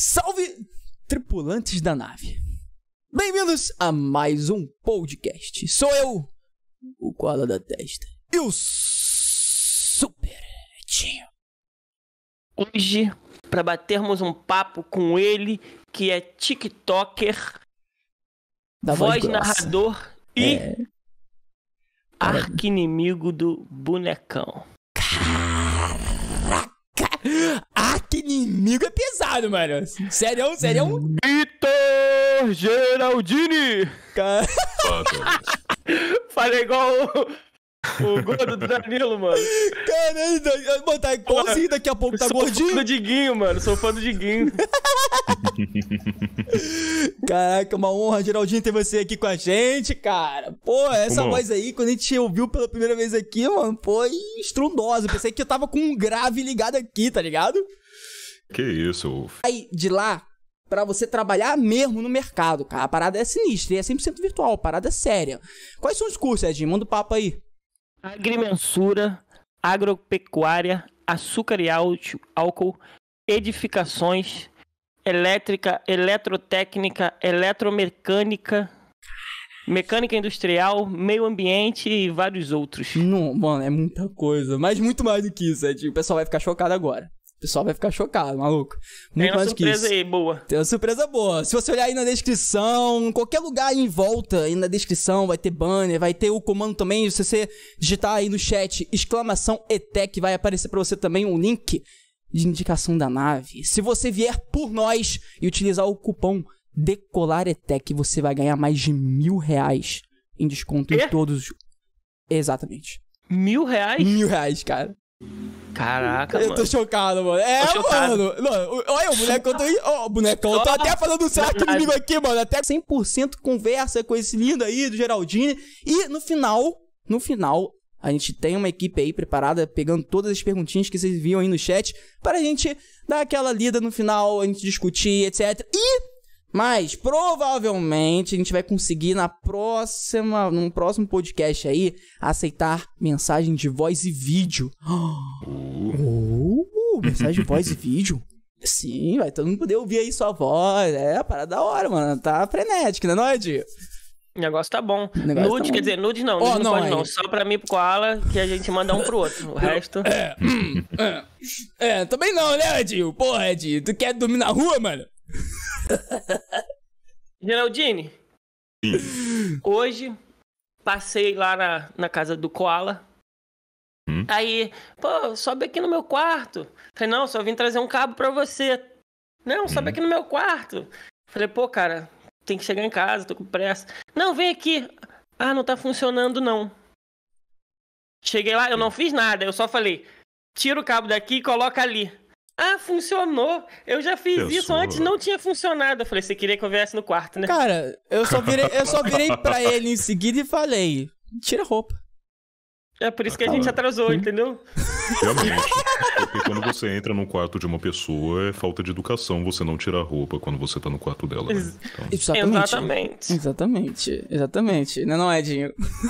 Salve, tripulantes da nave! Bem-vindos a mais um podcast. Sou eu, o Koala da Testa, e o Super Tinho. Hoje, para batermos um papo com ele, que é TikToker, da voz, voz narrador e é... arquinimigo do bonecão. Caramba inimigo é pesado, mano. Sério, sério. Vitor Geraldini! Cara... Falei igual o, o gordo do Danilo, mano. Caralho, mano, tá igualzinho daqui a pouco, tá sou gordinho? Sou fã do Diguinho, mano, sou fã do Diguinho. Caraca, uma honra, Geraldinho, ter você aqui com a gente, cara. Pô, essa Como? voz aí, quando a gente ouviu pela primeira vez aqui, mano, foi estrondosa. Pensei que eu tava com um grave ligado aqui, tá ligado? Que isso. Aí, de lá, para você trabalhar mesmo no mercado, cara. A parada é sinistra e é 100% virtual, a parada é séria. Quais são os cursos, Edinho? Manda o um papo aí. Agrimensura, agropecuária, açúcar e álcool, edificações, elétrica, eletrotécnica, eletromecânica, mecânica industrial, meio ambiente e vários outros. Não, mano, é muita coisa. Mas muito mais do que isso, Edinho. O pessoal vai ficar chocado agora. O pessoal vai ficar chocado, maluco. Muito Tem uma surpresa aí, boa. Tem uma surpresa boa. Se você olhar aí na descrição, em qualquer lugar aí em volta, aí na descrição, vai ter banner, vai ter o comando também. Se você digitar aí no chat, exclamação ETEC, vai aparecer para você também um link de indicação da nave. Se você vier por nós e utilizar o cupom DECOLARETEC, você vai ganhar mais de mil reais em desconto em é? todos os... Exatamente. Mil reais? Mil reais, cara. Caraca, mano. Eu tô chocado, mano. É, mano. Olha o eu Tô... Ó, oh, bonecão. Eu tô até falando do saco inimigo aqui, mano. Até 100% conversa com esse lindo aí do Geraldine. E no final, no final, a gente tem uma equipe aí preparada, pegando todas as perguntinhas que vocês viam aí no chat, para a gente dar aquela lida no final, a gente discutir, etc. E mas provavelmente a gente vai conseguir na próxima, num próximo podcast aí, aceitar mensagem de voz e vídeo. Oh. Uh, mensagem de voz e vídeo. Sim, vai todo mundo poder ouvir aí sua voz. É, parada da hora, mano. Tá frenético, né, Noid? O negócio tá bom. Negócio nude, tá quer bom. dizer, nude não, oh, nude não, pode não. Só pra mim e pro Koala, que a gente manda um pro outro. O resto. É, hum, é, é também não, né, Edil? Porra, Edinho, tu quer dormir na rua, mano? Geraldine, Sim. hoje passei lá na, na casa do Koala. Hum? Aí, pô, sobe aqui no meu quarto. Falei, não, só vim trazer um cabo pra você. Não, hum. sobe aqui no meu quarto. Falei, pô, cara, tem que chegar em casa, tô com pressa. Não, vem aqui. Ah, não tá funcionando, não. Cheguei lá, eu não fiz nada, eu só falei, tira o cabo daqui e coloca ali. Ah, funcionou. Eu já fiz eu isso sou... antes, não tinha funcionado. Eu falei, você queria que eu viesse no quarto, né? Cara, eu só virei, eu só virei pra ele em seguida e falei: tira a roupa. É por isso que a ah, gente atrasou, entendeu? Realmente. Porque quando você entra no quarto de uma pessoa, é falta de educação você não tirar a roupa quando você tá no quarto dela. Né? Então... Exatamente. Exatamente. Exatamente. Exatamente. Não, não é, Dinho?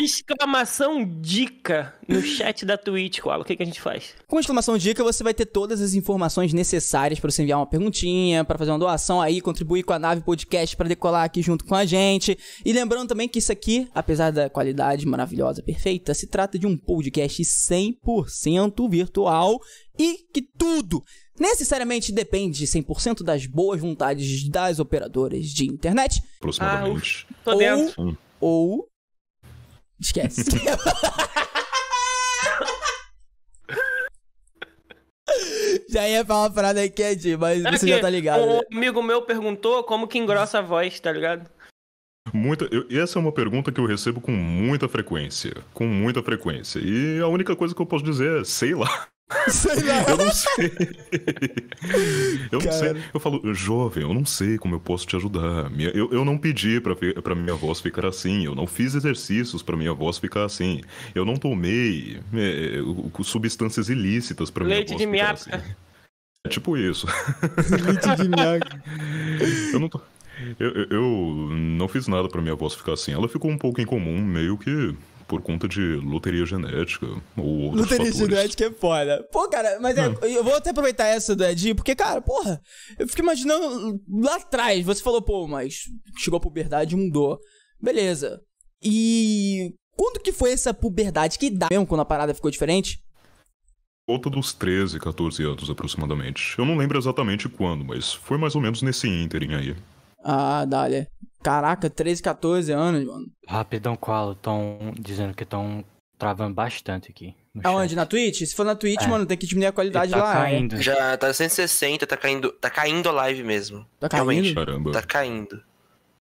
Exclamação dica no chat da Twitch, Koala. O que, que a gente faz? Com exclamação dica, você vai ter todas as informações necessárias para você enviar uma perguntinha, para fazer uma doação aí, contribuir com a nave podcast para decolar aqui junto com a gente. E lembrando também que isso aqui, apesar da qualidade maravilhosa, perfeita, se trata de um podcast 100% virtual e que tudo necessariamente depende 100% das boas vontades das operadoras de internet. Aproximadamente. Ah, tô dentro. Ou, ou Esquece. já ia falar uma parada aqui, é Ed, mas é você já tá ligado. Um né? amigo meu perguntou como que engrossa a voz, tá ligado? Muita, eu, essa é uma pergunta que eu recebo com muita frequência. Com muita frequência. E a única coisa que eu posso dizer é, sei lá. Sei lá. Eu não sei. Eu Cara. não sei. Eu falo, jovem, eu não sei como eu posso te ajudar. eu, eu não pedi pra, pra minha voz ficar assim. Eu não fiz exercícios pra minha voz ficar assim. Eu não tomei é, substâncias ilícitas pra Leite minha voz de minha... ficar assim. É tipo isso. Leite de miaca. Eu não tô... Eu, eu, eu não fiz nada pra minha voz ficar assim. Ela ficou um pouco incomum, meio que por conta de loteria genética ou outros Loteria fatores. genética é foda. Pô, cara, mas é, hum. eu vou até aproveitar essa do Edi, porque, cara, porra, eu fico imaginando lá atrás, você falou, pô, mas chegou a puberdade e mudou. Beleza. E quando que foi essa puberdade? Que dá mesmo quando a parada ficou diferente? Volta dos 13, 14 anos aproximadamente. Eu não lembro exatamente quando, mas foi mais ou menos nesse ínterim aí. Ah, Dália. Caraca, 13, 14 anos, mano. Rapidão, qual? Estão dizendo que estão travando bastante aqui. Aonde? Chat. Na Twitch? Se for na Twitch, é. mano, tem que diminuir a qualidade tá lá. É. Caindo. Já tá 160, tá caindo, tá caindo a live mesmo. Tá caindo? Realmente. Caramba. Tá caindo.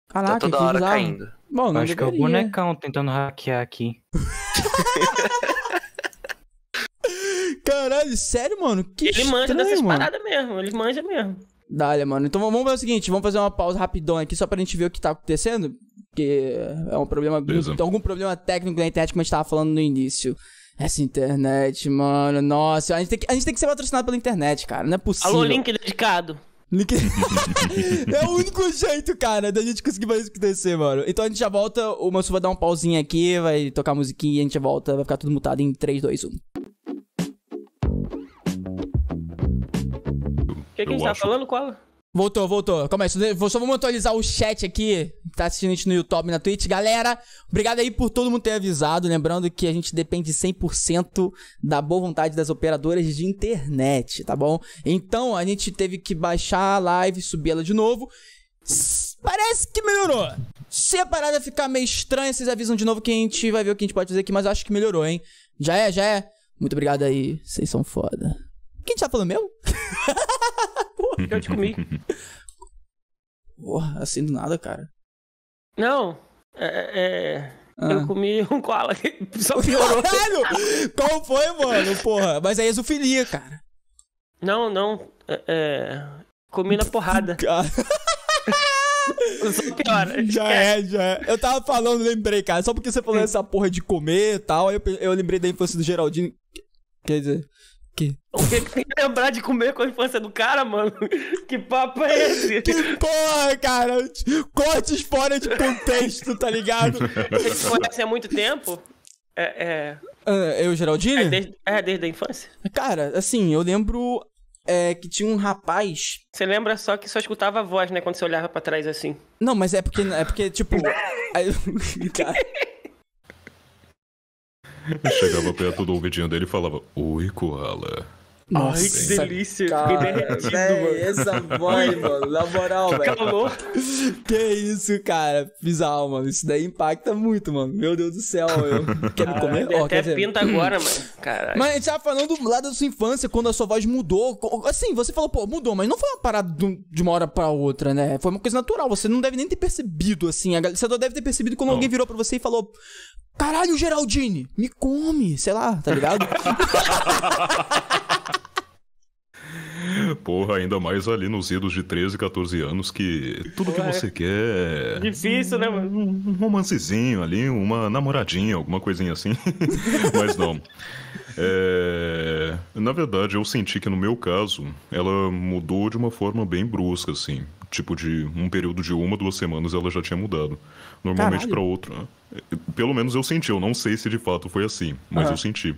Caraca, tá toda hora caindo. Bom, não Acho deveria. que é o bonecão tentando hackear aqui. Caralho, sério, mano? Que Ele estranho, manja dessas paradas mesmo, ele manja mesmo. Dália, mano. Então vamos fazer o seguinte, vamos fazer uma pausa rapidona aqui só pra gente ver o que tá acontecendo. Porque é um problema. Beleza. Então, algum problema técnico na internet, como a gente tava falando no início. Essa internet, mano. Nossa, a gente tem que, a gente tem que ser patrocinado pela internet, cara. Não é possível. Alô, link dedicado. Link... é o único jeito, cara, da gente conseguir fazer isso acontecer, mano. Então a gente já volta. O Mansu vai dar um pausinha aqui, vai tocar musiquinha e a gente já volta. Vai ficar tudo mutado em 3, 2, 1. que, que a gente tá falando? Qual? Voltou, voltou. Calma aí, só vamos atualizar o chat aqui. Tá assistindo a gente no YouTube e na Twitch. Galera, obrigado aí por todo mundo ter avisado. Lembrando que a gente depende 100% da boa vontade das operadoras de internet, tá bom? Então, a gente teve que baixar a live, subir ela de novo. Parece que melhorou. Se a parada ficar meio estranha, vocês avisam de novo que a gente vai ver o que a gente pode fazer aqui. Mas eu acho que melhorou, hein? Já é, já é. Muito obrigado aí. Vocês são foda. Quem a gente tá falando mesmo? Eu te comi. Porra, assim do nada, cara. Não, é. é... é ah. Eu comi um koala que só piorou. Caralho! Qual foi, mano? Porra, mas é exofilia, cara. Não, não. É, é... Comi na porrada. Cara. Só piora. Já é, já é. Eu tava falando, lembrei, cara. Só porque você falou hum. essa porra de comer e tal, eu, eu lembrei da infância do Geraldinho. Quer dizer, o que tem que lembrar de comer com a infância do cara, mano? Que papo é esse? Que porra, cara! Cortes fora de contexto, tá ligado? Vocês se conhecem há muito tempo? É. é... Uh, eu, Geraldine? É desde, é desde a infância? Cara, assim, eu lembro é, que tinha um rapaz. Você lembra só que só escutava a voz, né? Quando você olhava para trás assim. Não, mas é porque. É porque, tipo. cara. Chegava perto do ouvidinho dele e falava: Oi, Koala. Nossa, Ai, que delícia. Cara, Fiquei derretido, véio, mano. Essa voz, mano. Na moral, velho. Que isso, cara. Bizarro, mano. Isso daí impacta muito, mano. Meu Deus do céu. Eu... quero me comer? Oh, até quer assim. pinta dizer... agora, mano. Caralho. Mas a gente tava tá falando do lado da sua infância, quando a sua voz mudou. Assim, você falou, pô, mudou, mas não foi uma parada de uma hora pra outra, né? Foi uma coisa natural. Você não deve nem ter percebido, assim. Você só deve ter percebido quando não. alguém virou pra você e falou, Caralho, Geraldine, me come, sei lá, tá ligado? Porra, ainda mais ali nos idos de 13, 14 anos, que tudo que você é quer. Difícil, né, mano? Um romancezinho ali, uma namoradinha, alguma coisinha assim. Mas não. É... Na verdade, eu senti que no meu caso, ela mudou de uma forma bem brusca, assim tipo de um período de uma, duas semanas ela já tinha mudado. Normalmente para outro. Né? Pelo menos eu senti, eu não sei se de fato foi assim, mas uhum. eu senti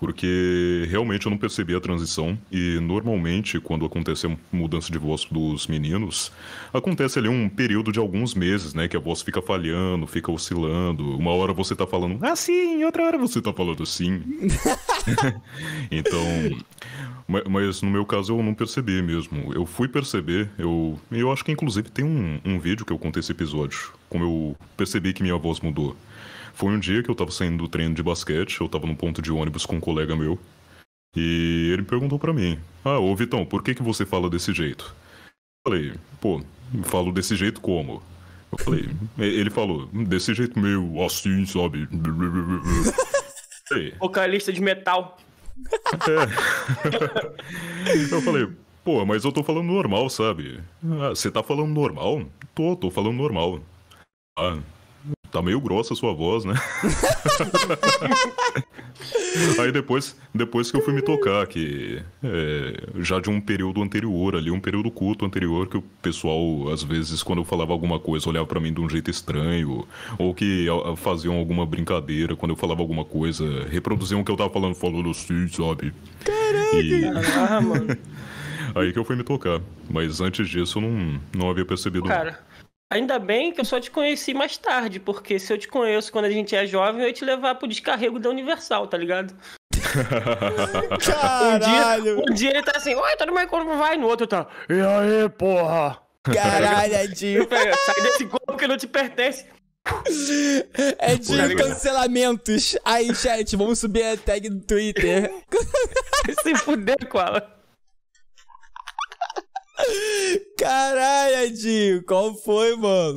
porque realmente eu não percebi a transição e normalmente quando acontece mudança de voz dos meninos, acontece ali um período de alguns meses, né, que a voz fica falhando, fica oscilando. Uma hora você tá falando assim, outra hora você tá falando assim. então, mas, no meu caso eu não percebi mesmo. Eu fui perceber, eu, eu acho que inclusive tem um, um vídeo que eu contei esse episódio, como eu percebi que minha voz mudou. Foi um dia que eu tava saindo do treino de basquete, eu tava num ponto de ônibus com um colega meu. E ele perguntou para mim: Ah, ô Vitão, por que, que você fala desse jeito? Eu falei: Pô, falo desse jeito como? Eu falei: Ele falou, desse jeito meio assim, sabe? Vocalista de metal. É. eu falei: Pô, mas eu tô falando normal, sabe? Ah, você tá falando normal? Tô, tô falando normal. Ah, Tá meio grossa a sua voz, né? Aí depois, depois que eu fui me tocar, que é, já de um período anterior ali, um período culto anterior, que o pessoal, às vezes, quando eu falava alguma coisa, olhava para mim de um jeito estranho, ou que faziam alguma brincadeira quando eu falava alguma coisa, reproduziam o que eu tava falando, falando assim, sabe? Caraca! E... Ah, mano. Aí que eu fui me tocar. Mas antes disso eu não, não havia percebido. Cara, Ainda bem que eu só te conheci mais tarde, porque se eu te conheço quando a gente é jovem, eu ia te levar pro descarrego da Universal, tá ligado? Caralho! Um dia, um dia ele tá assim, oi, todo tá mundo corpo, vai? No outro tá, e aí, porra? Caralho, é Edinho. Sai desse corpo que não te pertence. É de Pura tá cancelamentos. Aí, chat, vamos subir a tag do Twitter. Se fuder com ela. Caralho, Edinho, qual foi, mano?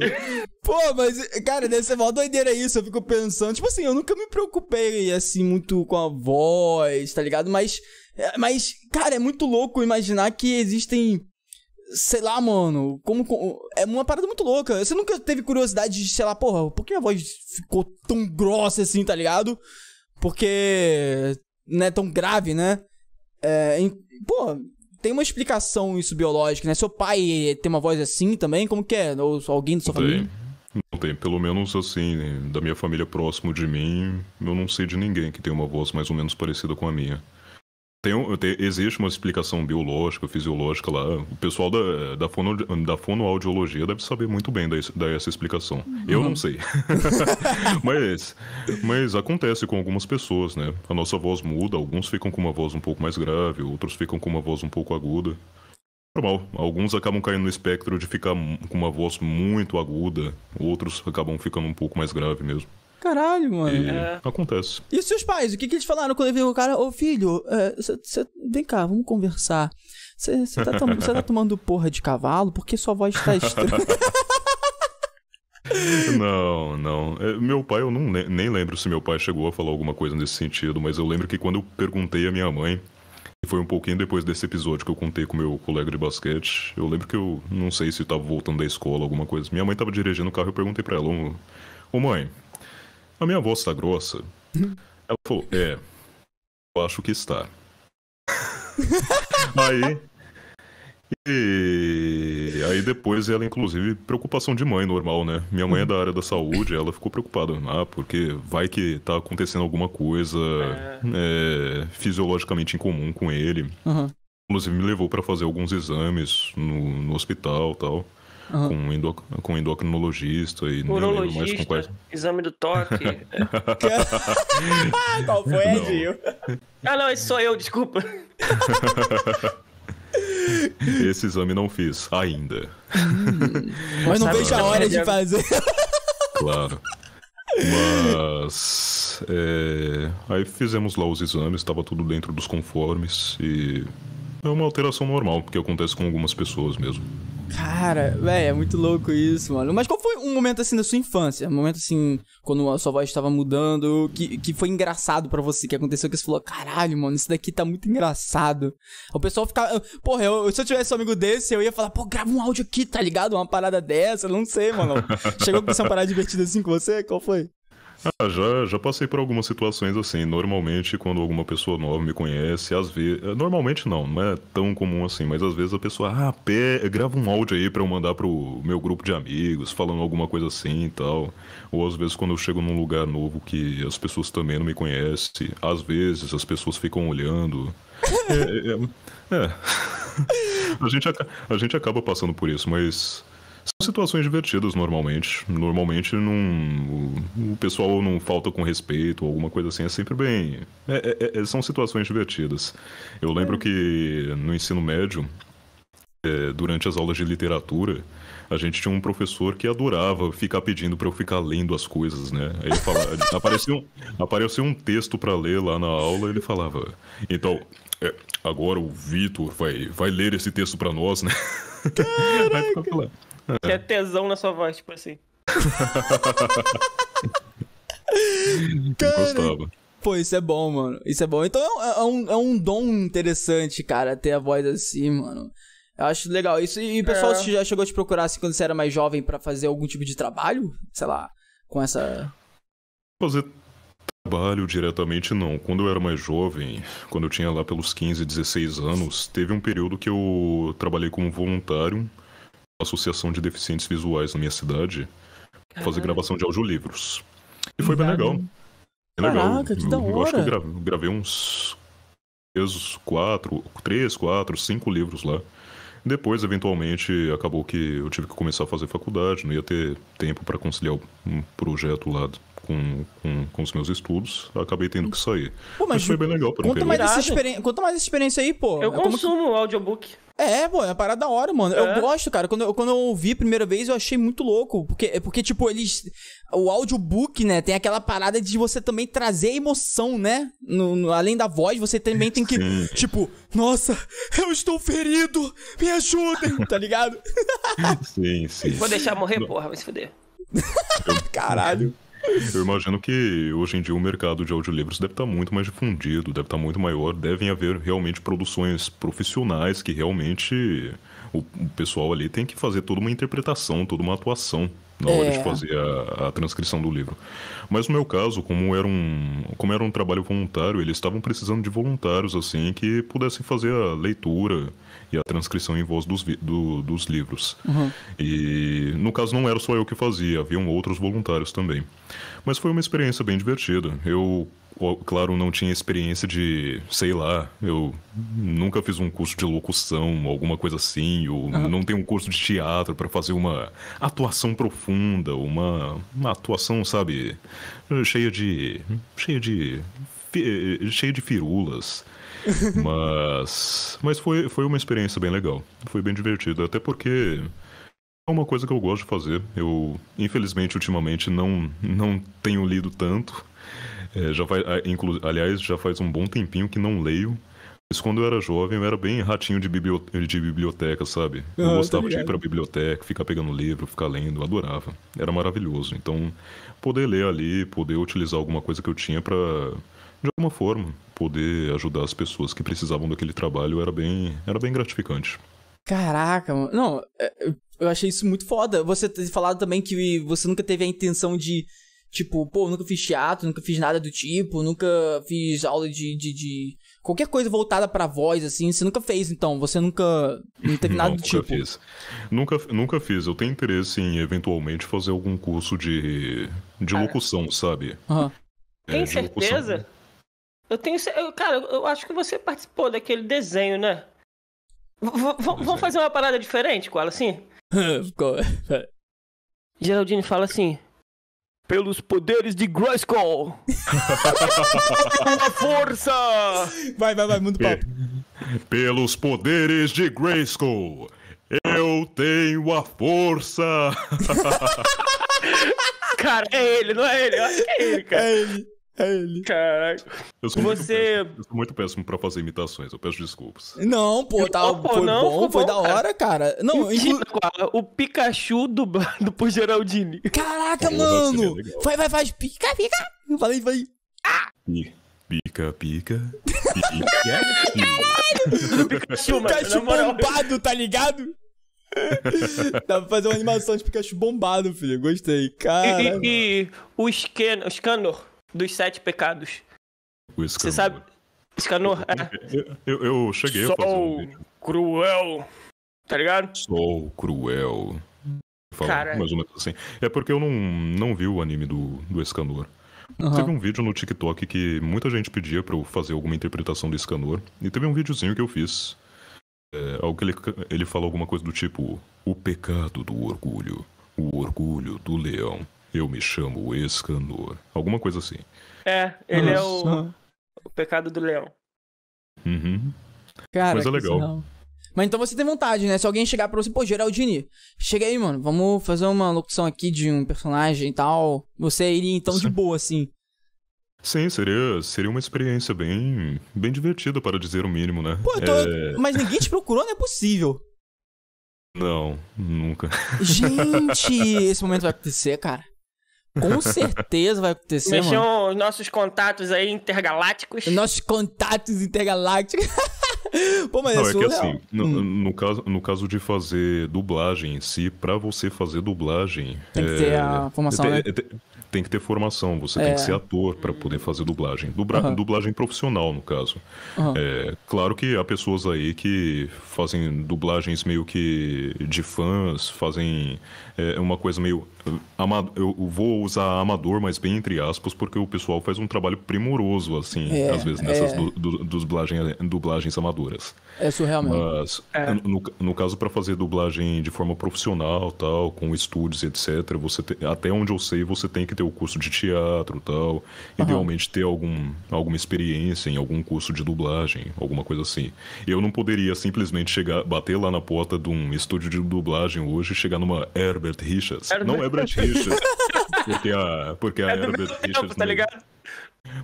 Pô, mas, cara, deve ser mó doideira isso. Eu fico pensando, tipo assim, eu nunca me preocupei, assim, muito com a voz, tá ligado? Mas, é, mas cara, é muito louco imaginar que existem. Sei lá, mano, como. É uma parada muito louca. Você nunca teve curiosidade de, sei lá, porra, por que a voz ficou tão grossa assim, tá ligado? Porque. Não é tão grave, né? É, em, pô, tem uma explicação isso biológica, né? Seu pai tem uma voz assim também? Como que é? Ou alguém da sua tem. família? Não tem, pelo menos assim, da minha família próximo de mim, eu não sei de ninguém que tem uma voz mais ou menos parecida com a minha. Tem, tem, existe uma explicação biológica, fisiológica lá. O pessoal da, da, fono, da fonoaudiologia deve saber muito bem da, essa explicação. Uhum. Eu não sei. mas, mas acontece com algumas pessoas, né? A nossa voz muda, alguns ficam com uma voz um pouco mais grave, outros ficam com uma voz um pouco aguda. Normal. Alguns acabam caindo no espectro de ficar com uma voz muito aguda, outros acabam ficando um pouco mais grave mesmo caralho, mano. É. Acontece. E seus pais? O que, que eles falaram quando ele viu o cara? Ô, filho, é, cê, cê, vem cá, vamos conversar. Você tá, tom tá tomando porra de cavalo? Porque sua voz tá estranha. Não, não. É, meu pai, eu não, nem lembro se meu pai chegou a falar alguma coisa nesse sentido, mas eu lembro que quando eu perguntei a minha mãe, e foi um pouquinho depois desse episódio que eu contei com meu colega de basquete, eu lembro que eu não sei se eu tava voltando da escola, alguma coisa. Minha mãe tava dirigindo o carro e eu perguntei pra ela: Ô mãe, a minha voz tá grossa. Ela falou, é, eu acho que está. aí. E aí depois ela, inclusive, preocupação de mãe normal, né? Minha mãe é da área da saúde, ela ficou preocupada, ah, porque vai que tá acontecendo alguma coisa é, é fisiologicamente incomum com ele. Uhum. Inclusive me levou para fazer alguns exames no, no hospital tal uhum. com, endo, com endocrinologista e neurologista, mais com quais... exame do toque. Qual foi, Edinho? Ah, não, esse sou eu, desculpa. Esse exame não fiz ainda. Hum, mas não vejo a hora é de fazer. Claro. Mas. É, aí fizemos lá os exames, estava tudo dentro dos conformes e. É uma alteração normal, porque acontece com algumas pessoas mesmo. Cara, velho, é muito louco isso, mano. Mas qual foi um momento assim da sua infância? Um momento assim, quando a sua voz estava mudando, que, que foi engraçado para você, que aconteceu que você falou, caralho, mano, isso daqui tá muito engraçado. O pessoal ficava. Porra, eu, se eu tivesse um amigo desse, eu ia falar, pô, grava um áudio aqui, tá ligado? Uma parada dessa, não sei, mano. Chegou a essa parada divertida assim com você? Qual foi? Ah, já, já passei por algumas situações assim. Normalmente, quando alguma pessoa nova me conhece, às vezes. Eh, normalmente não, não é tão comum assim, mas às vezes a pessoa, ah, pé, grava um áudio aí pra eu mandar pro meu grupo de amigos, falando alguma coisa assim e tal. Ou às vezes quando eu chego num lugar novo que as pessoas também não me conhecem, às vezes as pessoas ficam olhando. É. é, é. é. A, gente, a gente acaba passando por isso, mas. São situações divertidas normalmente. Normalmente não, o, o pessoal não falta com respeito ou alguma coisa assim. É sempre bem. É, é, é são situações divertidas. Eu lembro que no ensino médio, é, durante as aulas de literatura, a gente tinha um professor que adorava ficar pedindo para eu ficar lendo as coisas, né? Aí ele falava, apareceu, um, apareceu um texto para ler lá na aula, ele falava. Então, é, agora o Vitor vai, vai ler esse texto para nós, né? Caraca. Aí ficava lá. Que é tesão na sua voz, tipo assim. cara, Gostava. Pô, isso é bom, mano. Isso é bom. Então é, é um, é um dom interessante, cara, ter a voz assim, mano. Eu acho legal isso. E o pessoal é. já chegou a te procurar assim quando você era mais jovem para fazer algum tipo de trabalho? Sei lá, com essa. Fazer trabalho diretamente não. Quando eu era mais jovem, quando eu tinha lá pelos 15, 16 anos, teve um período que eu trabalhei como voluntário associação de deficientes visuais na minha cidade Caramba. fazer gravação de audiolivros. E foi bem legal. Bem Caraca, legal. que da hora. Eu, acho que eu gravei uns três, quatro, três, quatro, cinco livros lá. Depois, eventualmente, acabou que eu tive que começar a fazer faculdade, não ia ter tempo para conciliar um projeto lá com, com, com, os meus estudos, acabei tendo que sair. Pô, mas, mas foi bem legal. Por conta, mais essa experiência, conta mais essa experiência aí, pô. Eu é consumo que... audiobook. É, pô, é uma parada da hora, mano. É. Eu gosto, cara. Quando eu, quando eu ouvi a primeira vez, eu achei muito louco. Porque, é porque tipo, eles. O audiobook, né? Tem aquela parada de você também trazer a emoção, né? No, no além da voz, você também tem que. Sim. Tipo, nossa, eu estou ferido, me ajudem, tá ligado? sim, sim. Vou deixar morrer, porra, vai se fuder. Caralho. Eu imagino que hoje em dia o mercado de audiolivros deve estar tá muito mais difundido, deve estar tá muito maior, devem haver realmente produções profissionais que realmente o, pessoal ali tem que fazer toda uma interpretação, toda uma atuação na hora é. de fazer a, a, transcrição do livro. Mas no meu caso, como era um, como era um trabalho voluntário, eles estavam precisando de voluntários assim que pudessem fazer a leitura, e a transcrição em voz dos, do, dos livros. Uhum. E no caso não era só eu que fazia, haviam outros voluntários também. Mas foi uma experiência bem divertida. Eu claro, não tinha experiência de, sei lá, eu nunca fiz um curso de locução, alguma coisa assim, ou uhum. não tenho um curso de teatro para fazer uma atuação profunda, uma, uma atuação, sabe, cheia de cheia de cheia de firulas. mas mas foi, foi uma experiência bem legal. Foi bem divertido, até porque é uma coisa que eu gosto de fazer. Eu, infelizmente, ultimamente não, não tenho lido tanto. É, já faz, aliás, já faz um bom tempinho que não leio. Mas quando eu era jovem, eu era bem ratinho de, biblioteca, de biblioteca sabe? Ah, eu ah, gostava de ir pra biblioteca, ficar pegando livro, ficar lendo, adorava. Era maravilhoso. Então, poder ler ali, poder utilizar alguma coisa que eu tinha para de alguma forma, poder ajudar as pessoas que precisavam daquele trabalho era bem, era bem gratificante. Caraca, mano. Não, é, eu achei isso muito foda. Você ter falado também que você nunca teve a intenção de, tipo, pô, nunca fiz teatro, nunca fiz nada do tipo, nunca fiz aula de. de, de... Qualquer coisa voltada pra voz, assim, você nunca fez, então. Você nunca. Não teve nada não, do nunca tipo. Fiz. Nunca, nunca fiz. Eu tenho interesse em, eventualmente, fazer algum curso de. de locução, sabe? Uhum. É, Tem certeza? Locução. Eu tenho. Eu, cara, eu acho que você participou daquele desenho, né? V vamos assim? fazer uma parada diferente com ela, assim? É? Geraldine fala assim. Pelos poderes de Grayskull! A força! Vai, vai, vai, muito papo. Pelos poderes de Grayskull, eu tenho a força! cara, é ele, não é ele? Eu acho que é ele, cara. É ele. É ele. Caraca. Eu sou, Você... eu sou muito péssimo pra fazer imitações, eu peço desculpas. Não, pô, tá, oh, pô, foi não, bom, foi bom, da hora, cara. Não, inclu... O Pikachu dublado por Geraldine. Caraca, pô, mano! Vai, vai, vai, pica, pica! Eu falei, vai. Ah! Pica, pica. Pica. Caralho! Pikachu, Pikachu bombado, tá ligado? Dá pra fazer uma animação de Pikachu bombado, filho. Gostei. Cara. E, e, e o Scanner dos sete pecados. O Escanor. Você sabe? Escanor, é. Eu, eu, eu cheguei Sou a fazer um vídeo. cruel, tá ligado? Sou cruel. Cara... mais ou menos assim. É porque eu não, não vi o anime do, do Escanor. Uhum. Teve um vídeo no TikTok que muita gente pedia pra eu fazer alguma interpretação do Escanor. E teve um videozinho que eu fiz. É, algo que ele, ele falou alguma coisa do tipo: O pecado do orgulho. O orgulho do leão. Eu me chamo Escanor. Alguma coisa assim. É, ele Nossa. é o, o pecado do leão. Uhum. Cara, coisa legal. Mas então você tem vontade, né? Se alguém chegar pra você, pô, Geraldine, chega aí, mano, vamos fazer uma locução aqui de um personagem e tal. Você iria então Sim. de boa, assim. Sim, seria, seria uma experiência bem, bem divertida, para dizer o mínimo, né? Pô, tô... Então, é... mas ninguém te procurou, não é possível. Não, nunca. Gente, esse momento vai acontecer, cara. Com certeza vai acontecer, Mexam mano. os nossos contatos aí intergalácticos. Nossos contatos intergalácticos. Pô, mas é não, é, é que assim, no, hum. no, caso, no caso de fazer dublagem em si, pra você fazer dublagem... Tem que é, ter a formação, né? é, né? tem que ter formação, você é. tem que é. ser ator para poder fazer dublagem. Dubra, uhum. Dublagem profissional, no caso. Uhum. É, claro que há pessoas aí que fazem dublagens meio que de fãs, fazem é, é uma coisa meio. Eh, eu vou usar amador, mas bem entre aspas, porque o pessoal faz um trabalho primoroso, assim, é, às vezes, nessas é. du, du, dublagem, eh, dublagens amadoras. É surreal mesmo. Mas, é. Eh, no, no caso, para fazer dublagem de forma profissional, tal, com estúdios, etc., você te, até onde eu sei, você tem que ter o curso de teatro, tal, uhum. idealmente ter algum, alguma experiência em algum curso de dublagem, alguma coisa assim. Eu não poderia simplesmente chegar, bater lá na porta de um estúdio de dublagem hoje, chegar numa Air Herbert Richards. Herbert... Não é Brett Richards. porque a, porque a é Herbert tempo, Richards. Tá ligado?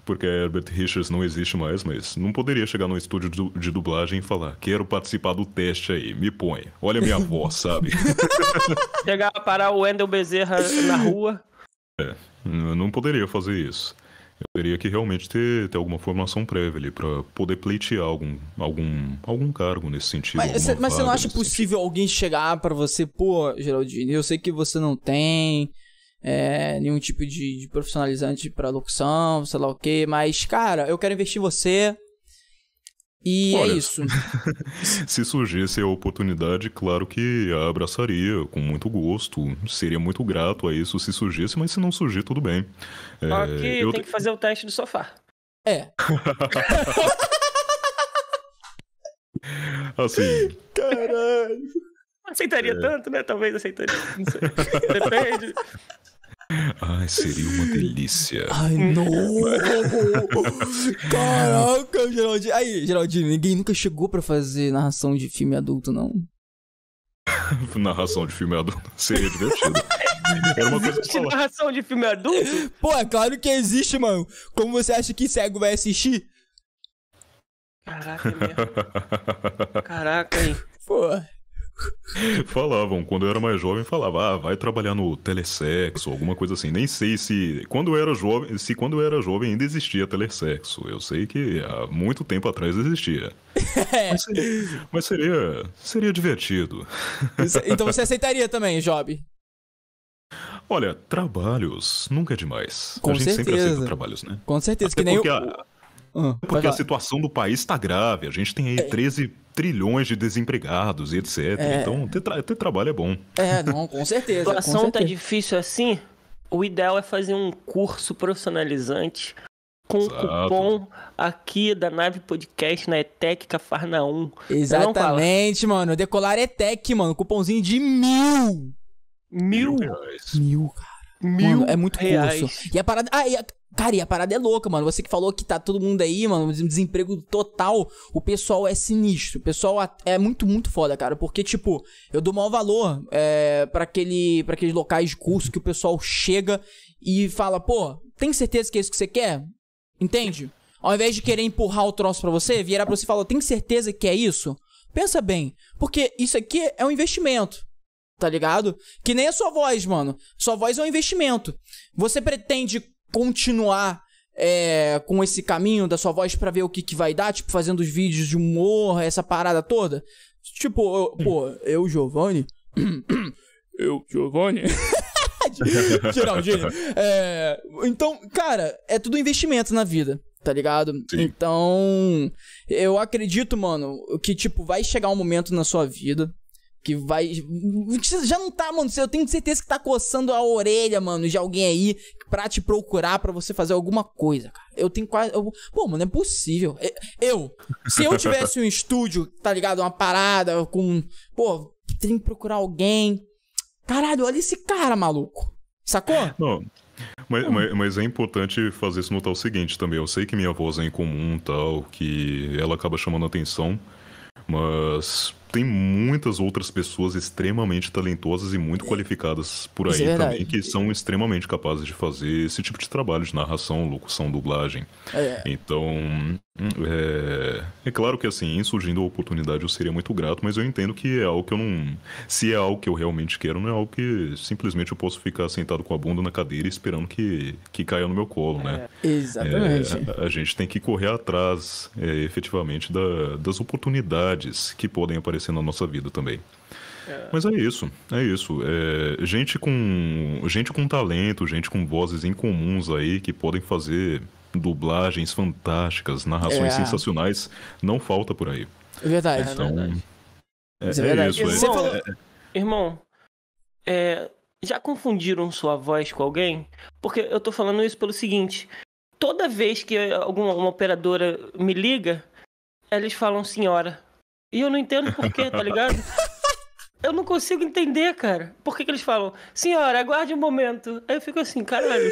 Porque a Herbert Richards não existe mais, mas não poderia chegar num estúdio de dublagem e falar: Quero participar do teste aí, me põe. Olha minha voz, sabe? Chegar a parar o Wendel Bezerra na rua. É, não poderia fazer isso. Eu teria que realmente ter, ter alguma formação prévia ali para poder pleitear algum, algum, algum cargo nesse sentido. Mas, cê, mas você não acha possível sentido? alguém chegar para você, pô, Geraldine, eu sei que você não tem é, nenhum tipo de, de profissionalizante para locução, sei lá o quê, mas, cara, eu quero investir em você, e é Olha, é isso. se surgisse a oportunidade, claro que a abraçaria com muito gosto. Seria muito grato a isso se surgisse, mas se não surgir, tudo bem. É, Aqui eu... tem que fazer o teste do sofá. É. assim. Caralho. Aceitaria é. tanto, né? Talvez aceitaria. Depende. Ai, seria uma delícia. Ai, hum. não! Caraca, Geraldinho. Aí, Geraldinho, ninguém nunca chegou pra fazer narração de filme adulto, não. narração de filme adulto seria divertido. Era uma coisa existe narração de filme adulto? Pô, é claro que existe, mano. Como você acha que cego vai assistir? Caraca, é mesmo. Caraca, hein. Pô. Falavam, quando eu era mais jovem, falava, ah, vai trabalhar no telesexo, alguma coisa assim. Nem sei se quando eu era jovem, se quando eu era jovem ainda existia telesexo. Eu sei que há muito tempo atrás existia. Mas, seria, mas, seria, seria divertido. Então você aceitaria também, Job? Olha, trabalhos nunca é demais. Com a gente certeza. sempre aceita trabalhos, né? Com certeza, Até que nem porque, a, ah, porque a situação do país tá grave. A gente tem aí 13 é trilhões de desempregados e etc. É. Então, ter, tra ter, trabalho é bom. É, não, com certeza. A situação tá difícil assim. O ideal é fazer um curso profissionalizante com Exato. cupom aqui da Nave Podcast na ETEC Cafarnaum. Exatamente, mano. Decolar ETEC, mano. Cupomzinho de mil. Mil? Mil, reais. mil cara. Mil mano, é muito reais. curso. E a parada. Ah, e a... Cara, e a parada é louca, mano. Você que falou que tá todo mundo aí, mano, desemprego total. O pessoal é sinistro. O pessoal é muito, muito foda, cara. Porque, tipo, eu dou maior valor é, para aquele, pra aqueles locais de curso que o pessoal chega e fala, pô, tem certeza que é isso que você quer? Entende? Ao invés de querer empurrar o troço para você, virar pra você e falar, tem certeza que é isso? Pensa bem, porque isso aqui é um investimento tá ligado? Que nem a sua voz, mano. Sua voz é um investimento. Você pretende continuar é, com esse caminho da sua voz para ver o que, que vai dar, tipo, fazendo os vídeos de humor, essa parada toda? Tipo, eu, pô, eu, Giovanni. eu, Giovanni. Geraldinho. É, então, cara, é tudo investimento na vida, tá ligado? Sim. Então, eu acredito, mano, que, tipo, vai chegar um momento na sua vida que vai. Já não tá, mano. Eu tenho certeza que tá coçando a orelha, mano, de alguém aí pra te procurar para você fazer alguma coisa, cara. Eu tenho quase. Eu, pô, mano, é possível. É, eu. Se eu tivesse um estúdio, tá ligado? Uma parada com. Pô, tem que procurar alguém. Caralho, olha esse cara, maluco. Sacou? Não. Mas, hum. mas, mas, é importante fazer isso notar o seguinte também. Eu sei que minha voz é incomum tal, que ela acaba chamando atenção, mas tem muitas outras pessoas extremamente talentosas e muito qualificadas por é aí é também, que são extremamente capazes de fazer esse tipo de trabalho de narração, locução, dublagem. É. Então, Hum, é, é, claro que assim, surgindo a oportunidade eu seria muito grato, mas eu entendo que é algo que eu não. Se é algo que eu realmente quero, não é algo que simplesmente eu posso ficar sentado com a bunda na cadeira esperando que, que caia no meu colo, né? É, exatamente. É, a, gente tem que correr atrás é, efetivamente da, das oportunidades que podem aparecer na nossa vida também. É. Mas é isso, é isso. É, gente com gente com talento, gente com vozes incomuns aí que podem fazer dublagens fantásticas, narrações é. sensacionais, não falta por aí. Verdade. Então, é, verdade. é, isso. Irmão, irmão já confundiram sua voz com alguém? Porque eu tô falando isso pelo seguinte: toda vez que alguma uma operadora me liga, eles falam senhora. E eu não entendo porquê, tá ligado? Eu não consigo entender, cara. Por que, que eles falam, senhora, aguarde um momento. Aí eu fico assim, caralho.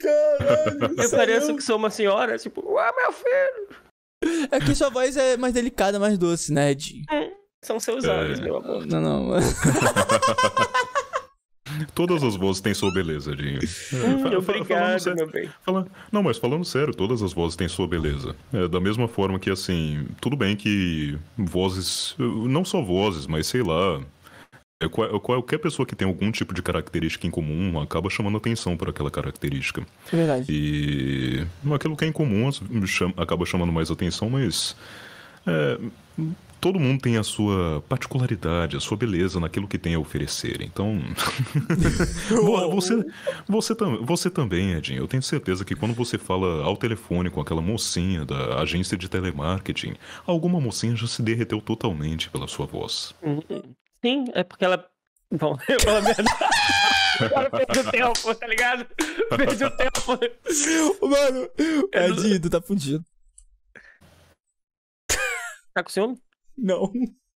Caralho. Eu pareço que sou uma senhora, tipo, ah, meu filho. É que sua voz é mais delicada, mais doce, né? De... É. São seus é. olhos, é... meu amor. Não, não. todas as vozes têm sua beleza, Dinho. Hum, obrigado, sério, meu bem. Fala... Não, mas falando sério, todas as vozes têm sua beleza. É, da mesma forma que, assim, tudo bem que vozes, não só vozes, mas sei lá, é, é qualquer pessoa que tem algum tipo de característica em comum acaba chamando atenção por aquela característica. É verdade. E aquilo que é incomum acaba chamando mais atenção, mas é, todo mundo tem a sua particularidade, a sua beleza naquilo que tem a oferecer. Então, você, você, você também, Edinho, eu tenho certeza que quando você fala ao telefone com aquela mocinha da agência de telemarketing, alguma mocinha já se derreteu totalmente pela sua voz. Uhum. Sim, é porque ela. Bom, eu falo a verdade. Perde o tempo, tá ligado? Perde o tempo. Mano, é tu tá fudido. Tá com ciúme? Não.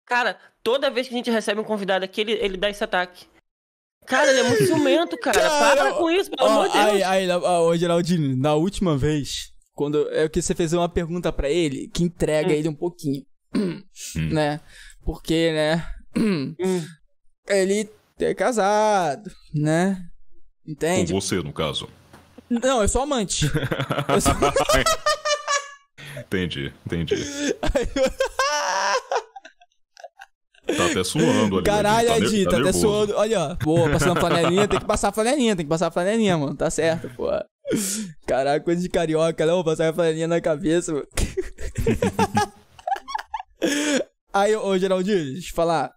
Cara, toda vez que a gente recebe um convidado aqui, ele, ele dá esse ataque. Cara, ele é muito ciumento, cara. cara Para com isso, pelo ó, amor de Deus. Aí, aí, ó, Geraldinho, na última vez, quando é que você fez uma pergunta para ele que entrega hum. ele um pouquinho, hum. né? Porque, né? Hum. Ele é casado, né? Entende? Com você, no caso. Não, eu sou amante. eu sou... entendi, entendi. Tá até suando ali. Né? Caralho, tá, tá, tá até suando. Olha, ó. Boa, passando a flanelinha, tem que passar a flanelinha, tem que passar a flanelinha, mano. Tá certo, pô. Caraca, coisa de carioca, não, passar a flanelinha na cabeça, mano. Aí, ô Geraldinho, deixa eu falar.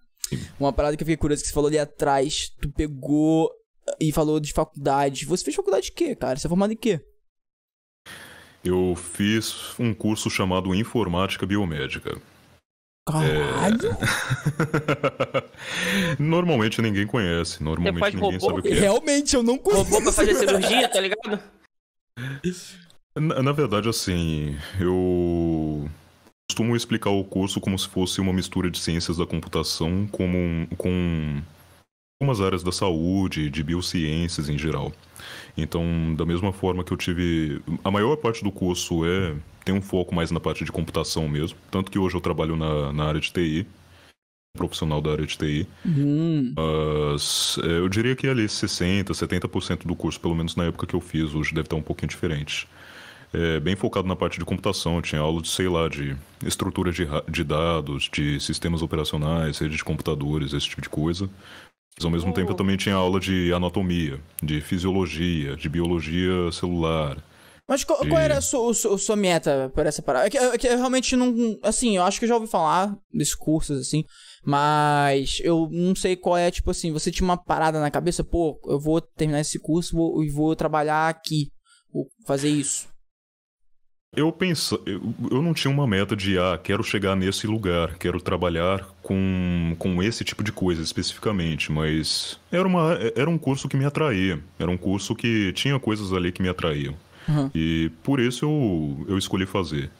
Uma parada que eu fiquei curioso que você falou ali atrás, tu pegou ah, e falou de faculdade. Você fez faculdade de quê, cara? Você é formado em quê? Eu fiz um curso chamado Informática Biomédica. Caralho! É... Normalmente ninguém conhece, normalmente ninguém robô? sabe o que é. Realmente, eu não conheço. Robô pra fazer cirurgia, tá ligado? Na, na verdade, assim, eu costumo explicar o curso como se fosse uma mistura de ciências da computação como um, com algumas áreas da saúde, de biociências em geral. Então, da mesma forma que eu tive. A maior parte do curso é tem um foco mais na parte de computação mesmo. Tanto que hoje eu trabalho na, na área de TI, profissional da área de TI. Uhum. Mas eh, eu diria que ali 60%, 70% do curso, pelo menos na época que eu fiz, hoje deve estar um pouquinho diferente é, bem focado na parte de computação. Tinha aula de, sei lá, de estrutura de, de dados, de sistemas operacionais, rede de computadores, esse tipo de coisa. Mas ao mesmo tempo eu hum. também tinha aula de anatomia, de fisiologia, de biologia celular. Mas qual, qual era a sua, a sua, meta para essa parada? É que, é que eu realmente não. Assim, eu acho que eu já ouvi falar desses cursos, assim. Mas eu não sei qual é, tipo assim, você tinha uma parada na cabeça, pô, eu vou terminar esse curso e vou, vou trabalhar aqui. Vou fazer isso. Eu penso, eu, eu não tinha uma meta de ah, quero chegar nesse lugar, quero trabalhar com, com esse tipo de coisa especificamente, mas era, uma, era um curso que me atraía, era um curso que tinha coisas ali que me atraíam. Uhum. E por isso eu, eu escolhi fazer.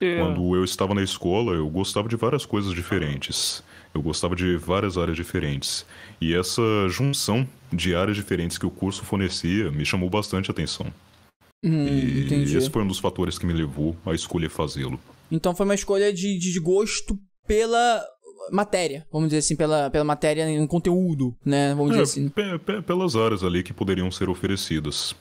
É. Quando eu estava na escola, eu gostava de várias coisas diferentes. Eu gostava de várias áreas diferentes. E essa junção de áreas diferentes que o curso fornecia me chamou bastante atenção. Hum, e entendi. esse foi um dos fatores que me levou a escolher fazê-lo. Então foi uma escolha de, de gosto pela matéria, vamos dizer assim, pela, pela matéria em conteúdo, né? Vamos é, dizer assim. pelas áreas ali que poderiam ser oferecidas.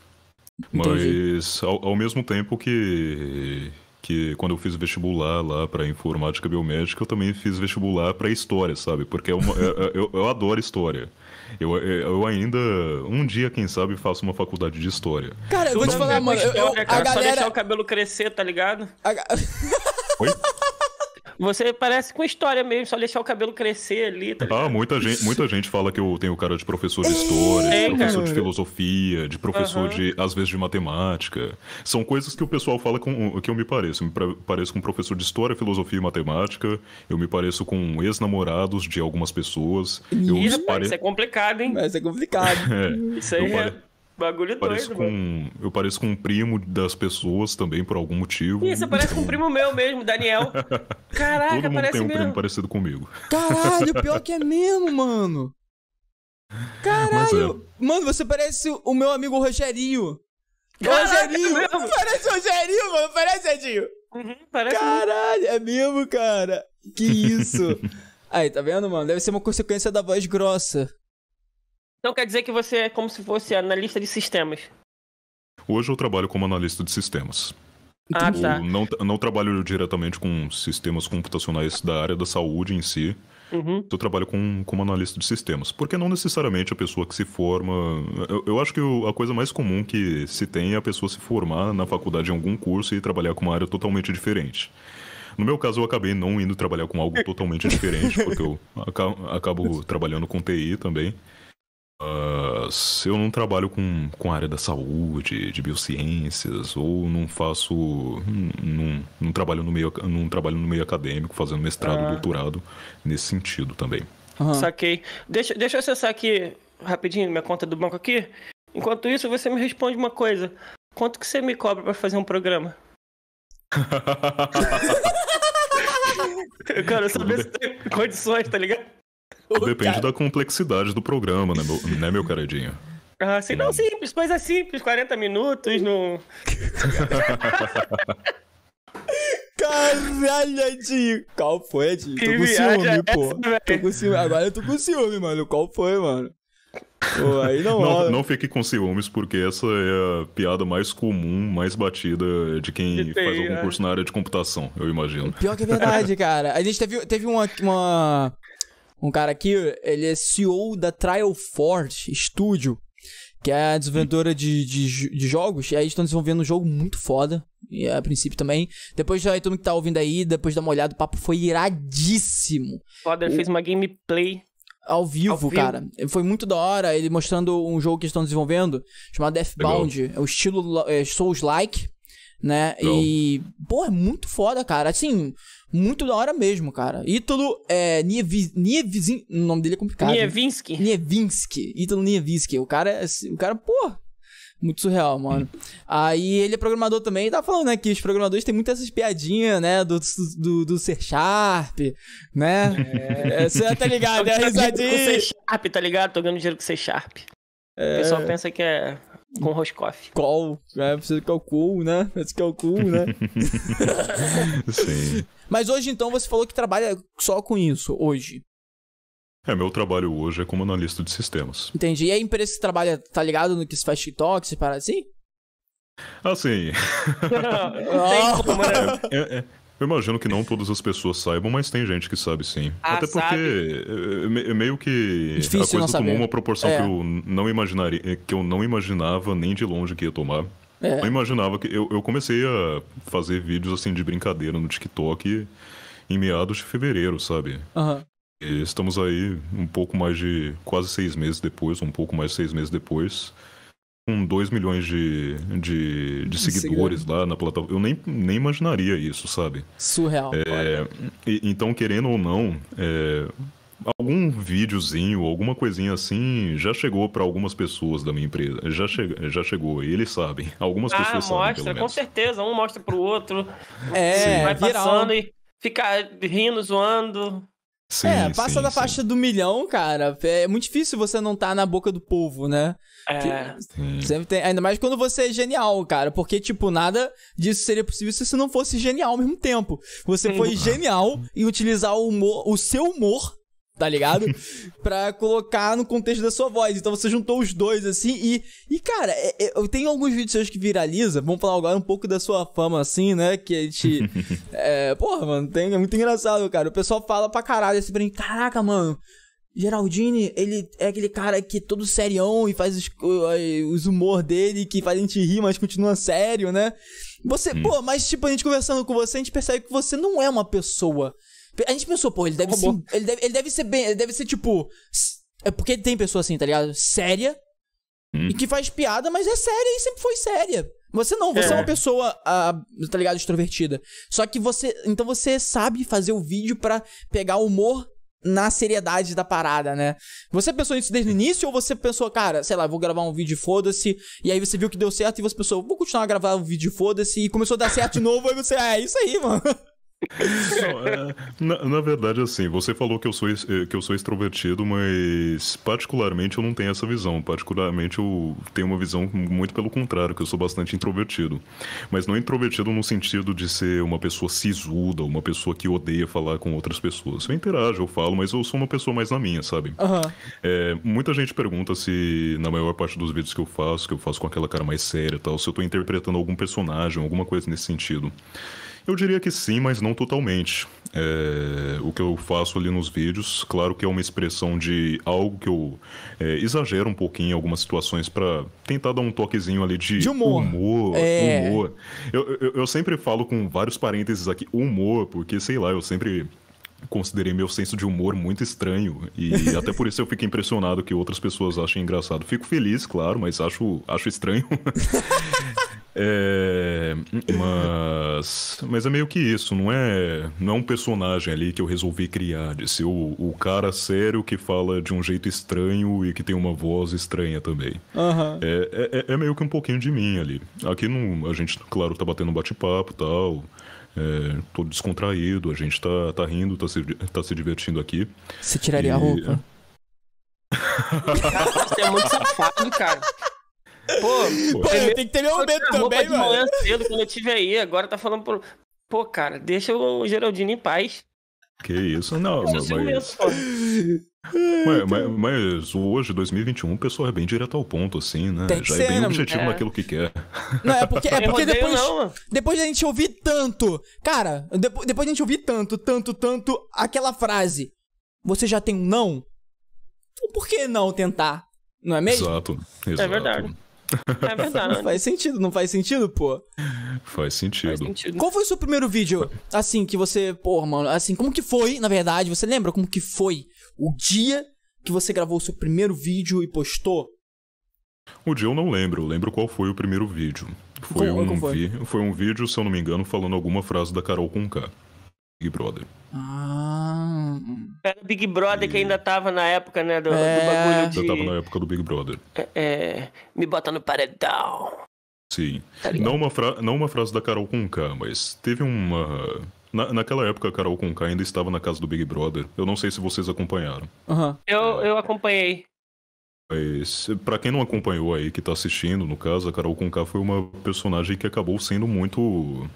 Entendi. Mas ao, ao mesmo tempo que que quando eu fiz vestibular lá para informática biomédica, eu também fiz vestibular para história, sabe? Porque é uma, é, é, eu, eu, adoro história. Eu, eu ainda, um dia, quem sabe, faço uma faculdade de história. Cara, eu vou te falar, é mano. Eu, eu, é a só galera... deixar o cabelo crescer, tá ligado? A... Oi? Você parece com história mesmo, só deixar o cabelo crescer ali. Tá ah, muita gente, muita gente fala que eu tenho cara de professor de história, é, de professor de filosofia, de professor uhum. de, às vezes, de matemática. São coisas que o pessoal fala com, que eu me pareço. Eu me pareço com professor de história, filosofia e matemática. Eu me pareço com ex-namorados de algumas pessoas. Isso, eu pare... isso é complicado, hein? Mas é complicado. é, isso aí eu, é... pare... Bagulho pareço doido, com, Eu pareço com um primo das pessoas também, por algum motivo. Ih, você parece então... com um primo meu mesmo, Daniel. Caraca, Todo mundo tem um mesmo. primo parecido comigo. Caralho, pior que é mesmo, mano. É. Caralho. É. Mano, você parece o meu amigo Rogerinho. Caraca, é Rogerinho! É parece Rogerinho, mano. Parece, Edinho. Uhum, parece Caralho, mesmo. é mesmo, cara. Que isso. Aí, tá vendo, mano? Deve ser uma consequência da voz grossa. Então quer dizer que você é como se fosse analista de sistemas. Hoje eu trabalho como analista de sistemas. Ah, tá. Não, não trabalho diretamente com sistemas computacionais da área da saúde em si. Uhum. Eu trabalho com, como analista de sistemas. Porque não necessariamente a pessoa que se forma. Eu, eu acho que a coisa mais comum que se tem é a pessoa se formar na faculdade em algum curso e trabalhar com uma área totalmente diferente. No meu caso, eu acabei não indo trabalhar com algo totalmente diferente, porque eu acabo, acabo trabalhando com TI também. Ah, se eu não trabalho com, com a área da saúde, de biociências, ou não faço. Não, trabalho, no meio, não trabalho no meio acadêmico, fazendo mestrado, ah. doutorado, nesse sentido também. Uhum. Saquei. Deixa, deixa eu acessar aqui rapidinho minha conta do banco aqui. Enquanto isso, você me responde uma coisa. Quanto que você me cobra para fazer um programa? Cara, eu saber se tem condições, tá ligado? Depende cara... da complexidade do programa, né, meu, né, meu caradinho? Ah, assim, não, simples, coisa simples, 40 minutos no. Caralho, Edinho! Qual foi, Edinho? Tô com ciúme, é pô. tô com ciúme. Agora eu tô com ciúme, mano. Qual foi, mano? Pô, aí não, não, não fique com ciúmes, porque essa é a piada mais comum, mais batida de quem faz algum né? curso na área de computação, eu imagino. Pior que é verdade, cara. A gente teve, teve uma, uma, um cara aqui ele é CEO da Force Studio, que é a desenvolvedora de, de, de jogos. E aí estão desenvolvendo um jogo muito foda. E a princípio também. Depois aí, todo mundo que tá ouvindo aí, depois dá uma olhada, o papo foi iradíssimo. Foda, ele o... fez uma gameplay ao vivo, ao vivo, cara. Foi muito da hora ele mostrando um jogo que estão desenvolvendo, chamado Deathbound. Legal. É o estilo é, Souls-like né? Não. E, pô, é muito foda, cara. Assim, muito da hora mesmo, cara. Ítalo é Nievi, o nome dele é complicado. Né? Nievinski. Nievinski. Ítalo Nievinski. O cara, é assim, o cara, pô, muito surreal, mano. Aí ele é programador também, tá falando, né, que os programadores têm muitas essas piadinhas, né, do, do, do C Sharp, né? É. Você tá ligado, é a risadinha. Com C Sharp, tá ligado? Tô ganhando dinheiro com C Sharp. É... O pessoal pensa que é com Roscoff. Qual? É, precisa de calcul, né? Precisa de calcul, né? né? Sim. Mas hoje, então, você falou que trabalha só com isso, hoje. É, meu trabalho hoje é como analista de sistemas. Entendi. E a empresa que trabalha, tá ligado no que se faz TikTok, se para assim? Assim. Não, não tem como, né? É, é, eu imagino que não todas as pessoas saibam, mas tem gente que sabe sim. Ah, Até porque é, é, é meio que Difícil a coisa tomou saber. uma proporção é. que eu não imaginaria, é, que eu não imaginava nem de longe que ia tomar. É. Eu imaginava que eu, eu comecei a fazer vídeos assim de brincadeira no TikTok em meados de fevereiro, sabe? Uhum. E estamos aí um pouco mais de quase seis meses depois, um pouco mais de seis meses depois com 2 milhões de, de, de seguidores lá na plataforma. Eu nem, nem imaginaria isso, sabe? Surreal. É, e, então, querendo ou não, é, algum videozinho, alguma coisinha assim, já chegou para algumas pessoas da minha empresa. Já, che já chegou, eles sabem. Algumas ah, pessoas mostra, sabem. mostra, com certeza. Um mostra pro outro. É, vai viral. passando e fica rindo, zoando. Sim, é, passa sim, da sim. faixa do milhão, cara. É muito difícil você não estar tá na boca do povo, né? É. Que, sempre tem, ainda mais quando você é genial, cara. Porque, tipo, nada disso seria possível se você não fosse genial ao mesmo tempo. Você foi genial em utilizar o, humor, o seu humor tá ligado? pra colocar no contexto da sua voz. Então você juntou os dois, assim, e. E, cara, é, é, eu tenho alguns vídeos seus que viraliza. Vamos falar agora um pouco da sua fama, assim, né? Que a gente. é, porra, mano, tem, é muito engraçado, cara. O pessoal fala pra caralho assim pra mim, caraca, mano. Geraldine, ele é aquele cara que é todo serião e faz os, os humor dele, que faz a gente rir, mas continua sério, né? Você, hum. pô, mas tipo, a gente conversando com você, a gente percebe que você não é uma pessoa a gente pensou, pô, ele deve, sim, ele deve, ele deve ser bem. Ele deve ser tipo. É porque tem pessoa assim, tá ligado? Séria. Hum. E que faz piada, mas é séria e sempre foi séria. Você não, você é, é uma pessoa, ah, tá ligado, extrovertida. Só que você. Então você sabe fazer o vídeo para pegar humor na seriedade da parada, né? Você pensou nisso desde o início ou você pensou, cara, sei lá, vou gravar um vídeo foda-se, e aí você viu que deu certo e você pensou, vou continuar a gravar um vídeo foda-se, e começou a dar certo de novo, aí você, ah, é isso aí, mano. Não, é, na, na, verdade, assim, você falou que eu, sou, eh, que eu sou extrovertido, mas particularmente eu não tenho essa visão. Particularmente eu tenho uma visão muito pelo contrário, que eu sou bastante introvertido. Mas não é introvertido no sentido de ser uma pessoa sisuda, uma pessoa que odeia falar com outras pessoas. Eu interajo, eu falo, mas eu sou uma pessoa mais na minha, sabe? Uhum. É, muita gente pergunta se na maior parte dos vídeos que eu faço, que eu faço com aquela cara mais séria e tal, se eu tô interpretando algum personagem, alguma coisa nesse sentido. Eu diria que sim, mas não totalmente. É, o que eu faço ali nos vídeos, claro que é uma expressão de algo que eu é, exagero um pouquinho em algumas situações para tentar dar um toquezinho ali de, de humor. Humor, é... humor. Eu, eu, eu sempre falo com vários parênteses aqui, humor, porque sei lá, eu sempre considerei meu senso de humor muito estranho e até por isso eu fico impressionado que outras pessoas achem engraçado. Fico feliz, claro, mas acho, acho estranho. É, mas, mas é meio que isso, não é, não é um personagem ali que eu resolvi criar, de ser o, o cara sério que fala de um jeito estranho e que tem uma voz estranha também. Uhum. É, é, é, meio que um pouquinho de mim ali. Aqui não, a gente, claro, tá batendo um bate-papo e tal, é, todo descontraído, a gente tá, tá rindo, tá se, tá se divertindo aqui. Você tiraria e... a roupa? Você é muito safado, cara. Pô, pô é tem que ter meu medo também, mano. manhã cedo, quando eu tive aí, agora tá falando pro... Pô, cara, deixa o Geraldinho em paz. Que isso, não, é mas... Mas, mas, mas hoje, 2021, o pessoal é bem direto ao ponto, assim, né? Já ser, é bem objetivo é. naquilo que quer. Não, é porque, é porque depois, não. depois da gente ouvir tanto, cara, depois, depois da gente ouvir tanto, tanto, tanto, aquela frase, você já tem um não? Então, por que não tentar? Não é mesmo? Exato, exato. É verdade. É verdade. Não faz sentido, não faz sentido, pô. Faz sentido. Faz sentido. Qual foi o seu primeiro vídeo, assim, que você. pô mano, assim, como que foi, na verdade? Você lembra como que foi o dia que você gravou o seu primeiro vídeo e postou? O dia eu não lembro, eu lembro qual foi o primeiro vídeo. Foi, um, foi? Vi, foi um vídeo, se eu não me engano, falando alguma frase da Carol Conká. Big Brother. Ah. Era o Big Brother que ainda tava na época, né? Do, é... do bagulho. De... Eu tava na época do Big Brother. É, é... me bota no paredão. Sim. Tá não, uma fra... não uma frase da Carol Conká, mas teve uma. Na, naquela época, a Carol Conká ainda estava na casa do Big Brother. Eu não sei se vocês acompanharam. Uhum. Eu, eu acompanhei. Mas, pra quem não acompanhou aí, que tá assistindo, no caso, a Carol Conká foi uma personagem que acabou sendo muito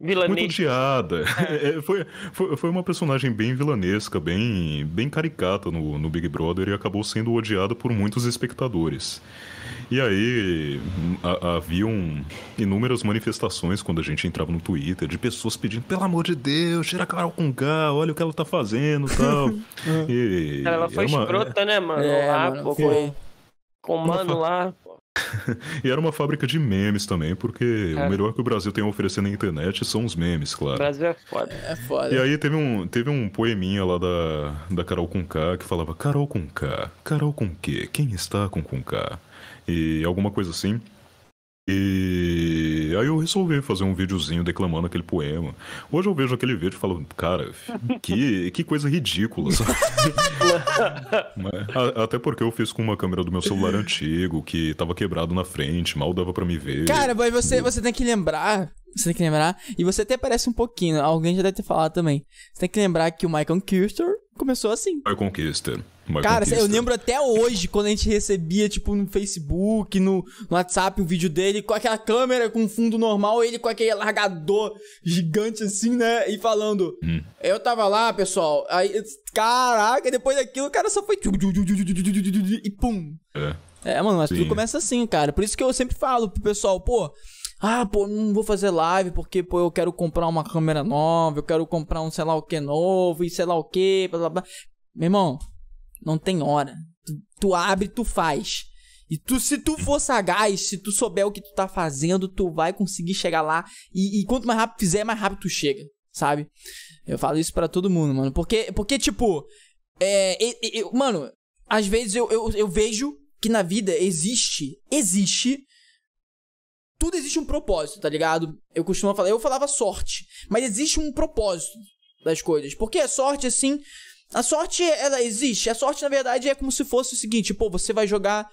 Vilanês. Muito odiada. É. É, foi, foi, foi, uma personagem bem vilanesca, bem, bem caricata no, no Big Brother e acabou sendo odiada por muitos espectadores. E aí haviam inúmeras manifestações quando a gente entrava no Twitter de pessoas pedindo, pelo amor de Deus, tira a Carol com olha o que ela tá fazendo tal. e, ela foi é uma... escrota, né, mano? É, lá, mano, foi. Com o mano lá. e era uma fábrica de memes também, porque é. o melhor que o Brasil tem a oferecer na internet são os memes, claro. O Brasil é foda. É foda. E aí teve um, teve um poeminha lá da, da Carol com K que falava Carol com K, Carol com Q, quem está com com K? E alguma coisa assim. E aí eu resolvi fazer um videozinho declamando aquele poema. Hoje eu vejo aquele vídeo e falo, cara, que, que coisa ridícula, Mas, a, até porque eu fiz com uma câmera do meu celular antigo, que tava quebrado na frente, mal dava para me ver. Cara, mas você, você tem que lembrar você tem que lembrar. E você até parece um pouquinho, alguém já deve ter falado também. Você tem que lembrar que o Michael Custer Começou assim. Vai conquista. Cara, conquista. eu lembro até hoje quando a gente recebia, tipo, no Facebook, no, no WhatsApp, o vídeo dele com aquela câmera com fundo normal, ele com aquele largador gigante assim, né? E falando. Hum. Eu tava lá, pessoal. Aí, caraca, depois daquilo o cara só foi. E pum. É. É, mano, mas Sim. tudo começa assim, cara. Por isso que eu sempre falo pro pessoal, pô, ah, pô, não vou fazer live porque, pô, eu quero comprar uma câmera nova, eu quero comprar um sei lá o que novo e sei lá o que, blá blá blá. Meu irmão, não tem hora. Tu, tu abre, tu faz. E tu, se tu for sagaz, se tu souber o que tu tá fazendo, tu vai conseguir chegar lá. E, e quanto mais rápido fizer, mais rápido tu chega, sabe? Eu falo isso para todo mundo, mano. Porque, porque tipo, é, mano, às vezes eu, eu, eu vejo que na vida existe, existe tudo existe um propósito, tá ligado? Eu costumo falar, eu falava sorte, mas existe um propósito das coisas. Porque a sorte, assim, a sorte, ela existe. A sorte, na verdade, é como se fosse o seguinte: pô, você vai jogar,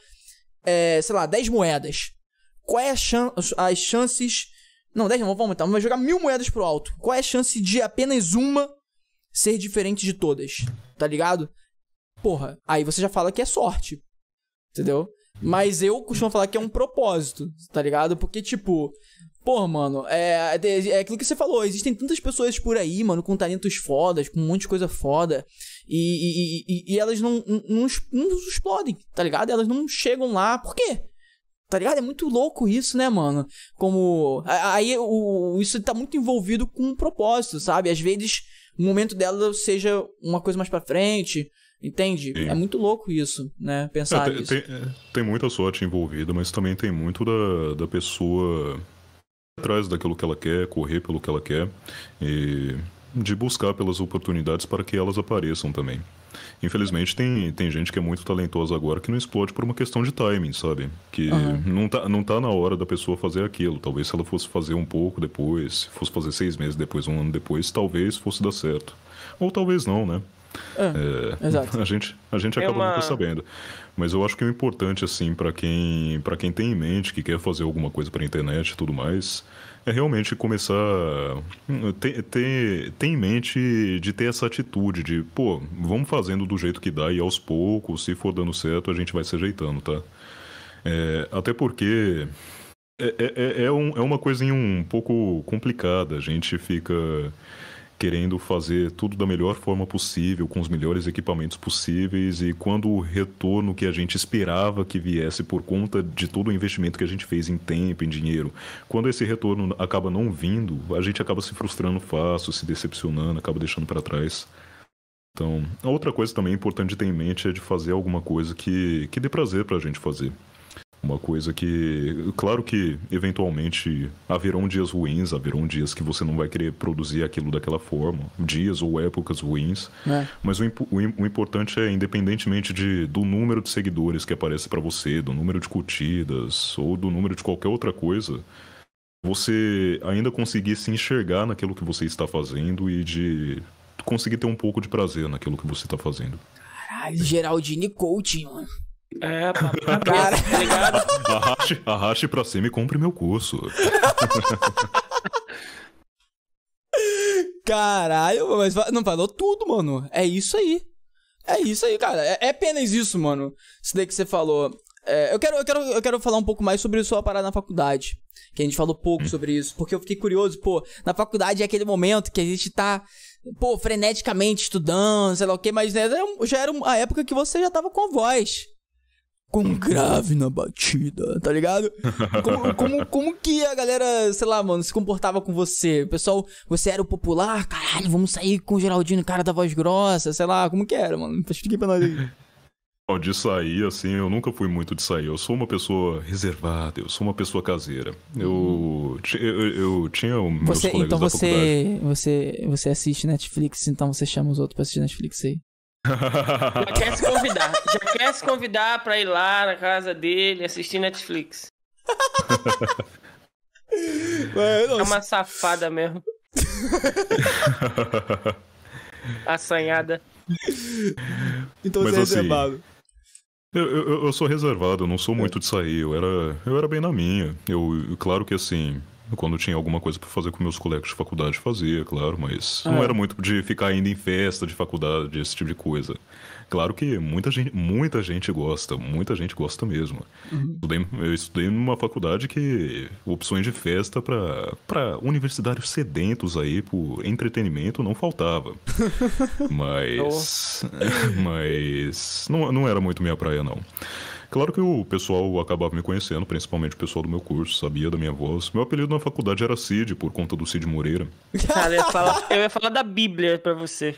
é, sei lá, 10 moedas. Qual é chan as chances. Não, 10 não, vamos aumentar. Vamos jogar mil moedas pro alto. Qual é a chance de apenas uma ser diferente de todas? Tá ligado? Porra, aí você já fala que é sorte. Entendeu? Mas eu costumo falar que é um propósito, tá ligado? Porque, tipo, Pô, mano, é, é, é aquilo que você falou. Existem tantas pessoas por aí, mano, com talentos fodas, com um monte de coisa foda. E, e, e, e elas não, não, não, explodem, tá ligado? Elas não chegam lá. Por quê? Tá ligado? É muito louco isso, né, mano? Como. Aí o, isso tá muito envolvido com um propósito, sabe? Às vezes o momento dela seja uma coisa mais pra frente, Entende? Sim. É muito louco isso, né? Pensar é, tem, isso. Tem, tem, muita sorte envolvida, mas também tem muito da, da pessoa atrás daquilo que ela quer, correr pelo que ela quer e de buscar pelas oportunidades para que elas apareçam também. Infelizmente, tem, tem gente que é muito talentosa agora que não explode por uma questão de timing, sabe? Que uhum. não, tá, não tá na hora da pessoa fazer aquilo. Talvez se ela fosse fazer um pouco depois, fosse fazer seis meses depois, um ano depois, talvez fosse dar certo. Ou talvez não, né? É, é, exato. A gente, a gente é acaba uma... nunca sabendo. Mas eu acho que o importante, assim, para quem, pra quem tem em mente que quer fazer alguma coisa para internet e tudo mais, é realmente começar. Hum, ter, ter, ter em mente de ter essa atitude de, pô, vamos fazendo do jeito que dá e aos poucos, se for dando certo, a gente vai se ajeitando, tá? É, até porque. É, é, é, é um, é uma coisinha um pouco complicada. A gente fica querendo fazer tudo da melhor forma possível, com os melhores equipamentos possíveis, e quando o retorno que a gente esperava que viesse por conta de todo o investimento que a gente fez em tempo, em dinheiro, quando esse retorno acaba não vindo, a gente acaba se frustrando fácil, se decepcionando, acaba deixando para trás. Então, outra coisa também importante de ter em mente é de fazer alguma coisa que, que dê prazer para a gente fazer. Uma coisa que, claro que eventualmente haverão dias ruins, haverão dias que você não vai querer produzir aquilo daquela forma, dias ou épocas ruins. É. Mas o, o, o, importante é, independentemente de, do número de seguidores que aparece para você, do número de curtidas ou do número de qualquer outra coisa, você ainda conseguir se enxergar naquilo que você está fazendo e de conseguir ter um pouco de prazer naquilo que você está fazendo. Caralho, Geraldine Coaching, mano. É, pra cara. tá ligado? Arraste, arraste pra cima e compre meu curso. Caralho, mas não falou tudo, mano. É isso aí. É isso aí, cara. É, é apenas isso, mano. Isso daí que você falou. É, eu, quero, eu, quero, eu quero falar um pouco mais sobre sua parada na faculdade. Que a gente falou pouco hum. sobre isso. Porque eu fiquei curioso, pô, na faculdade é aquele momento que a gente tá, pô, freneticamente estudando, sei lá o quê, mas né, já era a época que você já tava com a voz com grave na batida, tá ligado? Como, como, como, que a galera, sei lá, mano, se comportava com você? O pessoal, você era o popular? Caralho, vamos sair com o geraldinho, cara da voz grossa, sei lá, como que era, mano? Explica pra nós aí. De sair, assim, eu nunca fui muito de sair. Eu sou uma pessoa reservada, eu sou uma pessoa caseira. Eu, eu, eu tinha meus você, então você, você, você assiste Netflix, então você chama os outros pra assistir Netflix aí. Já quer se convidar. Já quer se convidar pra ir lá na casa dele assistir Netflix. Ué, é uma safada mesmo. Assanhada. Então você é assim, reservado. Eu, eu, eu, sou reservado, eu não sou muito de sair. Eu era, eu era bem na minha. Eu, claro que assim, quando tinha alguma coisa para fazer com meus colegas de faculdade, fazia, claro, mas é. não era muito de ficar indo em festa de faculdade, esse tipo de coisa. Claro que muita gente, muita gente gosta, muita gente gosta mesmo. Uhum. Estudei, eu estudei numa faculdade que opções de festa para universitários sedentos aí por entretenimento não faltava. mas. Oh. mas. Não, não era muito minha praia, não. Claro que o pessoal acabava me conhecendo, principalmente o pessoal do meu curso, sabia da minha voz. Meu apelido na faculdade era Cid, por conta do Cid Moreira. Cara, eu ia falar, eu ia falar da Bíblia pra você.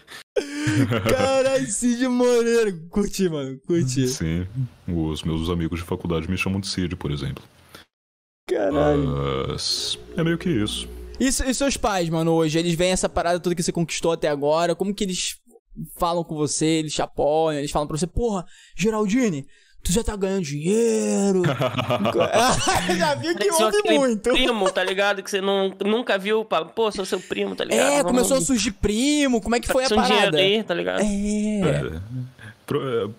Caralho, Cid Moreira. Curti, mano, curti. Sim. Os meus amigos de faculdade me chamam de Cid, por exemplo. Caralho. Mas é meio que isso. isso. E seus pais, mano, hoje? Eles veem essa parada toda que você conquistou até agora. Como que eles falam com você? Eles te apoiam? Eles falam pra você, porra, Geraldine, tu já tá ganhando dinheiro. já viu que Só muito. Primo, tá ligado? Que você não, nunca viu. Pô, sou seu primo, tá ligado? É, Vamos... começou a surgir primo. Como é que foi a parada? Aí, tá ligado? É. é. Pro, é...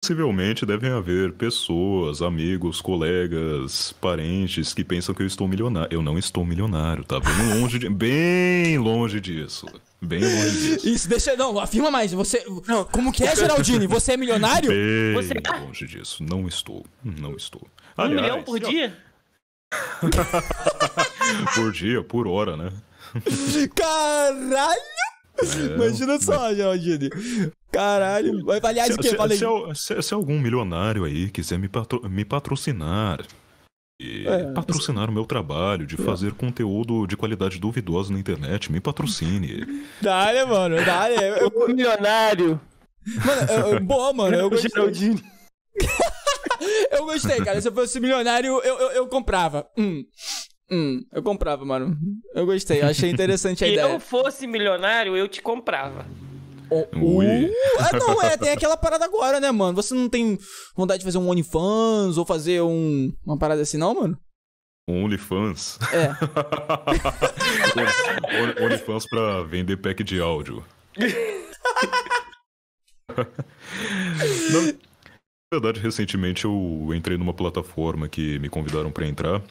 Possivelmente devem haver pessoas, amigos, colegas, parentes que pensam que eu estou milionário. Eu não estou milionário, tá? Bem longe, de... bem longe disso. Bem longe disso. Isso, deixa. Não, afirma mais. Você. Não, como que é, Geraldine? Você é milionário? Bem você... longe disso. Não estou. Não estou. um milhão por dia? por dia, por hora, né? Caralho! É, Imagina só, mas... Geraldine. Caralho. Aliás, se, o quê? Se, se, se, algum milionário aí quiser me, patro... me patrocinar, é, patrocinar o meu trabalho, de é. fazer é. conteúdo de qualidade duvidosa na internet, me patrocine. Dália, mano, Dália. Eu... O milionário. Mano, eu, boa, mano. Eu gostei. eu gostei, cara. Se eu fosse milionário, eu, eu, eu comprava. Hum. Hum, eu comprava, mano. Eu gostei, eu achei interessante a Se ideia. Se eu fosse milionário, eu te comprava. O, Ah, não, é, tem aquela parada agora, né, mano? Você não tem vontade de fazer um OnlyFans ou fazer um, uma parada assim, não, mano? OnlyFans? É. OnlyFans pra vender pack de áudio. não, na verdade, recentemente eu entrei numa plataforma que me convidaram para entrar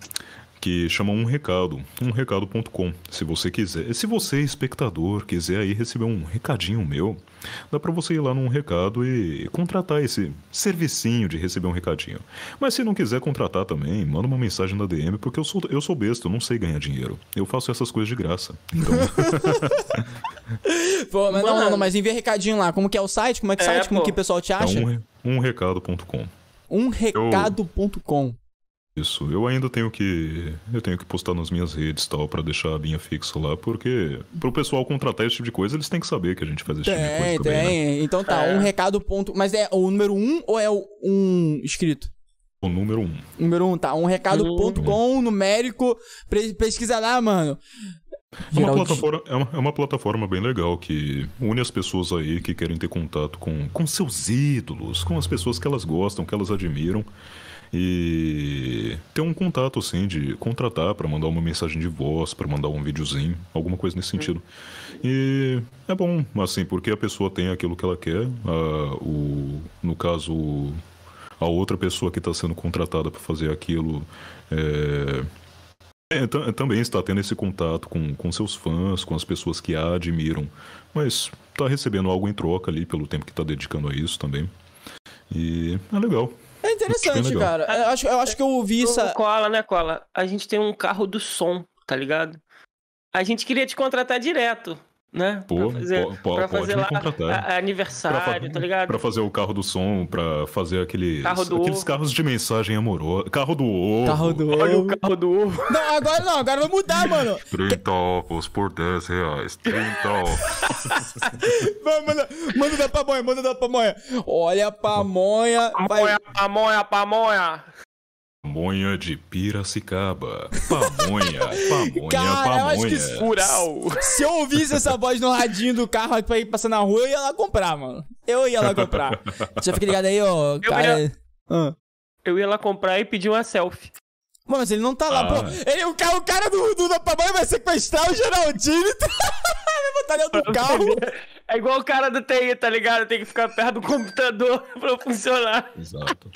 que chama um recado, umrecado.com. Se você quiser, se você espectador quiser aí receber um recadinho meu, dá para você ir lá num recado e contratar esse servicinho de receber um recadinho. Mas se não quiser contratar também, manda uma mensagem na DM porque eu sou eu sou besta, eu não sei ganhar dinheiro. Eu faço essas coisas de graça. Então Pô, mas não, não, mas envia recadinho lá. Como que é o site? Como é que é, site? Pô. Como que o pessoal te acha? É um, umrecado.com. Umrecado.com. Eu... Isso, eu ainda tenho que eu tenho que postar nas minhas redes tal para deixar a linha fixa lá, porque pro pessoal contratar esse tipo de coisa, eles têm que saber que a gente faz esse tem, tipo de coisa também, né? tem. Né? Então tá, é. um recado ponto, mas é o número um ou é o um escrito? O número um. Número um, tá, um recado.com, um. numérico, pesquisa lá, mano. É uma, plataforma, é uma, é, uma, plataforma bem legal que une as pessoas aí que querem ter contato com, com seus ídolos, com as pessoas que elas gostam, que elas admiram e ter um contato assim de contratar para mandar uma mensagem de voz, para mandar um videozinho, alguma coisa nesse sentido. E é bom, assim, porque a pessoa tem aquilo que ela quer, a, o, no caso a outra pessoa que está sendo contratada para fazer aquilo é, é, é, também está tendo esse contato com, com seus fãs, com as pessoas que a admiram, mas está recebendo algo em troca ali pelo tempo que está dedicando a isso também. E é legal, é interessante, é cara. Eu ah, acho, eu acho que eu ouvi isso. Essa... Cola, né, Cola? A gente tem um carro do som, tá ligado? A gente queria te contratar direto né? Pô, pra fazer, pô, pra fazer lá a, aniversário, pra, tá ligado? Pra fazer o carro do som, pra fazer aqueles, carro do aqueles ovo. carros de mensagem amorosa. Carro do ovo. Carro do Olha ovo. o carro do ovo. Não, agora não, agora vai mudar, mano. 30 ovos por 10 reais. 30 ovos. Vamos, manda, manda da pamonha, manda da pamonha. Olha a pamonha. Pamonha, vai... pamonha, pamonha. Pamonha de Piracicaba. Pamonha, pamonha, Cara, pamonha. Eu acho que Rural. Se eu ouvisse essa voz no radinho do carro pra ir passar na rua, eu ia lá comprar, mano. Eu ia lá comprar. Já fica ligado aí, ó. Cara. Eu ia... Ah. eu ia lá comprar e pedir uma selfie. Mano, mas ele não tá lá, ah. pô. Ele, o, cara, o cara do, do da pamonha vai sequestrar o Geraldinho. Tá... vai botar dentro do carro. É igual o cara do TI, tá ligado? Tem que ficar perto do computador pra funcionar. Exato.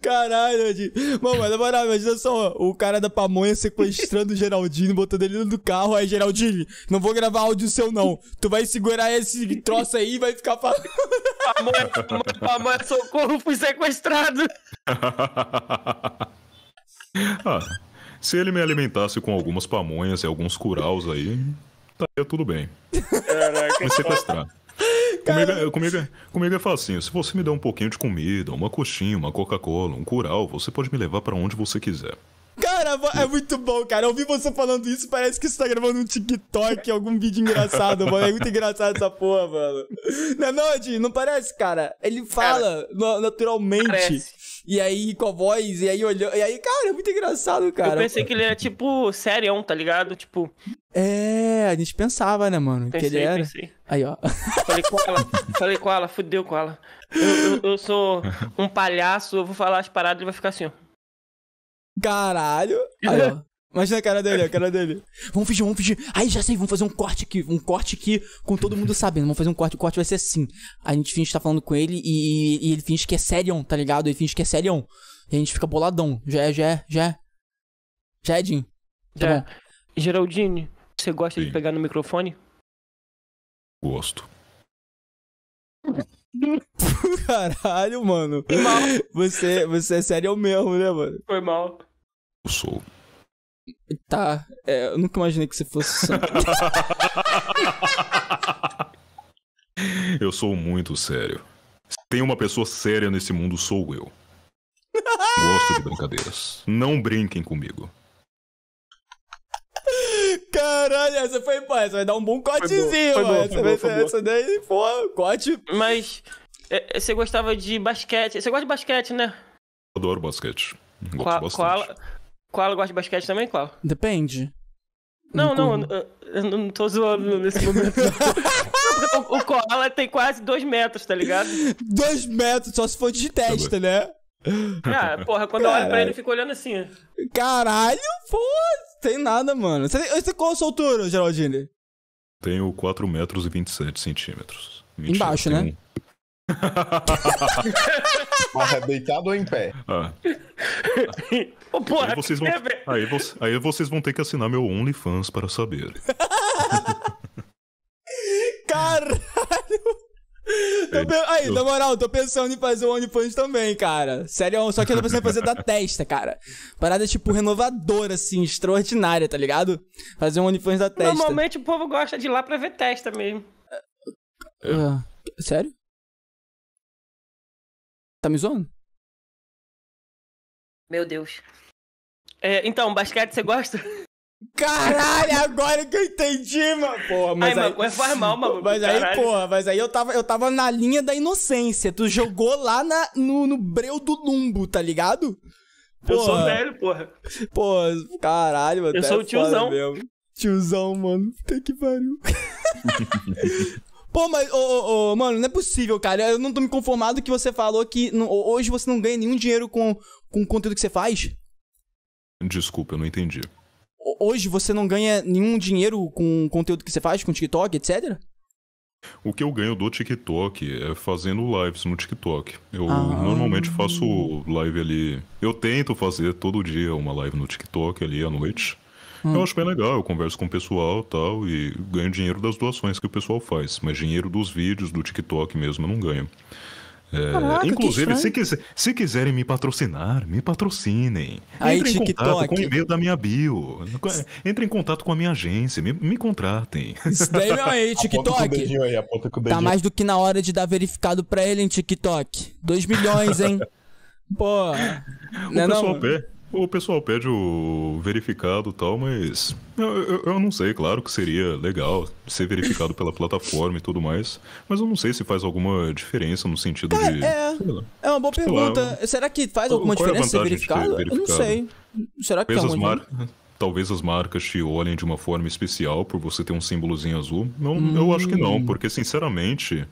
Caralho, Nandinho. Mano, na moral, imagina só o cara da pamonha sequestrando o Geraldinho, botando ele no carro. Aí, Geraldinho, não vou gravar áudio seu, não. Tu vai segurar esse troço aí e vai ficar falando. Pamonha, pamonha, pamonha, socorro, fui sequestrado. ah, se ele me alimentasse com algumas pamonhas e alguns curaus aí, estaria tá, tudo bem. Caraca, me sequestrar. Comigo, é, comigo, é, comigo é facinho. Se você me der um pouquinho de comida, uma coxinha, uma Coca-Cola, um curau, você pode me levar para onde você quiser. Cara, é muito bom, cara. Eu ouvi você falando isso, parece que você tá gravando um TikTok, algum vídeo engraçado, mano. É muito engraçado essa porra, mano. Não é não, Não parece, cara? Ele fala cara, naturalmente. Parece. E aí, com a voz, e aí olhando. E aí, cara, é muito engraçado, cara. Eu pensei que ele era tipo sério, tá ligado? Tipo. É, a gente pensava, né, mano? Pensei, que ele era. Pensei. Aí, ó. Falei com ela, falei com ela, fudeu com ela. Eu, eu, eu sou um palhaço, eu vou falar as paradas e vai ficar assim, ó. Caralho! Aí, ó. Imagina a cara dele, a cara dele. Vamos fingir, vamos fingir. Aí já sei, vamos fazer um corte aqui, um corte aqui, com todo mundo sabendo. Vamos fazer um corte, o corte vai ser assim. A gente finge que tá falando com ele e, e ele finge que é sério, tá ligado? Ele finge que é sério. E a gente fica boladão. Já é, já é, já é. Já é, Jim? Tá já. Bom. Geraldine, você gosta Sim. de pegar no microfone? Gosto. Caralho, mano. Foi mal. Você, você é sério mesmo, né, mano? Foi mal. Eu sou. Tá, é, eu nunca imaginei que você fosse eu sou muito sério. Se tem uma pessoa séria nesse mundo, sou eu. Gosto de brincadeiras. Não brinquem comigo. Caralho, essa foi, pô, essa vai dar um bom cortezinho, foi bom, foi bom, foi bom, essa, essa daí, pô, corte. Mas é, é, você gostava de basquete. Você gosta de basquete, né? Adoro basquete. Gosto Qua, bastante. Qual gosta de basquete também, Qual? Depende. Não, não, eu, eu não tô zoando nesse momento. o, Koala tem quase dois metros, tá ligado? Dois metros, só se for de testa, né? Ah, porra, quando Caralho. eu olho pra ele, eu fico olhando assim. Caralho, pô, tem nada, mano. Você tem, você, qual a sua altura, Geraldine? Tenho 4 metros e 27 centímetros. Embaixo, né? Um... Mas é deitado ou em pé? Ah. porra, aí, vocês vão... aí, aí vocês vão ter que assinar meu OnlyFans para saber. Caralho! Pe... Aí, na moral, tô pensando em fazer o OnlyFans também, cara. Sério, só que eu tô pensando em fazer da testa, cara. Parada, tipo, renovadora, assim, extraordinária, tá ligado? Fazer um OnlyFans da testa. Normalmente o povo gosta de ir lá pra ver testa mesmo. Uh, sério? Tá me zoando? Meu Deus. É, então, basquete você gosta? Caralho, agora que eu entendi, mano. Porra, mas Ai, aí... Mano, faz mal, mano. Mas caralho. aí, porra, mas aí eu tava, eu tava na linha da inocência. Tu jogou lá na, no, no breu do lumbo, tá ligado? Porra. Eu sou velho, porra. Pô, caralho, mano. Eu sou é o tiozão. Mesmo. Tiozão, mano. Puta que pariu. Pô, mas, ô, ô, ô, mano, não é possível, cara. Eu não tô me conformado que você falou que não, hoje você não ganha nenhum dinheiro com, com o conteúdo que você faz. Desculpa, eu não entendi. Hoje você não ganha nenhum dinheiro com o conteúdo que você faz, com TikTok, etc? O que eu ganho do TikTok é fazendo lives no TikTok. Eu ah. normalmente faço live ali. Eu tento fazer todo dia uma live no TikTok ali à noite. Hum. Eu acho bem legal, eu converso com o pessoal tal, e ganho dinheiro das doações que o pessoal faz, mas dinheiro dos vídeos, do TikTok mesmo, eu não ganho. É, Caraca, inclusive, se, quiser, se, quiserem me patrocinar, me patrocinem. Aí, Entre em contato com o e-mail da minha bio. Entre em contato com a minha agência, me, me contratem. Isso daí meu é aí, TikTok. Aí, tá mais do que na hora de dar verificado pra ele em TikTok. 2 milhões, hein? Pô. O não é pessoal não? O pessoal pede o verificado e tal, mas eu, eu, eu, não sei, claro que seria legal ser verificado pela plataforma e tudo mais, mas eu não sei se faz alguma diferença no sentido de. É, lá, é uma boa pergunta. Lá, né? Será que faz alguma é diferença é ser verificado? verificado? Eu não sei. Será que Pesas tá alguma né? Talvez as marcas te olhem de uma forma especial por você ter um símbolozinho azul. Não, hum. Eu acho que não, hum. porque sinceramente.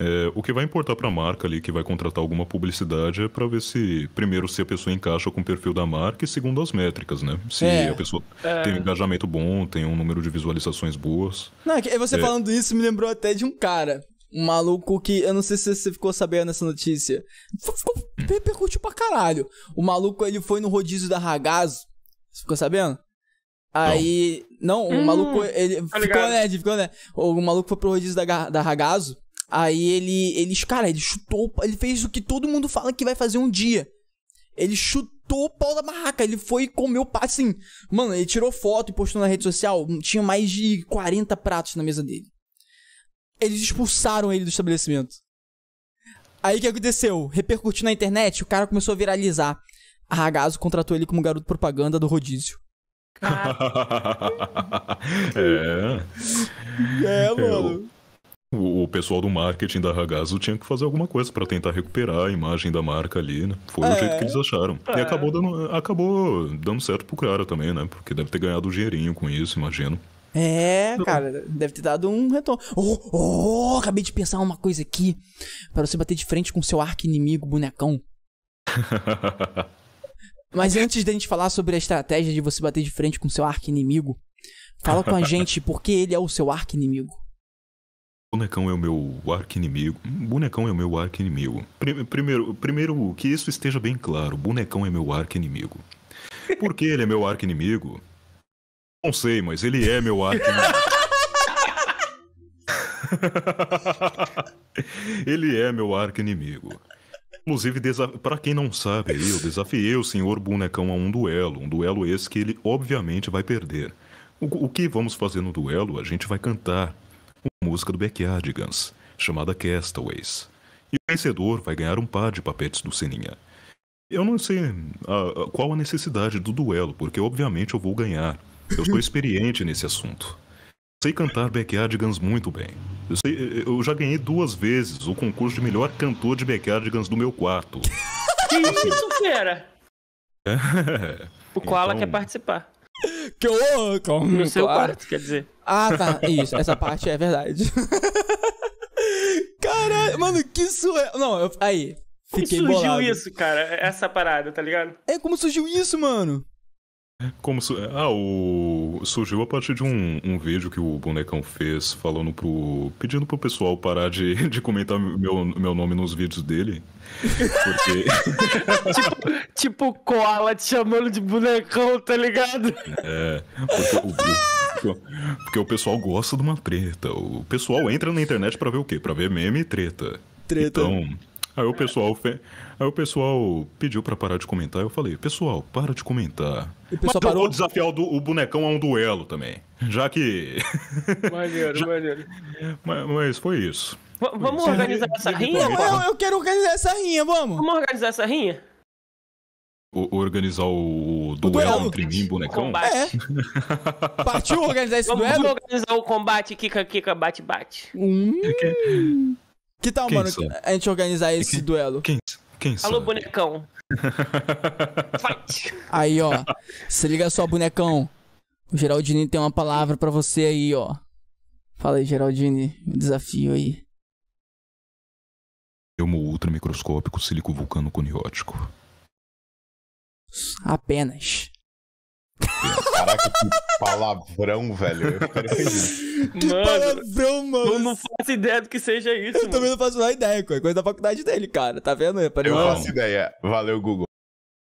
É, o que vai importar para a marca ali que vai contratar alguma publicidade é para ver se, primeiro, se a pessoa encaixa com o perfil da marca e, segundo, as métricas, né? Se é. a pessoa é. tem um engajamento bom, tem um número de visualizações boas. Não, é você é. falando isso me lembrou até de um cara. Um maluco que. Eu não sei se você ficou sabendo essa notícia. Ficou, hum. repercutiu pra caralho. O maluco ele foi no rodízio da Ragazzo. Você ficou sabendo? Aí. Não, não o hum, maluco. Ele tá ficou ligado. nerd, ficou nerd. O maluco foi pro rodízio da, da Ragazzo. Aí ele, eles, cara, ele chutou, ele fez o que todo mundo fala que vai fazer um dia. Ele chutou o pau da barraca, ele foi e comeu, assim, mano, ele tirou foto e postou na rede social, tinha mais de 40 pratos na mesa dele. Eles expulsaram ele do estabelecimento. Aí o que aconteceu? Repercutiu na internet, o cara começou a viralizar. A Ragazzo contratou ele como garoto propaganda do rodízio. é. É, mano. Eu o, o pessoal do marketing da Ragazzo tinha que fazer alguma coisa para tentar recuperar a imagem da marca ali, né? Foi é. o jeito que eles acharam. É. E acabou dando, acabou dando certo pro cara também, né? Porque deve ter ganhado um dinheirinho com isso, imagino. É, cara, deve ter dado um retorno. Oh, oh, acabei de pensar uma coisa aqui. para você bater de frente com seu arco inimigo, bonecão. Mas antes da gente falar sobre a estratégia de você bater de frente com seu arco inimigo, fala com a gente porque ele é o seu arco inimigo. Bonecão é o meu arco inimigo Bonecão é o meu arco inimigo Primeiro, primeiro, que isso esteja bem claro. Bonecão é meu arco inimigo Por que ele é meu arco inimigo Não sei, mas ele é meu arco. inimigo ele é meu arco inimigo Inclusive, para quem não sabe, eu desafiei o senhor Bonecão a um duelo. Um duelo esse que ele obviamente vai perder. O, o que vamos fazer no duelo? A gente vai cantar música do Backyardigans, chamada Castaways. E o vencedor vai ganhar um par de papetes do Sininha. Eu não sei a, ah, a, ah, qual a necessidade do duelo, porque obviamente eu vou ganhar. Eu sou experiente nesse assunto. Sei cantar Backyardigans muito bem. Eu, sei, eu, já ganhei duas vezes o concurso de melhor cantor de Backyardigans do meu quarto. Que isso, fera? É. O Koala então... quer participar. Que No seu quarto, quer dizer. Ah, tá. Isso, essa parte é verdade. Caralho, mano, que surreal. Não, eu... aí. Fiquei como surgiu bolado. isso, cara? Essa parada, tá ligado? É como surgiu isso, mano. Como su... Ah, o... surgiu a partir de um, um vídeo que o Bonecão fez falando pro. pedindo pro pessoal parar de, de comentar meu, meu nome nos vídeos dele. Porque. tipo, tipo Koala te chamando de bonecão, tá ligado? É. Porque o, porque o pessoal gosta de uma treta. O pessoal entra na internet pra ver o quê? Pra ver meme e treta. Treta. Então. Aí o pessoal. Fe... Aí o pessoal pediu para parar de comentar. Eu falei, pessoal, para de comentar. E o Mas parou... eu vou desafiar o, do, o, bonecão a um duelo também. Já que. Maneiro, já... maneiro. Mas, mas foi isso. V vamos foi organizar isso. essa rinha? Eu, eu, eu, quero organizar essa rinha, vamos. Vamos organizar essa rinha? O, organizar o, o duelo, entre mim e bonecão? Combate. É. Partiu organizar esse vamos duelo? Vamos organizar o combate Kika Kika Bate Bate. Hum. É que tal, Quem mano, a gente organizar é esse Quem... duelo? Quem quem Alô, bonecão. Fight. Aí, ó. Se liga só, bonecão. O Geraldine tem uma palavra para você aí, ó. Fala aí, Geraldine, Um desafio aí. Elmo ultramicroscópico silico vulcano coniótico. Apenas. Caraca, que palavrão, velho. Eu que mano, palavrão, mano. Eu não faço ideia do que seja isso. Eu mano. também não faço a ideia, coisa, é coisa da faculdade dele, cara. Tá vendo? É eu não faço ideia. Valeu, Google.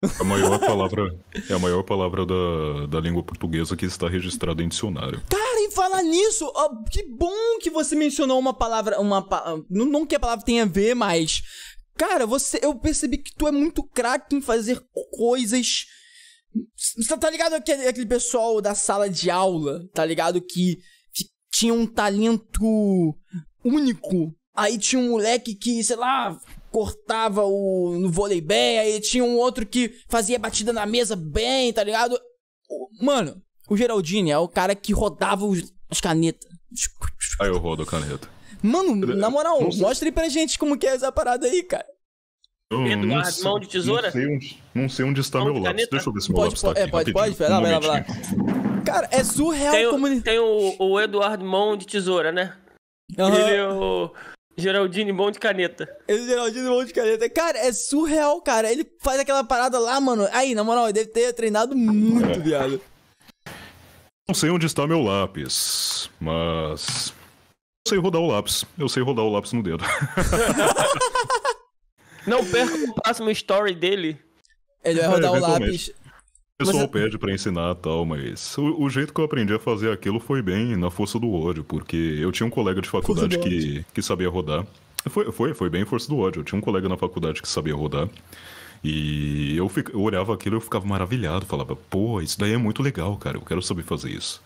É a maior palavra, é a maior palavra da, da língua portuguesa que está registrada em dicionário. Cara, e falar nisso, que bom que você mencionou uma palavra, uma não, não que a palavra tenha a ver, mas cara, você eu percebi que tu é muito craque em fazer coisas você tá ligado aquele, aquele pessoal da sala de aula, tá ligado? Que, que tinha um talento único. Aí tinha um moleque que, sei lá, cortava o, no vôlei bem, aí tinha um outro que fazia batida na mesa bem, tá ligado? Mano, o Geraldine é o cara que rodava os, as canetas. Aí eu rodo a caneta. Mano, na moral, mostre pra gente como que é essa parada aí, cara. Eduardo, mão de tesoura? Não sei onde, não sei onde está mão meu lápis. Deixa eu ver se meu pode, lápis está é, aqui. Pode, pode, vai lá, lá, lá. Cara, é surreal tem o, como ele... Tem o, o, Eduardo mão de tesoura, né? Uhum. Ele é o Geraldine mão de caneta. Ele é o Geraldine mão de caneta. Cara, é surreal, cara. Ele faz aquela parada lá, mano. Aí, na moral, ele deve ter treinado muito, é. viado. Não sei onde está meu lápis, mas... Eu sei rodar o lápis. Eu sei rodar o lápis no dedo. Não perca o próximo story dele. Ele vai é, rodar é, o lápis. O pessoal Você... pede para ensinar tal, mas o, o, jeito que eu aprendi a fazer aquilo foi bem na força do ódio, porque eu tinha um colega de faculdade que, que sabia rodar. Foi, foi, foi bem força do ódio. Eu tinha um colega na faculdade que sabia rodar. E eu, fico, eu olhava aquilo e eu ficava maravilhado. Falava, pô, isso daí é muito legal, cara. Eu quero saber fazer isso.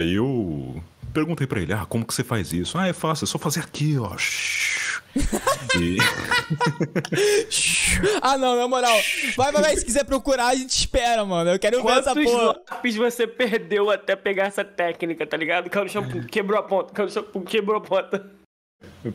Aí eu perguntei para ele, ah, como que você faz isso? Ah, é fácil, é só fazer aqui, ó. Shhh. E... ah, não, na moral. Vai, vai, vai. Se quiser procurar, a gente espera, mano. Eu quero Quantos ver essa porra. lápis você perdeu até pegar essa técnica, tá ligado? Caiu no é shampoo, quebrou a ponta. Caiu no é shampoo, quebrou a ponta.